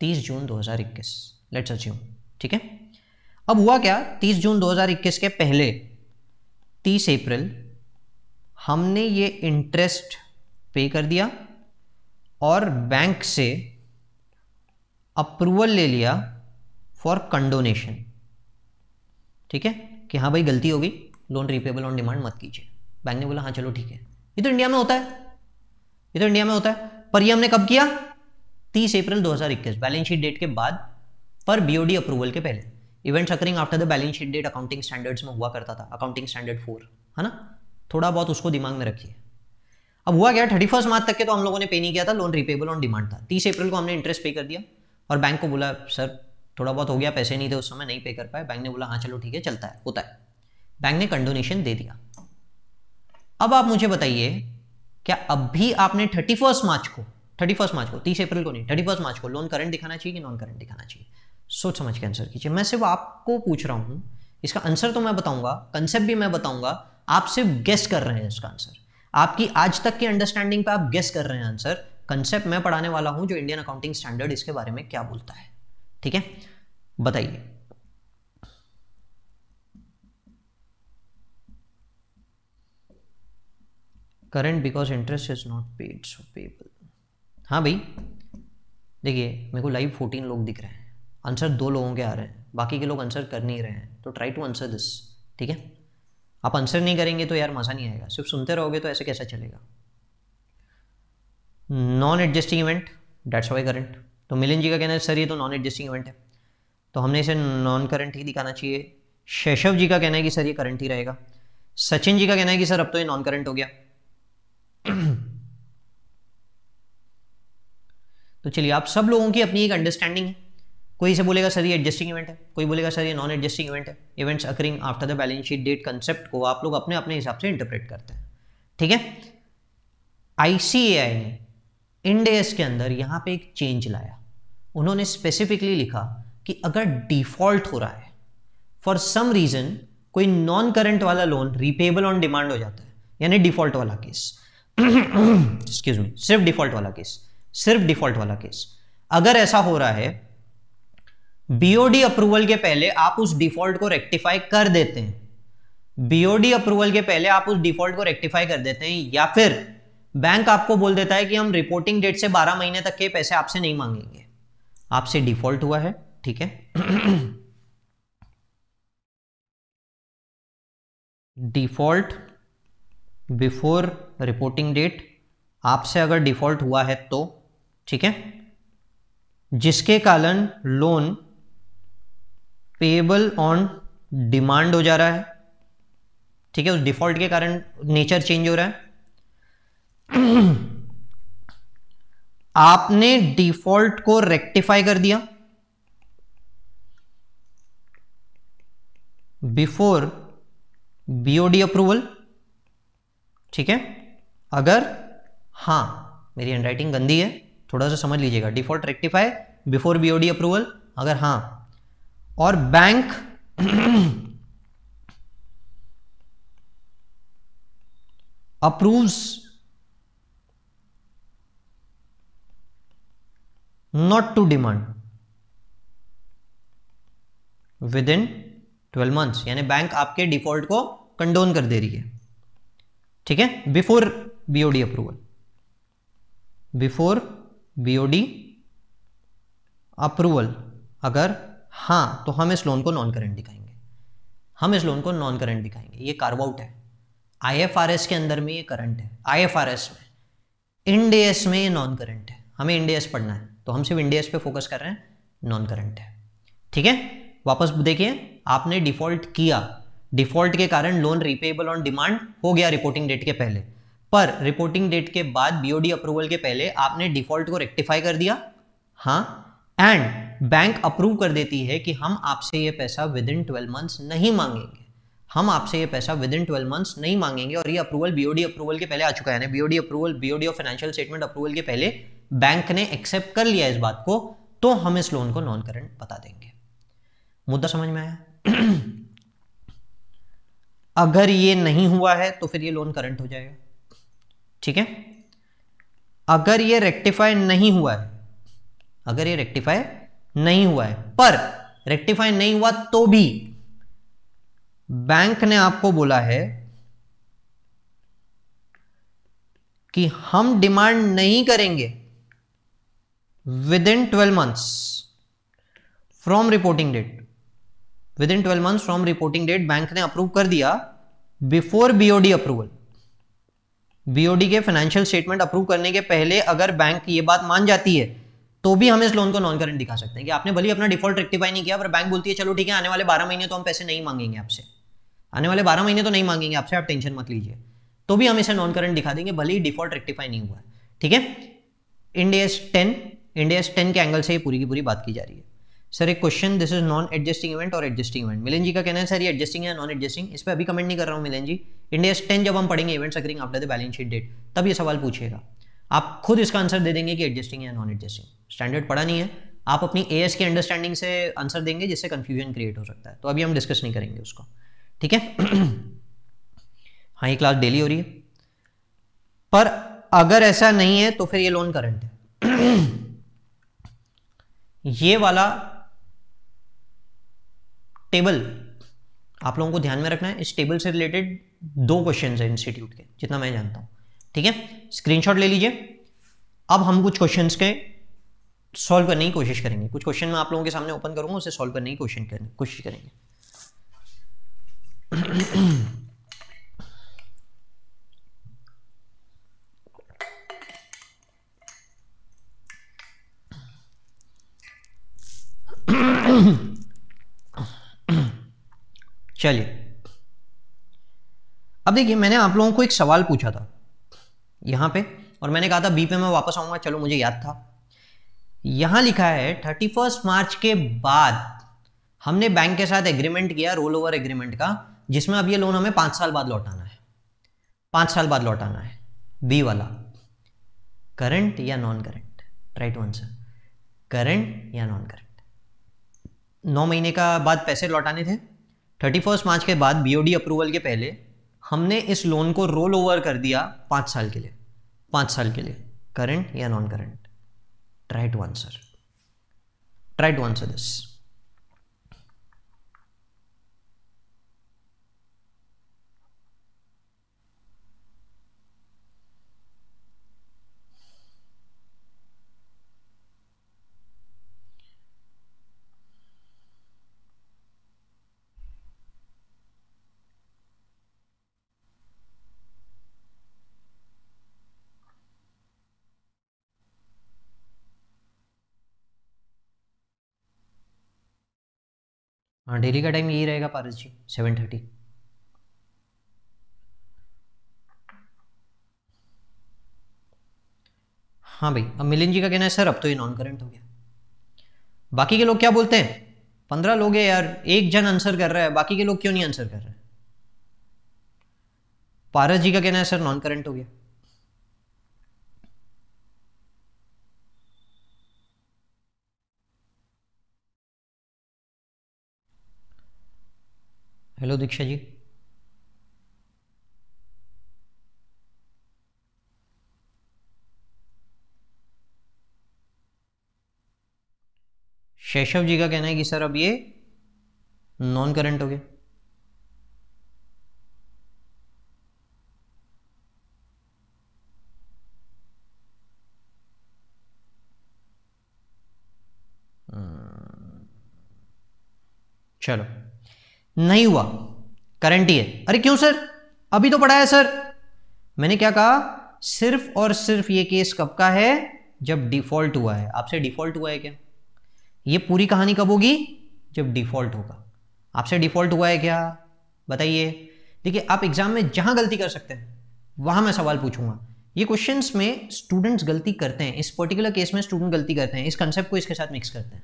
30 जून 2021 लेट्स अज्यूम ठीक है अब हुआ क्या 30 जून 2021 के पहले 30 अप्रैल हमने ये इंटरेस्ट पे कर दिया और बैंक से अप्रूवल ले लिया फॉर कंडोनेशन ठीक है कि हाँ भाई गलती हो गई लोन रिपेबल ऑन डिमांड मत कीजिए बैंक ने बोला हाँ चलो ठीक है इधर इंडिया तो में होता है इधर इंडिया तो में होता है पर ये हमने कब किया 30 अप्रैल 2021 बैलेंस शीट डेट के बाद पर बीओडी अप्रूवल के पहले event occurring after the balance sheet date accounting standards में हुआ करता था अकाउंटिंग स्टैंडर्ड फोर है ना थोड़ा बहुत उसको दिमाग में रखिए अब हुआ क्या थर्टी फर्स्ट मार्च तक के तो हम लोगों ने पे नहीं किया था लोन रिपेबल ऑन डिमांड था तीस अप्रैल को हमने इंटरेस्ट पे कर दिया और बैंक को बोला सर थोड़ा बहुत हो गया पैसे नहीं थे उस समय नहीं पे कर पाए बैंक ने बोला हाँ चलो ठीक है चलता है होता है बैंक ने कंडोनेशन दे दिया अब आप मुझे बताइए क्या अब भी आपने थर्टी फर्स्ट मार्च को थर्टी फर्स्ट मार्च को तीस अप्रैल को नहीं थर्टी फर्स्ट मार्च को लोन करंट दिखाना चाहिए कि नॉन करंट दिखाना चाहिए सोच समझ के आंसर कीजिए मैं सिर्फ आपको पूछ रहा हूँ इसका आंसर तो मैं बताऊंगा कंसेप्ट भी मैं बताऊंगा आप सिर्फ गेस कर रहे हैं इसका आंसर आपकी आज तक की अंडरस्टैंडिंग पे आप गेस कर रहे हैं आंसर कंसेप्ट मैं पढ़ाने वाला हूं जो इंडियन अकाउंटिंग स्टैंडर्ड इसके बारे में क्या बोलता है ठीक है बताइए current because interest is not paid so payable हाँ भाई देखिए मेरे को लाइव फोर्टीन लोग दिख रहे हैं आंसर दो लोगों के आ रहे हैं बाकी के लोग आंसर कर नहीं रहे हैं तो ट्राई टू आंसर दिस ठीक है आप आंसर नहीं करेंगे तो यार मज़ा नहीं आएगा सिर्फ सुनते रहोगे तो ऐसे कैसा चलेगा non adjusting event dates why current तो मिलिन जी का कहना है सर ये तो नॉन एडजस्टिंग इवेंट है तो हमने इसे नॉन करंट ही दिखाना चाहिए शैशव जी का कहना है कि सर ये करंट ही रहेगा सचिन जी का कहना है कि सर अब तो ये नॉन करंट हो गया तो चलिए आप सब लोगों की अपनी एक अंडरस्टैंडिंग है कोई से बोलेगा सर ये एडजस्टिंग इवेंट है कोई बोलेगा सर ये नॉन एडजस्टिंग इवेंट है events occurring after the balance sheet date concept को आप लोग अपने अपने हिसाब से इंटरप्रेट करते हैं ठीक है आईसीएआई ने इंडेस के अंदर यहाँ पे एक चेंज लाया उन्होंने स्पेसिफिकली लिखा कि अगर डिफॉल्ट हो रहा है फॉर सम रीज़न कोई नॉन करंट वाला लोन रिपेबल ऑन डिमांड हो जाता है यानी डिफॉल्ट वाला केस एक्सक्यूज मी सिर्फ डिफॉल्ट वाला केस सिर्फ डिफॉल्ट वाला केस अगर ऐसा हो रहा है बीओडी अप्रूवल के पहले आप उस डिफॉल्ट को रेक्टिफाई कर देते हैं बीओडी अप्रूवल के पहले आप उस डिफॉल्ट को रेक्टिफाई कर देते हैं या फिर बैंक आपको बोल देता है कि हम रिपोर्टिंग डेट से 12 महीने तक के पैसे आपसे नहीं मांगेंगे आपसे डिफॉल्ट हुआ है ठीक है डिफॉल्ट बिफोर रिपोर्टिंग डेट आपसे अगर डिफॉल्ट हुआ है तो ठीक है जिसके कारण लोन पेएबल ऑन डिमांड हो जा रहा है ठीक है उस डिफॉल्ट के कारण नेचर चेंज हो रहा है आपने डिफॉल्ट को रेक्टिफाई कर दिया बिफोर बीओडी अप्रूवल ठीक है अगर हाँ मेरी हैंडराइटिंग गंदी है थोड़ा सा समझ लीजिएगा default rectify before BOD approval अगर हाँ और bank approves to demand within twelve months यानी बैंक आपके डिफॉल्ट को कंडोन कर दे रही है ठीक है before BOD approval before BOD approval अगर हां तो हम इस लोन को नॉन करेंट दिखाएंगे हम इस लोन को नॉन करेंट दिखाएंगे ये कार्वआउट है आईएफआरएस के अंदर में ये करंट है आईएफआरएस में इंडेस में ये नॉन करंट है हमें इंडेस पढ़ना है तो हम सिर्फ इंडेस पे फोकस कर रहे हैं नॉन करंट है ठीक है वापस देखिए आपने डिफॉल्ट किया डिफॉल्ट के कारण लोन रिपेएबल ऑन डिमांड हो गया रिपोर्टिंग डेट के पहले पर रिपोर्टिंग डेट के बाद बीओडी अप्रूवल के पहले आपने डिफॉल्ट को रेक्टिफाई कर दिया हाँ एंड बैंक अप्रूव कर देती है कि हम आपसे ये पैसा विद इन ट्वेल्व मंथ्स नहीं मांगेंगे हम आपसे ये पैसा विद इन ट्वेल्व मंथ्स नहीं मांगेंगे और ये अप्रूवल बीओडी अप्रूवल के पहले आ चुका है BOD approval BOD of financial statement approval के पहले बैंक ने एक्सेप्ट कर लिया इस बात को तो हम इस लोन को नॉन करंट बता देंगे मुद्दा समझ में आया अगर ये नहीं हुआ है तो फिर ये लोन करंट हो जाएगा ठीक है अगर ये रेक्टिफाई नहीं हुआ है अगर ये रेक्टिफाई नहीं हुआ है पर रेक्टिफाई नहीं हुआ तो भी बैंक ने आपको बोला है कि हम डिमांड नहीं करेंगे within twelve months from reporting date within twelve month from reporting date bank ने अप्रूव कर दिया बिफोर बीओडी अप्रूवल बीओडी के फाइनेंशियल स्टेटमेंट अप्रूव करने के पहले अगर बैंक ये बात मान जाती है तो भी हम इस लोन को नॉन करेंट दिखा सकते हैं कि आपने भले अपना डिफॉल्ट रेक्टिफाई नहीं किया पर बैंक बोलती है चलो ठीक है आने वाले बारह महीने तो हम पैसे नहीं मांगेंगे आपसे आने वाले बारह महीने तो नहीं मांगेंगे आपसे आप टेंशन मत लीजिए तो भी हम इसे नॉन करेंट दिखा देंगे भले ही डिफॉल्ट रेक्टिफाई नहीं हुआ है ठीक है इंडिया टेन इंडिया टेन के एंगल से ही पूरी की पूरी बात की जा रही है सर एक question this is non adjusting event और एडजस्टिंग इवेंट मिलन जी का कहना है सर ये एडजस्टिंग या नॉन एडजस्टिंग इस पर अभी कमेंट नहीं कर रहा हूँ मिलन जी इंडिया टेन जब हम पढ़ेंगे events occurring after the balance sheet date तब ये सवाल पूछेगा आप खुद इसका आंसर दे देंगे कि एडजस्टिंग है नॉन एडजस्टिंग स्टैंडर्ड पढ़ा नहीं है आप अपनी ए एस की अंडरस्टैंडिंग से आंसर देंगे जिससे कन्फ्यूजन क्रिएट हो सकता है तो अभी हम डिस्कस नहीं करेंगे उसको ठीक है हाँ ये क्लास डेली हो रही है पर अगर ऐसा नहीं है तो फिर ये लोन करंट है ये वाला टेबल आप लोगों को ध्यान में रखना है इस टेबल से रिलेटेड दो क्वेश्चन है इंस्टीट्यूट के जितना मैं जानता हूँ ठीक है स्क्रीनशॉट ले लीजिए अब हम कुछ क्वेश्चन के सॉल्व करने की कोशिश करेंगे कुछ क्वेश्चन मैं आप लोगों के सामने ओपन करूंगा उसे सॉल्व करने की क्वेश्चन करेंगे कोशिश करेंगे mm चलिए अब देखिए मैंने आप लोगों को एक सवाल पूछा था यहाँ पे और मैंने कहा था बी पे मैं वापस आऊँगा चलो मुझे याद था यहाँ लिखा है थर्टी फर्स्ट मार्च के बाद हमने बैंक के साथ एग्रीमेंट किया रोल ओवर एग्रीमेंट का जिसमें अब ये लोन हमें पाँच साल बाद लौटाना है पाँच साल बाद लौटाना है बी वाला करंट या non current right answer current या नॉन करंट नौ महीने का बाद पैसे लौटाने थे थर्टी फर्स्ट मार्च के बाद बीओडी अप्रूवल के पहले हमने इस लोन को रोल ओवर कर दिया पाँच साल के लिए पाँच साल के लिए करंट या non current try to answer try to answer this हाँ डेली का टाइम यही रहेगा पारस जी सेवन थर्टी हाँ भाई अब मिलिन जी का कहना है सर अब तो ये नॉन करंट हो गया बाकी के लोग क्या बोलते हैं पंद्रह लोग हैं यार एक जन आंसर कर रहा है बाकी के लोग क्यों नहीं आंसर कर रहे पारस जी का कहना है सर नॉन करंट हो गया हेलो दीक्षा जी शैशव जी का कहना है कि सर अब ये नॉन करंट हो गया hmm. चलो नहीं हुआ करंट ईयर है अरे क्यों सर अभी तो पढ़ाया सर मैंने क्या कहा सिर्फ और सिर्फ ये केस कब का है जब डिफॉल्ट हुआ है आपसे डिफॉल्ट हुआ है क्या ये पूरी कहानी कब होगी जब डिफॉल्ट होगा आपसे डिफॉल्ट हुआ है क्या बताइए देखिए आप एग्जाम में जहां गलती कर सकते हैं वहां मैं सवाल पूछूंगा ये क्वेश्चंस में स्टूडेंट्स गलती करते हैं इस पर्टिकुलर केस में स्टूडेंट गलती करते हैं इस कंसेप्ट को इसके साथ मिक्स करते हैं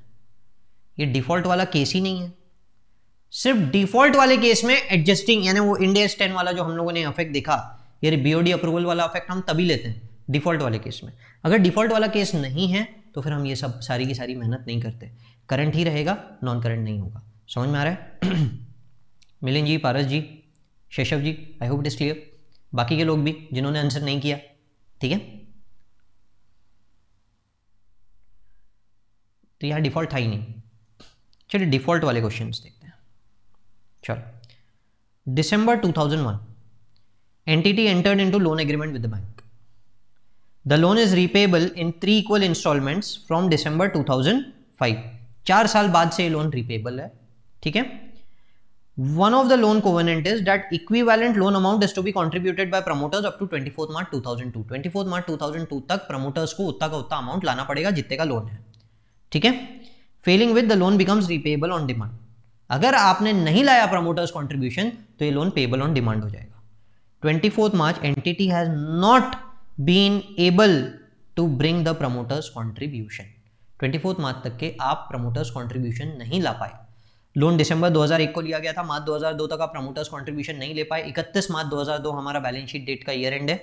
ये डिफॉल्ट वाला केस ही नहीं है सिर्फ डिफॉल्ट वाले केस में एडजस्टिंग यानी वो इंडिया स्टैंड वाला जो हम लोगों ने अफेक्ट देखा यानी बीओडी अप्रूवल वाला अफेक्ट हम तभी लेते हैं डिफॉल्ट वाले केस में अगर डिफॉल्ट वाला केस नहीं है तो फिर हम ये सब सारी की सारी मेहनत नहीं करते करंट ही रहेगा नॉन करंट नहीं होगा समझ में आ रहा है Milin ji Paras ji Shaishav ji I hope it is clear बाकी के लोग भी जिन्होंने आंसर नहीं किया ठीक है तो यहाँ डिफॉल्ट था ही नहीं चलिए डिफॉल्ट वाले क्वेश्चन थे चलो December 2001 entity entered into loan agreement with the bank the loan is repayable in three equal instalments from December 2005 चार साल बाद से ये लोन रिपेबल है ठीक है one of the loan covenant is that equivalent loan amount is to be contributed by promoters up to fourth March twenty fourth March two thousand two तक promoters को उतना का उत्ता अमाउंट लाना पड़ेगा जितने का लोन है ठीक है failing with the loan becomes repayable on demand अगर आपने नहीं लाया प्रमोटर्स कॉन्ट्रीब्यूशन तो ये लोन पेबल ऑन डिमांड हो जाएगा twenty fourth March entity has not been able to bring the promoters contribution twenty fourth March तक के आप प्रमोटर्स कॉन्ट्रीब्यूशन नहीं ला पाए लोन दिसंबर 2001 को लिया गया था मार्च 2002 तक आप प्रमोटर्स कॉन्ट्रीब्यूशन नहीं ले पाए 31 मार्च 2002 हमारा बैलेंस शीट डेट का ईयर एंड है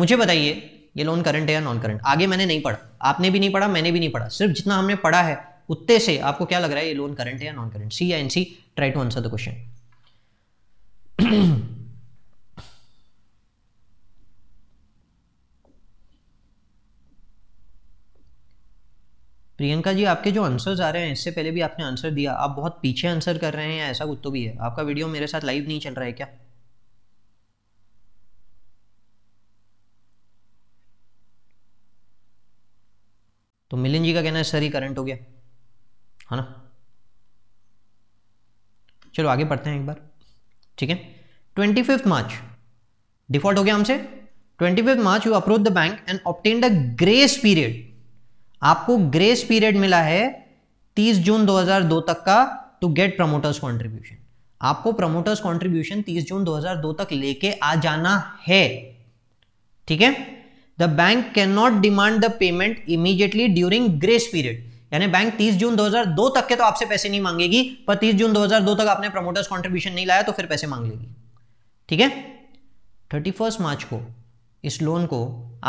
मुझे बताइए ये लोन करंट है या नॉन करंट आगे मैंने नहीं पढ़ा आपने भी नहीं पढ़ा मैंने भी नहीं पढ़ा सिर्फ जितना हमने पढ़ा है उत्ते से आपको क्या लग रहा है ये लोन करंट है या नॉन करंट सी या N C try to answer the question Priyanka ji आपके जो आंसर्स आ रहे हैं इससे पहले भी आपने आंसर दिया आप बहुत पीछे आंसर कर रहे हैं या ऐसा कुछ तो भी है आपका वीडियो मेरे साथ लाइव नहीं चल रहा है क्या तो मिलिन जी का कहना है सर ही करंट हो गया है ना चलो आगे पढ़ते हैं एक बार ठीक है ट्वेंटी फिफ्थ मार्च डिफॉल्ट हो गया हमसे twenty fifth March you approach the bank and obtain the grace period आपको ग्रेस पीरियड मिला है 30 जून 2002 तक का टू गेट प्रमोटर्स कॉन्ट्रीब्यूशन आपको प्रमोटर्स कॉन्ट्रीब्यूशन 30 जून 2002 तक लेके आ जाना है ठीक है the bank can not demand the payment immediately during grace period यानी बैंक 30 जून 2002 तक के तो आपसे पैसे नहीं मांगेगी पर 30 जून 2002 तक आपने प्रमोटर्स कॉन्ट्रीब्यूशन नहीं लाया तो फिर पैसे मांग लेगी ठीक है थर्टी मार्च को इस लोन को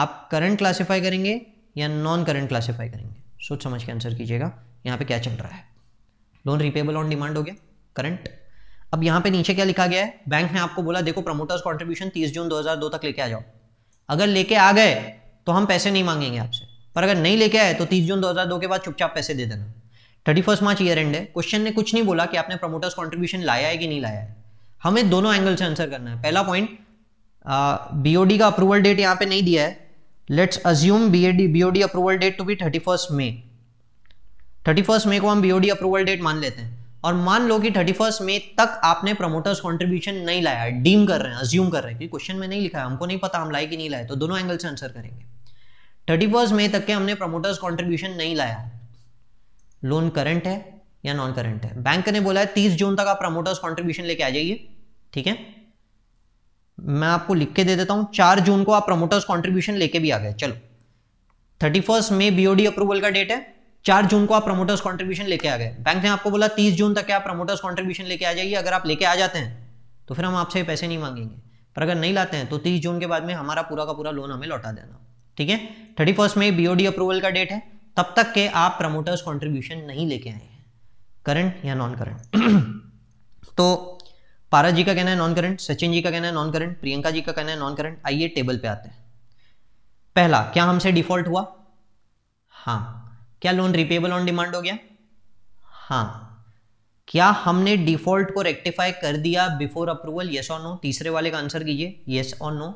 आप करंट क्लासीफाई करेंगे या नॉन करंट क्लासीफाई करेंगे सोच समझ के आंसर कीजिएगा यहाँ पे क्या चल रहा है लोन रिपेबल ऑन डिमांड हो गया करंट अब यहाँ पे नीचे क्या लिखा गया है बैंक ने आपको बोला देखो प्रमोटर्स कॉन्ट्रीब्यूशन 30 जून 2002 तक लेके आ जाओ अगर लेके आ गए तो हम पैसे नहीं मांगेंगे आपसे पर अगर नहीं लेके आए तो तीस जून 2002 के बाद चुपचाप पैसे दे देना thirty first March year end है क्वेश्चन ने कुछ नहीं बोला कि आपने प्रमोटर्स कॉन्ट्रीब्यूशन लाया है कि नहीं लाया है हमें दोनों एंगल से आंसर करना है पहला पॉइंट बीओडी का अप्रूवल डेट यहाँ पे नहीं दिया है let's assume BAD BOD approval date to be thirty first May thirty first May को हम बीओडी अप्रूवल डेट मान लेते हैं और मान लो कि थर्टी फर्स्ट मे तक आपने प्रमोटर्स कॉन्ट्रीब्यूशन नहीं लाया डीम कर रहे हैं अज्यूम कर रहे हैं कि क्वेश्चन में नहीं लिखा है हमको नहीं पता हम लाए कि नहीं लाए तो दोनों एंगल से आंसर करेंगे थर्टी फर्स्ट मई तक के हमने प्रमोटर्स कॉन्ट्रीब्यूशन नहीं लाया लोन करंट है या नॉन करंट है बैंक ने बोला है तीस जून तक आप प्रमोटर्स कॉन्ट्रीब्यूशन लेके आ जाइए ठीक है मैं आपको लिख के दे देता हूँ चार जून को आप प्रमोटर्स कॉन्ट्रीब्यूशन लेके भी आ गए चलो thirty first May BOD approval का डेट है चार जून को आप प्रमोटर्स कॉन्ट्रीब्यूशन लेके आ गए बैंक ने आपको बोला तीस जून तक के आप प्रमोटर्स कॉन्ट्रीब्यूशन लेके आ जाइए अगर आप लेके आ जाते हैं तो फिर हम आपसे पैसे नहीं मांगेंगे पर अगर नहीं लाते हैं तो तीस जून के बाद में हमारा पूरा का पूरा लोन हमें लौटा देना ठीक है thirty first May BOD approval का डेट है तब तक के आप प्रमोटर्स कॉन्ट्रीब्यूशन नहीं लेके आए हैं करंट या नॉन करंट तो पारा जी का कहना है नॉन करंट सचिन जी का कहना है नॉन करंट प्रियंका जी का कहना है नॉन करंट आइए टेबल पे आते हैं पहला क्या हमसे डिफॉल्ट हुआ हाँ क्या लोन रिपेबल ऑन डिमांड हो गया हाँ क्या हमने डिफॉल्ट को रेक्टिफाई कर दिया बिफोर अप्रूवल येस और नो तीसरे वाले का आंसर कीजिए यस और नो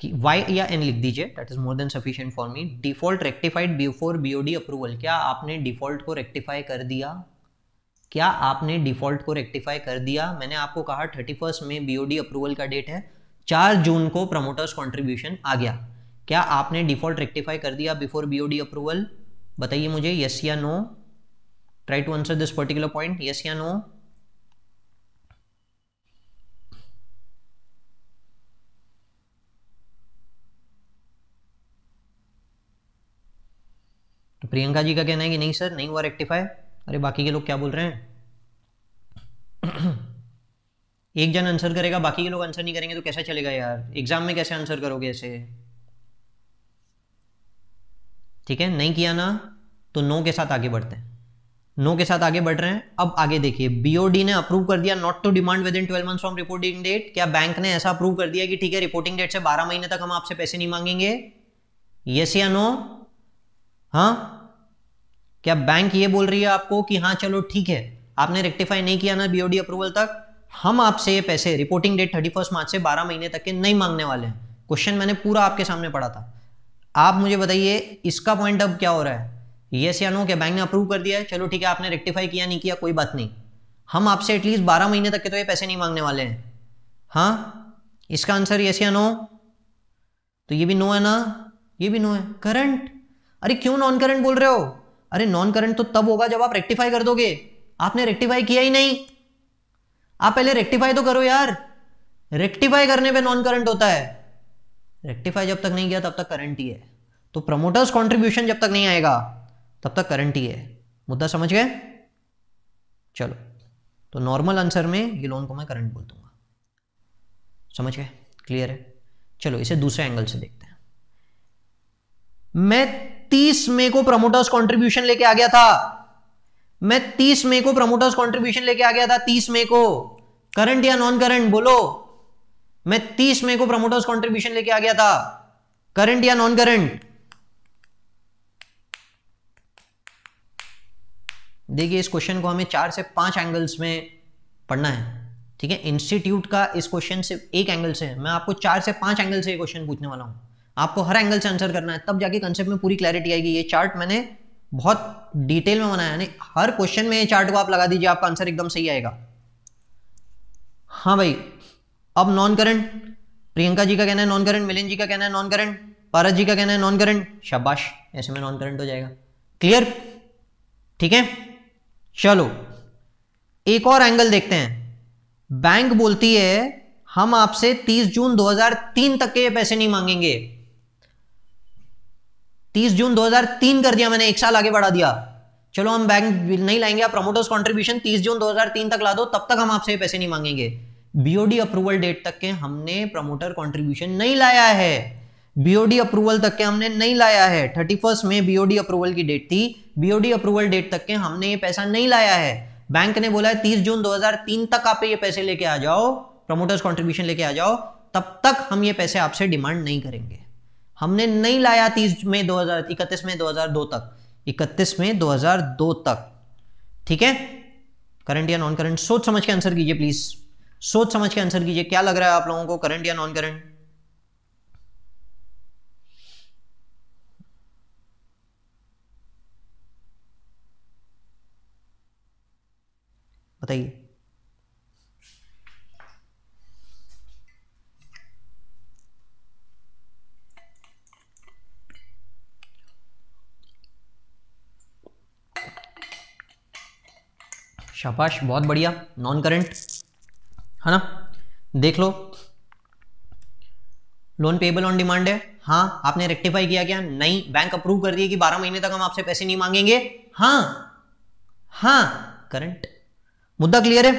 कि वाई या एन लिख दीजिए that is more than sufficient for me default rectified before BOD approval क्या आपने डिफॉल्ट को रेक्टिफाई कर दिया क्या आपने डिफॉल्ट को रेक्टिफाई कर दिया मैंने आपको कहा thirty first May BOD approval का डेट है चार जून को प्रमोटर्स कॉन्ट्रीब्यूशन आ गया क्या आपने डिफॉल्ट रेक्टिफाई कर दिया बिफोर बीओडी अप्रूवल बताइए मुझे यस या no try to answer this particular point yes या नो प्रियंका जी का कहना है कि नहीं सर नहीं हुआ रेक्टिफाई अरे बाकी के लोग क्या बोल रहे हैं एक जन आंसर करेगा बाकी के लोग आंसर नहीं करेंगे तो कैसा चलेगा यार एग्जाम में कैसे आंसर करोगे ऐसे ठीक है नहीं किया ना तो नो के साथ आगे बढ़ते हैं नो के साथ आगे बढ़ रहे हैं अब आगे देखिए बीओडी ने अप्रूव कर दिया not to demand within twelve month from reporting date क्या बैंक ने ऐसा अप्रूव कर दिया कि ठीक है रिपोर्टिंग डेट से बारह महीने तक हम आपसे पैसे नहीं मांगेंगे यस या नो हाँ क्या बैंक ये बोल रही है आपको कि हाँ चलो ठीक है आपने रेक्टिफाई नहीं किया ना बीओडी अप्रूवल तक हम आपसे ये पैसे reporting date thirty first March से बारह महीने तक के नहीं मांगने वाले हैं क्वेश्चन मैंने पूरा आपके सामने पढ़ा था आप मुझे बताइए इसका पॉइंट अब क्या हो रहा है ये या नो क्या बैंक ने अप्रूव कर दिया है चलो ठीक है आपने रेक्टिफाई किया नहीं किया कोई बात नहीं हम आपसे एटलीस्ट बारह महीने तक के तो ये पैसे नहीं मांगने वाले हैं हाँ इसका आंसर यस या नो तो ये भी नो है ना ये भी नो है करंट अरे क्यों नॉन करंट बोल रहे हो अरे नॉन करंट तो तब होगा जब आप रेक्टिफाई कर दोगे आपने रेक्टिफाई किया ही नहीं आप पहले रेक्टिफाई तो करो यार रेक्टिफाई करने पे नॉन करंट होता है रेक्टिफाई जब तक नहीं किया तब तक करंट ही है तो प्रमोटर्स कंट्रीब्यूशन जब तक नहीं आएगा तब तक करंट ही है मुद्दा समझ गए चलो तो नॉर्मल आंसर में ये लोन को मैं करंट बोल दूंगा समझ गए क्लियर है चलो इसे दूसरे एंगल से देखते हैं मैं तीस मई को प्रमोटर्स कॉन्ट्रीब्यूशन लेके आ गया था मैं तीस मई को प्रमोटर्स कॉन्ट्रीब्यूशन लेके आ गया था तीस मई को करंट या नॉन करंट बोलो मैं तीस मई को प्रमोटर्स कॉन्ट्रीब्यूशन लेके आ गया था करंट या नॉन करंट देखिए इस क्वेश्चन को हमें चार से पांच एंगल्स में पढ़ना है ठीक है इंस्टीट्यूट का इस क्वेश्चन सिर्फ एक एंगल से है मैं आपको चार से पांच एंगल से ये क्वेश्चन पूछने वाला हूं आपको हर एंगल से आंसर करना है तब जाके कंसेप्ट में पूरी क्लैरिटी आएगी ये चार्ट मैंने बहुत डिटेल में बनाया यानी हर क्वेश्चन में ये चार्ट को आप लगा दीजिए आपका आंसर एकदम सही आएगा हाँ भाई अब नॉन करंट प्रियंका जी का कहना है नॉन करंट मिलिन जी का कहना है नॉन करंट पारस जी का कहना है नॉन करंट शाबाश ऐसे में नॉन करंट हो जाएगा क्लियर ठीक है चलो एक और एंगल देखते हैं बैंक बोलती है हम आपसे 30 जून 2003 तक के पैसे नहीं मांगेंगे 30 जून 2003 कर दिया मैंने एक साल आगे बढ़ा दिया चलो हम बैंक नहीं लाएंगे आप प्रमोटर्स कॉन्ट्रीब्यूशन 30 जून 2003 तक ला दो तब तक हम आपसे पैसे नहीं मांगेंगे बीओडी अप्रूवल डेट तक के हमने प्रमोटर कॉन्ट्रीब्यूशन नहीं लाया है बीओडी अप्रूवल तक के हमने नहीं लाया है thirty first May BOD approval की डेट थी बीओडी अप्रूवल डेट तक के हमने ये पैसा नहीं लाया है बैंक ने बोला है तीस जून 2003 तक आप ये पैसे लेके आ जाओ प्रमोटर्स कॉन्ट्रीब्यूशन लेके आ जाओ तब तक हम ये पैसे आपसे डिमांड नहीं करेंगे हमने नहीं लाया तीस में दो हजार इकतीस में 2002 तक इकतीस में 2002 तक ठीक है करंट या नॉन करंट सोच समझ के आंसर कीजिए प्लीज सोच समझ के आंसर कीजिए क्या लग रहा है आप लोगों को करंट या नॉन करंट बताइए शाबाश बहुत बढ़िया नॉन करंट है ना देख लो लोन पेबल ऑन डिमांड है हाँ आपने रेक्टिफाई किया क्या नहीं बैंक अप्रूव कर दिए कि 12 महीने तक हम आपसे पैसे नहीं मांगेंगे हाँ हाँ करंट मुद्दा क्लियर है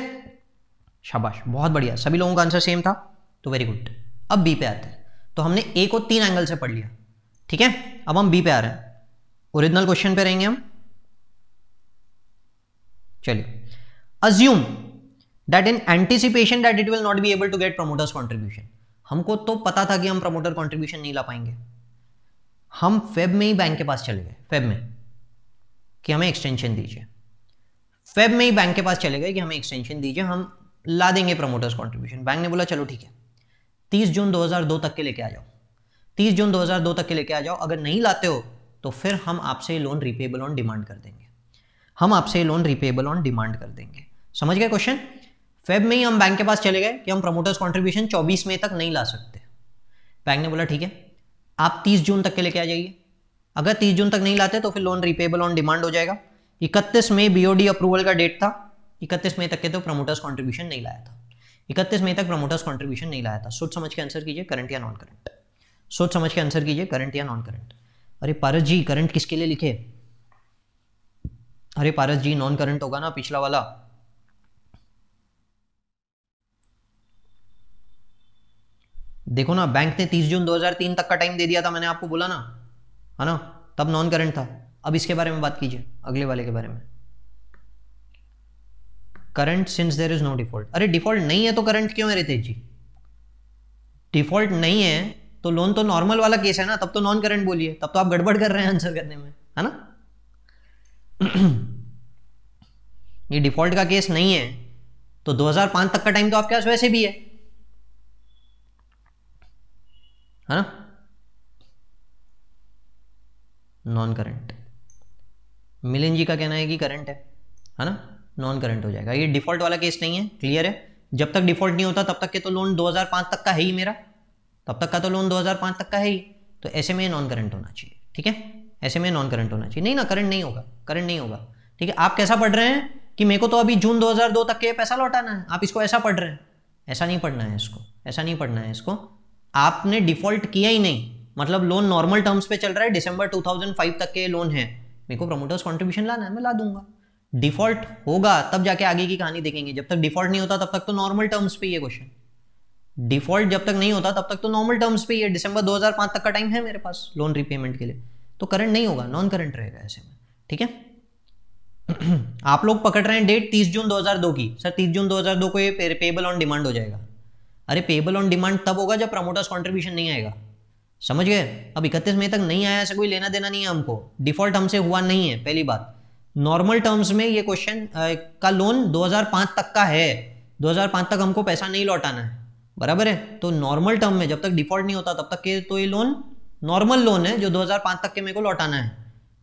शाबाश बहुत बढ़िया सभी लोगों का आंसर सेम था तो वेरी गुड अब बी पे आते हैं तो हमने ए को तीन एंगल से पढ़ लिया ठीक है अब हम बी पे आ रहे हैं ओरिजिनल क्वेश्चन पे रहेंगे हम चलिए assume that in anticipation that it will not be able to get promoters contribution हमको तो पता था कि हम प्रमोटर कॉन्ट्रीब्यूशन नहीं ला पाएंगे हम फेब में ही बैंक के पास चले गए फेब में कि हमें एक्सटेंशन दीजिए फेब में ही बैंक के पास चले गए कि हमें एक्सटेंशन दीजिए हम ला देंगे प्रमोटर्स कॉन्ट्रीब्यूशन बैंक ने बोला चलो ठीक है तीस जून दो तक के लेके आ जाओ तीस जून दो तक के लेके आ जाओ अगर नहीं लाते हो तो फिर हम आपसे लोन रिपेबल ऑन डिमांड कर देंगे हम आपसे लोन रिपेबल ऑन डिमांड कर देंगे समझ गए क्वेश्चन फेब में ही हम बैंक के पास चले गए कि हम प्रमोटर्स कॉन्ट्रीब्यूशन 24 मई तक नहीं ला सकते बैंक ने बोला ठीक है आप 30 जून तक के लेके आ जाइए अगर 30 जून तक नहीं लाते तो फिर लोन रिपेबल ऑन डिमांड हो जाएगा 31 मई बीओडी अप्रूवल का डेट था 31 मई तक के तो प्रमोटर्स कॉन्ट्रीब्यूशन नहीं लाया था 31 मई तक प्रमोटर्स कॉन्ट्रीब्यूशन नहीं लाया था सोच समझ के आंसर कीजिए करंट या नॉन करंट सोच समझ के आंसर कीजिए करंट या नॉन करंट अरे पारस जी करंट किसके लिए लिखे अरे पारस जी नॉन करंट होगा ना पिछला वाला देखो ना बैंक ने 30 जून 2003 तक का टाइम दे दिया था मैंने आपको बोला ना है ना तब नॉन करंट था अब इसके बारे में बात कीजिए अगले वाले के बारे में current since there is no default अरे डिफॉल्ट नहीं है तो करंट क्यों है रितेश जी डिफॉल्ट नहीं है तो लोन तो नॉर्मल वाला केस है ना तब तो नॉन करंट बोलिए तब तो आप गड़बड़ कर रहे हैं आंसर करने में है ना ये डिफॉल्ट का केस नहीं है तो 2005 तक का टाइम तो आपके पास वैसे भी है है ना नॉन करंट मिलिन जी का कहना है कि करंट है है ना नॉन करंट हो जाएगा ये डिफॉल्ट वाला केस नहीं है क्लियर है जब तक डिफॉल्ट नहीं होता तब तक के तो लोन 2005 तक का है ही मेरा तब तक का तो लोन 2005 तक का है ही तो ऐसे में नॉन करंट होना चाहिए ठीक है ऐसे में नॉन करंट होना चाहिए नहीं ना करंट नहीं होगा करंट नहीं होगा ठीक है आप कैसा पढ़ रहे हैं कि मेरे को तो अभी जून 2002 तक के पैसा लौटाना है आप इसको ऐसा पढ़ रहे हैं ऐसा नहीं पढ़ना है इसको ऐसा नहीं पढ़ना है इसको आपने डिफॉल्ट किया ही नहीं मतलब लोन नॉर्मल टर्म्स पे चल रहा है दिसंबर 2005 तक के लोन है मेरे को प्रमोटर्स कॉन्ट्रीब्यूशन लाना है मैं ला दूंगा डिफॉल्ट होगा तब जाके आगे की कहानी देखेंगे जब तक डिफॉल्ट नहीं होता तब तक तो नॉर्मल टर्म्स पे ये क्वेश्चन डिफॉल्ट जब तक नहीं होता तब तक तो नॉर्मल टर्म्स पे है दिसंबर 2005 तक का टाइम है मेरे पास लोन रीपेमेंट के लिए तो करंट नहीं होगा नॉन करंट रहेगा ऐसे में ठीक है आप लोग पकड़ रहे हैं डेट 30 जून 2002 की सर 30 जून 2002 को ये पेबल ऑन डिमांड हो जाएगा अरे पेबल ऑन डिमांड तब होगा जब प्रमोटर्स कॉन्ट्रीब्यूशन नहीं आएगा समझ गए अब इकतीस मई तक नहीं आया ऐसा कोई लेना देना नहीं है हमको डिफॉल्ट हमसे हुआ नहीं है पहली बात नॉर्मल टर्म्स में ये क्वेश्चन का लोन 2005 तक का है 2005 तक हमको पैसा नहीं लौटाना है बराबर है तो नॉर्मल टर्म में जब तक डिफॉल्ट नहीं होता तब तक के तो ये लोन नॉर्मल लोन है जो 2005 तक के मेरे को लौटाना है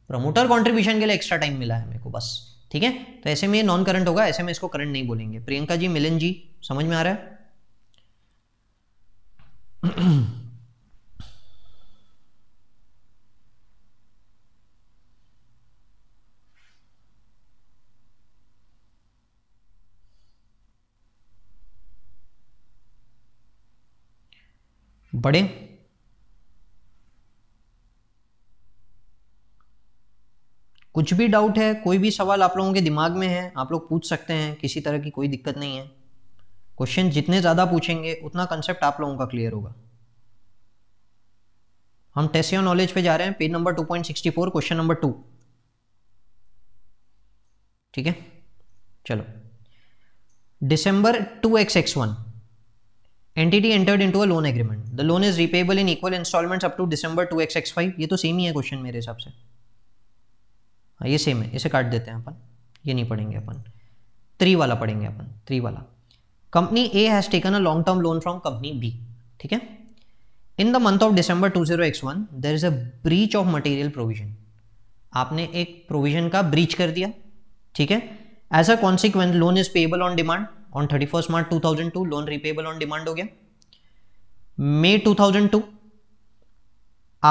प्रमोटर कॉन्ट्रीब्यूशन के लिए एक्स्ट्रा टाइम मिला है मेरे को बस ठीक है तो ऐसे में ये नॉन करंट होगा ऐसे में इसको करंट नहीं बोलेंगे प्रियंका जी मिलन जी समझ में आ रहा है बड़े कुछ भी डाउट है कोई भी सवाल आप लोगों के दिमाग में है आप लोग पूछ सकते हैं किसी तरह की कोई दिक्कत नहीं है क्वेश्चन जितने ज़्यादा पूछेंगे उतना कंसेप्ट आप लोगों का क्लियर होगा हम टेसियो नॉलेज पे जा रहे हैं page number 2.64 question number two ठीक है चलो December two X X one entity entered into a loan agreement the loan is repayable in equal instalments up to December two X X five ये तो same ही है question मेरे हिसाब से हाँ ये सेम है इसे काट देते हैं अपन ये नहीं पढ़ेंगे अपन थ्री वाला पढ़ेंगे अपन थ्री वाला company A has taken a long term loan from company B ठीक है in the month of December two zero X one there is a breach of material provision आपने एक प्रोविजन का ब्रीच कर दिया ठीक है as a consequence loan is payable on demand on thirty first March two thousand two loan repayable on demand हो गया May two thousand to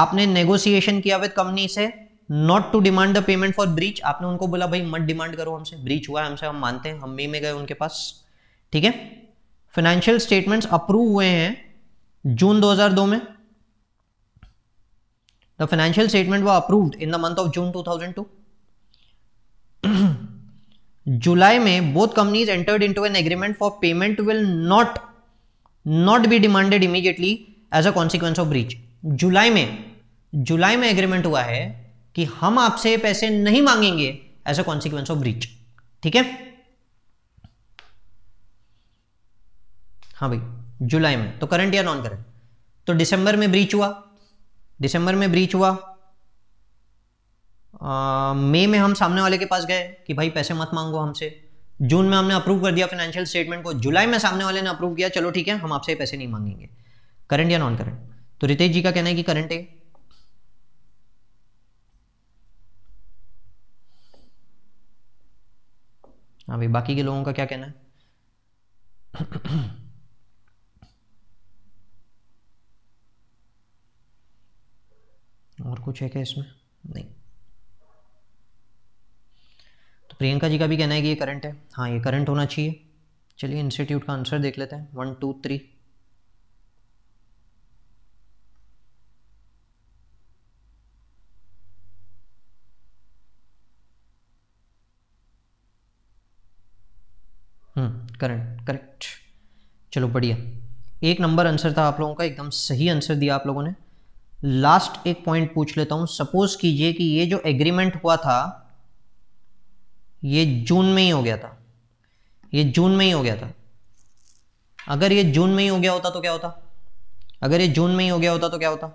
आपने नेगोशिएशन किया विद कंपनी से not to demand the payment for breach आपने उनको बोला भाई मत डिमांड करो हमसे ब्रीच हुआ है हमसे हम मानते हैं हम मे में गए उनके पास ठीक है फाइनेंशियल स्टेटमेंट्स अप्रूव हुए हैं जून 2002 में the financial statement were approved in the month of June 2002 जुलाई में both companies entered into an agreement for payment will not not be demanded immediately as a consequence of breach जुलाई में जुलाई में agreement हुआ है कि हम आपसे पैसे नहीं मांगेंगे as a consequence of breach ठीक है हाँ भाई जुलाई में तो करंट या नॉन करंट तो दिसंबर में ब्रीच हुआ दिसंबर में ब्रीच हुआ मई में हम सामने वाले के पास गए कि भाई पैसे मत मांगो हमसे जून में हमने अप्रूव कर दिया फाइनेंशियल स्टेटमेंट को जुलाई में सामने वाले ने अप्रूव किया चलो ठीक है हम आपसे पैसे नहीं मांगेंगे करंट या नॉन करंट तो रितेश जी का कहना है कि करंट है हाँ भाई बाकी के लोगों का क्या कहना है और कुछ है क्या इसमें नहीं तो प्रियंका जी का भी कहना है कि ये करंट है हाँ ये करंट होना चाहिए चलिए इंस्टीट्यूट का आंसर देख लेते हैं one two three hmm current correct चलो बढ़िया एक नंबर आंसर था आप लोगों का एकदम सही आंसर दिया आप लोगों ने लास्ट एक पॉइंट पूछ लेता हूं सपोज कीजिए कि ये जो एग्रीमेंट हुआ था ये जून में ही हो गया था ये जून में ही हो गया था अगर ये जून में ही हो गया होता तो क्या होता अगर ये जून में ही हो गया होता तो क्या होता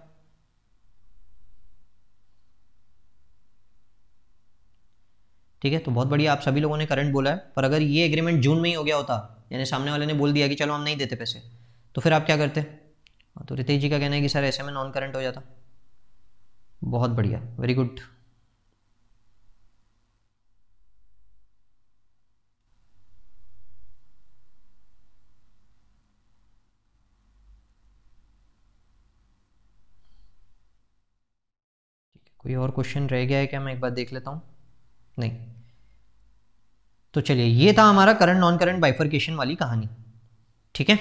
ठीक है तो बहुत बढ़िया आप सभी लोगों ने करंट बोला है पर अगर ये एग्रीमेंट जून में ही हो गया होता यानी सामने वाले ने बोल दिया कि चलो हम नहीं देते पैसे तो फिर आप क्या करते हाँ, तो रितेश जी का कहना है कि सर ऐसे में नॉन करंट हो जाता बहुत बढ़िया वेरी गुड कोई और क्वेश्चन रह गया है क्या मैं एक बार देख लेता हूँ नहीं तो चलिए ये था हमारा करंट नॉन करंट बाइफर्केशन वाली कहानी ठीक है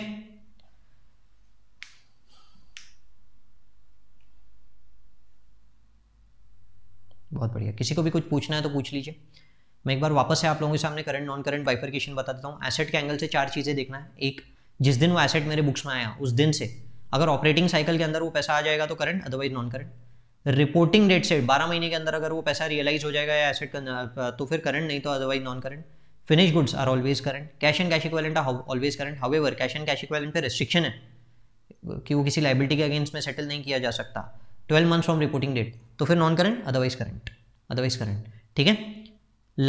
बहुत बढ़िया किसी को भी कुछ पूछना है तो पूछ लीजिए मैं एक बार वापस से आप लोगों के सामने करंट नॉन करंट बाइफर्केशन बता देता हूँ एसेट के एंगल से चार चीज़ें देखना है एक जिस दिन वो एसेट मेरे बुक्स में आया उस दिन से अगर ऑपरेटिंग साइकिल के अंदर वो पैसा आ जाएगा तो current otherwise non current reporting date से बारह महीने के अंदर अगर वो पैसा रियलाइज हो जाएगा या एसेट तो फिर करंट नहीं तो otherwise non current finish goods are always current cash and cash equivalent always current however cash and cash equivalent पर रिस्ट्रिक्शन है कि वो किसी लाइबिलिटी के अगेंस्ट में सेटल नहीं किया जा सकता twelve month from reporting date तो फिर non current otherwise current otherwise current ठीक है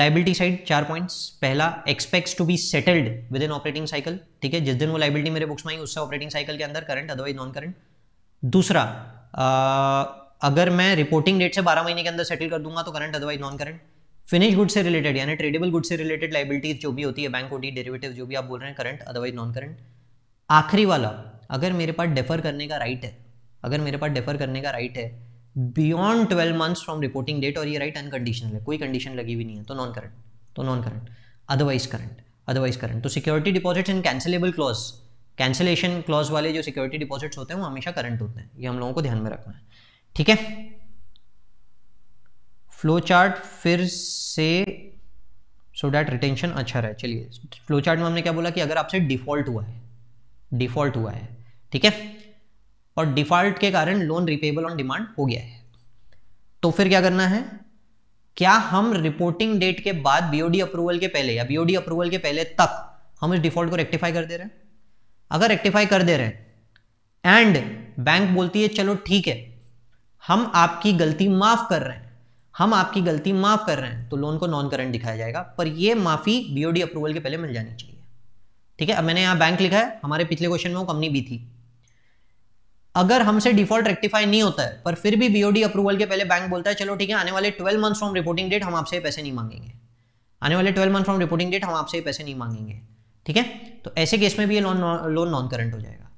लाइबिलिटी साइड चार पॉइंट्स पहला expects to be settled within operating cycle ठीक है जिस दिन वो लाइबिलिटी मेरे बुक्स में आई उससे ऑपरेटिंग साइकिल के अंदर करंट अदरवाइज नॉन करंट दूसरा आ, अगर मैं रिपोर्टिंग डेट से बारह महीने के अंदर सेटल कर दूंगा तो current otherwise non current finish good से रिलेटेड यानी ट्रेडेबल गुड से रिलेटेड लाइबिलिटीज जो भी होती है बैंक ओटी डेरिवेटिव जो भी आप बोल रहे हैं करंट अदरवाइज नॉन करंट आखिरी वाला अगर मेरे पास डेफर करने का राइट है अगर मेरे पास डेफर करने का राइट है beyond twelve months from reporting date और ये राइट अनकंडीशनल है कोई कंडीशन लगी हुई नहीं है तो नॉन करंट तो non current otherwise current otherwise current तो security deposits and cancellable clause cancellation clause वाले जो सिक्योरिटी डिपॉजिट्स होते हैं वो हमेशा करंट होते हैं ये हम लोगों को ध्यान में रखना है ठीक है फ्लो चार्ट फिर से सो डैट रिटेंशन अच्छा रहे चलिए फ्लो चार्ट में हमने क्या बोला कि अगर आपसे डिफॉल्ट हुआ है डिफॉल्ट हुआ है ठीक है और डिफॉल्ट के कारण लोन रिपेबल ऑन डिमांड हो गया है तो फिर क्या करना है क्या हम रिपोर्टिंग डेट के बाद बीओडी अप्रूवल के पहले या बीओडी अप्रूवल के पहले तक हम इस डिफॉल्ट को रेक्टिफाई कर दे रहे हैं अगर रेक्टिफाई कर दे रहे हैं एंड बैंक बोलती है चलो ठीक है हम आपकी गलती माफ कर रहे हैं हम आपकी गलती माफ कर रहे हैं तो लोन को नॉन करंट दिखाया जाएगा पर यह माफी बीओडी अप्रूवल के पहले मिल जानी चाहिए ठीक है अब मैंने यहां बैंक लिखा है हमारे पिछले क्वेश्चन में वो कंपनी भी थी अगर हमसे डिफॉल्ट रेक्टिफाई नहीं होता है पर फिर भी बीओडी अप्रूवल के पहले बैंक बोलता है चलो ठीक है आने वाले twelve month from reporting date हम आपसे पैसे नहीं मांगेंगे आने वाले twelve month from reporting date हम आपसे पैसे नहीं मांगेंगे ठीक है तो ऐसे केस में भी ये लोन लोन नॉन करंट हो जाएगा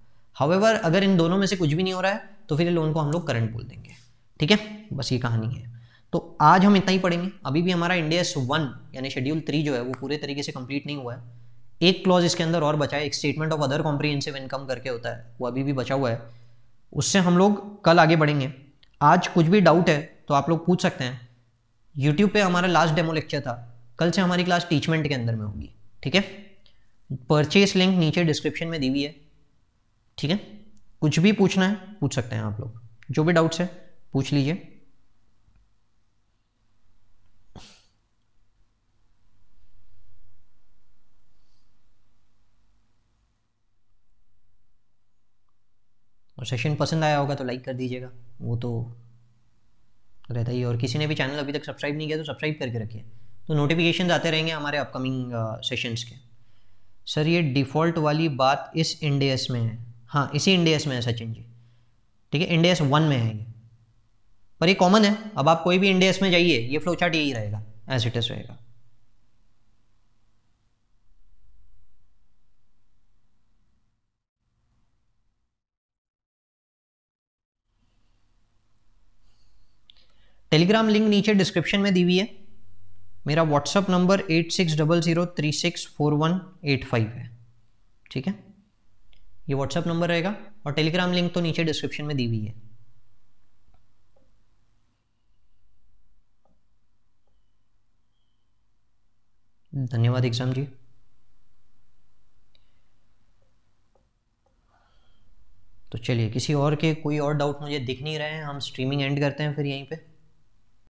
हावेवर अगर इन दोनों में से कुछ भी नहीं हो रहा है तो फिर लोन को हम लोग करंट बोल देंगे ठीक है बस ये कहानी है तो आज हम इतना ही पढ़ेंगे अभी भी हमारा एस वन यानी शेड्यूल थ्री जो है वो पूरे तरीके से कंप्लीट नहीं हुआ है एक क्लॉज इसके अंदर और बचा है एक statement of other comprehensive income करके होता है वो अभी भी बचा हुआ है उससे हम लोग कल आगे बढ़ेंगे आज कुछ भी डाउट है तो आप लोग पूछ सकते हैं यूट्यूब पे हमारा लास्ट डेमो लेक्चर था कल से हमारी क्लास टीचमेंट के अंदर में होगी ठीक है परचेज लिंक नीचे डिस्क्रिप्शन में दी हुई है ठीक है कुछ भी पूछना है पूछ सकते हैं आप लोग जो भी डाउट्स है पूछ लीजिए और सेशन पसंद आया होगा तो लाइक कर दीजिएगा वो तो रहता ही और किसी ने भी चैनल अभी तक सब्सक्राइब नहीं किया तो सब्सक्राइब करके रखिए तो नोटिफिकेशन आते रहेंगे हमारे अपकमिंग सेशंस uh, के सर ये डिफ़ॉल्ट वाली बात इस इंडेस में है हाँ इसी इंडेस में है सचिन जी ठीक है इंडेस वन में है ये पर ये कॉमन है अब आप कोई भी इंडेस में जाइए ये फ्लो चार्ट यही रहेगा एज इट इज़ रहेगा टेलीग्राम लिंक नीचे डिस्क्रिप्शन में दी हुई है मेरा WhatsApp number eight six double zero three six four one eight five है ठीक है ये व्हाट्सअप नंबर रहेगा और टेलीग्राम लिंक तो नीचे डिस्क्रिप्शन में दी हुई है धन्यवाद एग्जाम जी तो चलिए किसी और के कोई और डाउट मुझे दिख नहीं रहे हैं हम स्ट्रीमिंग एंड करते हैं फिर यहीं पे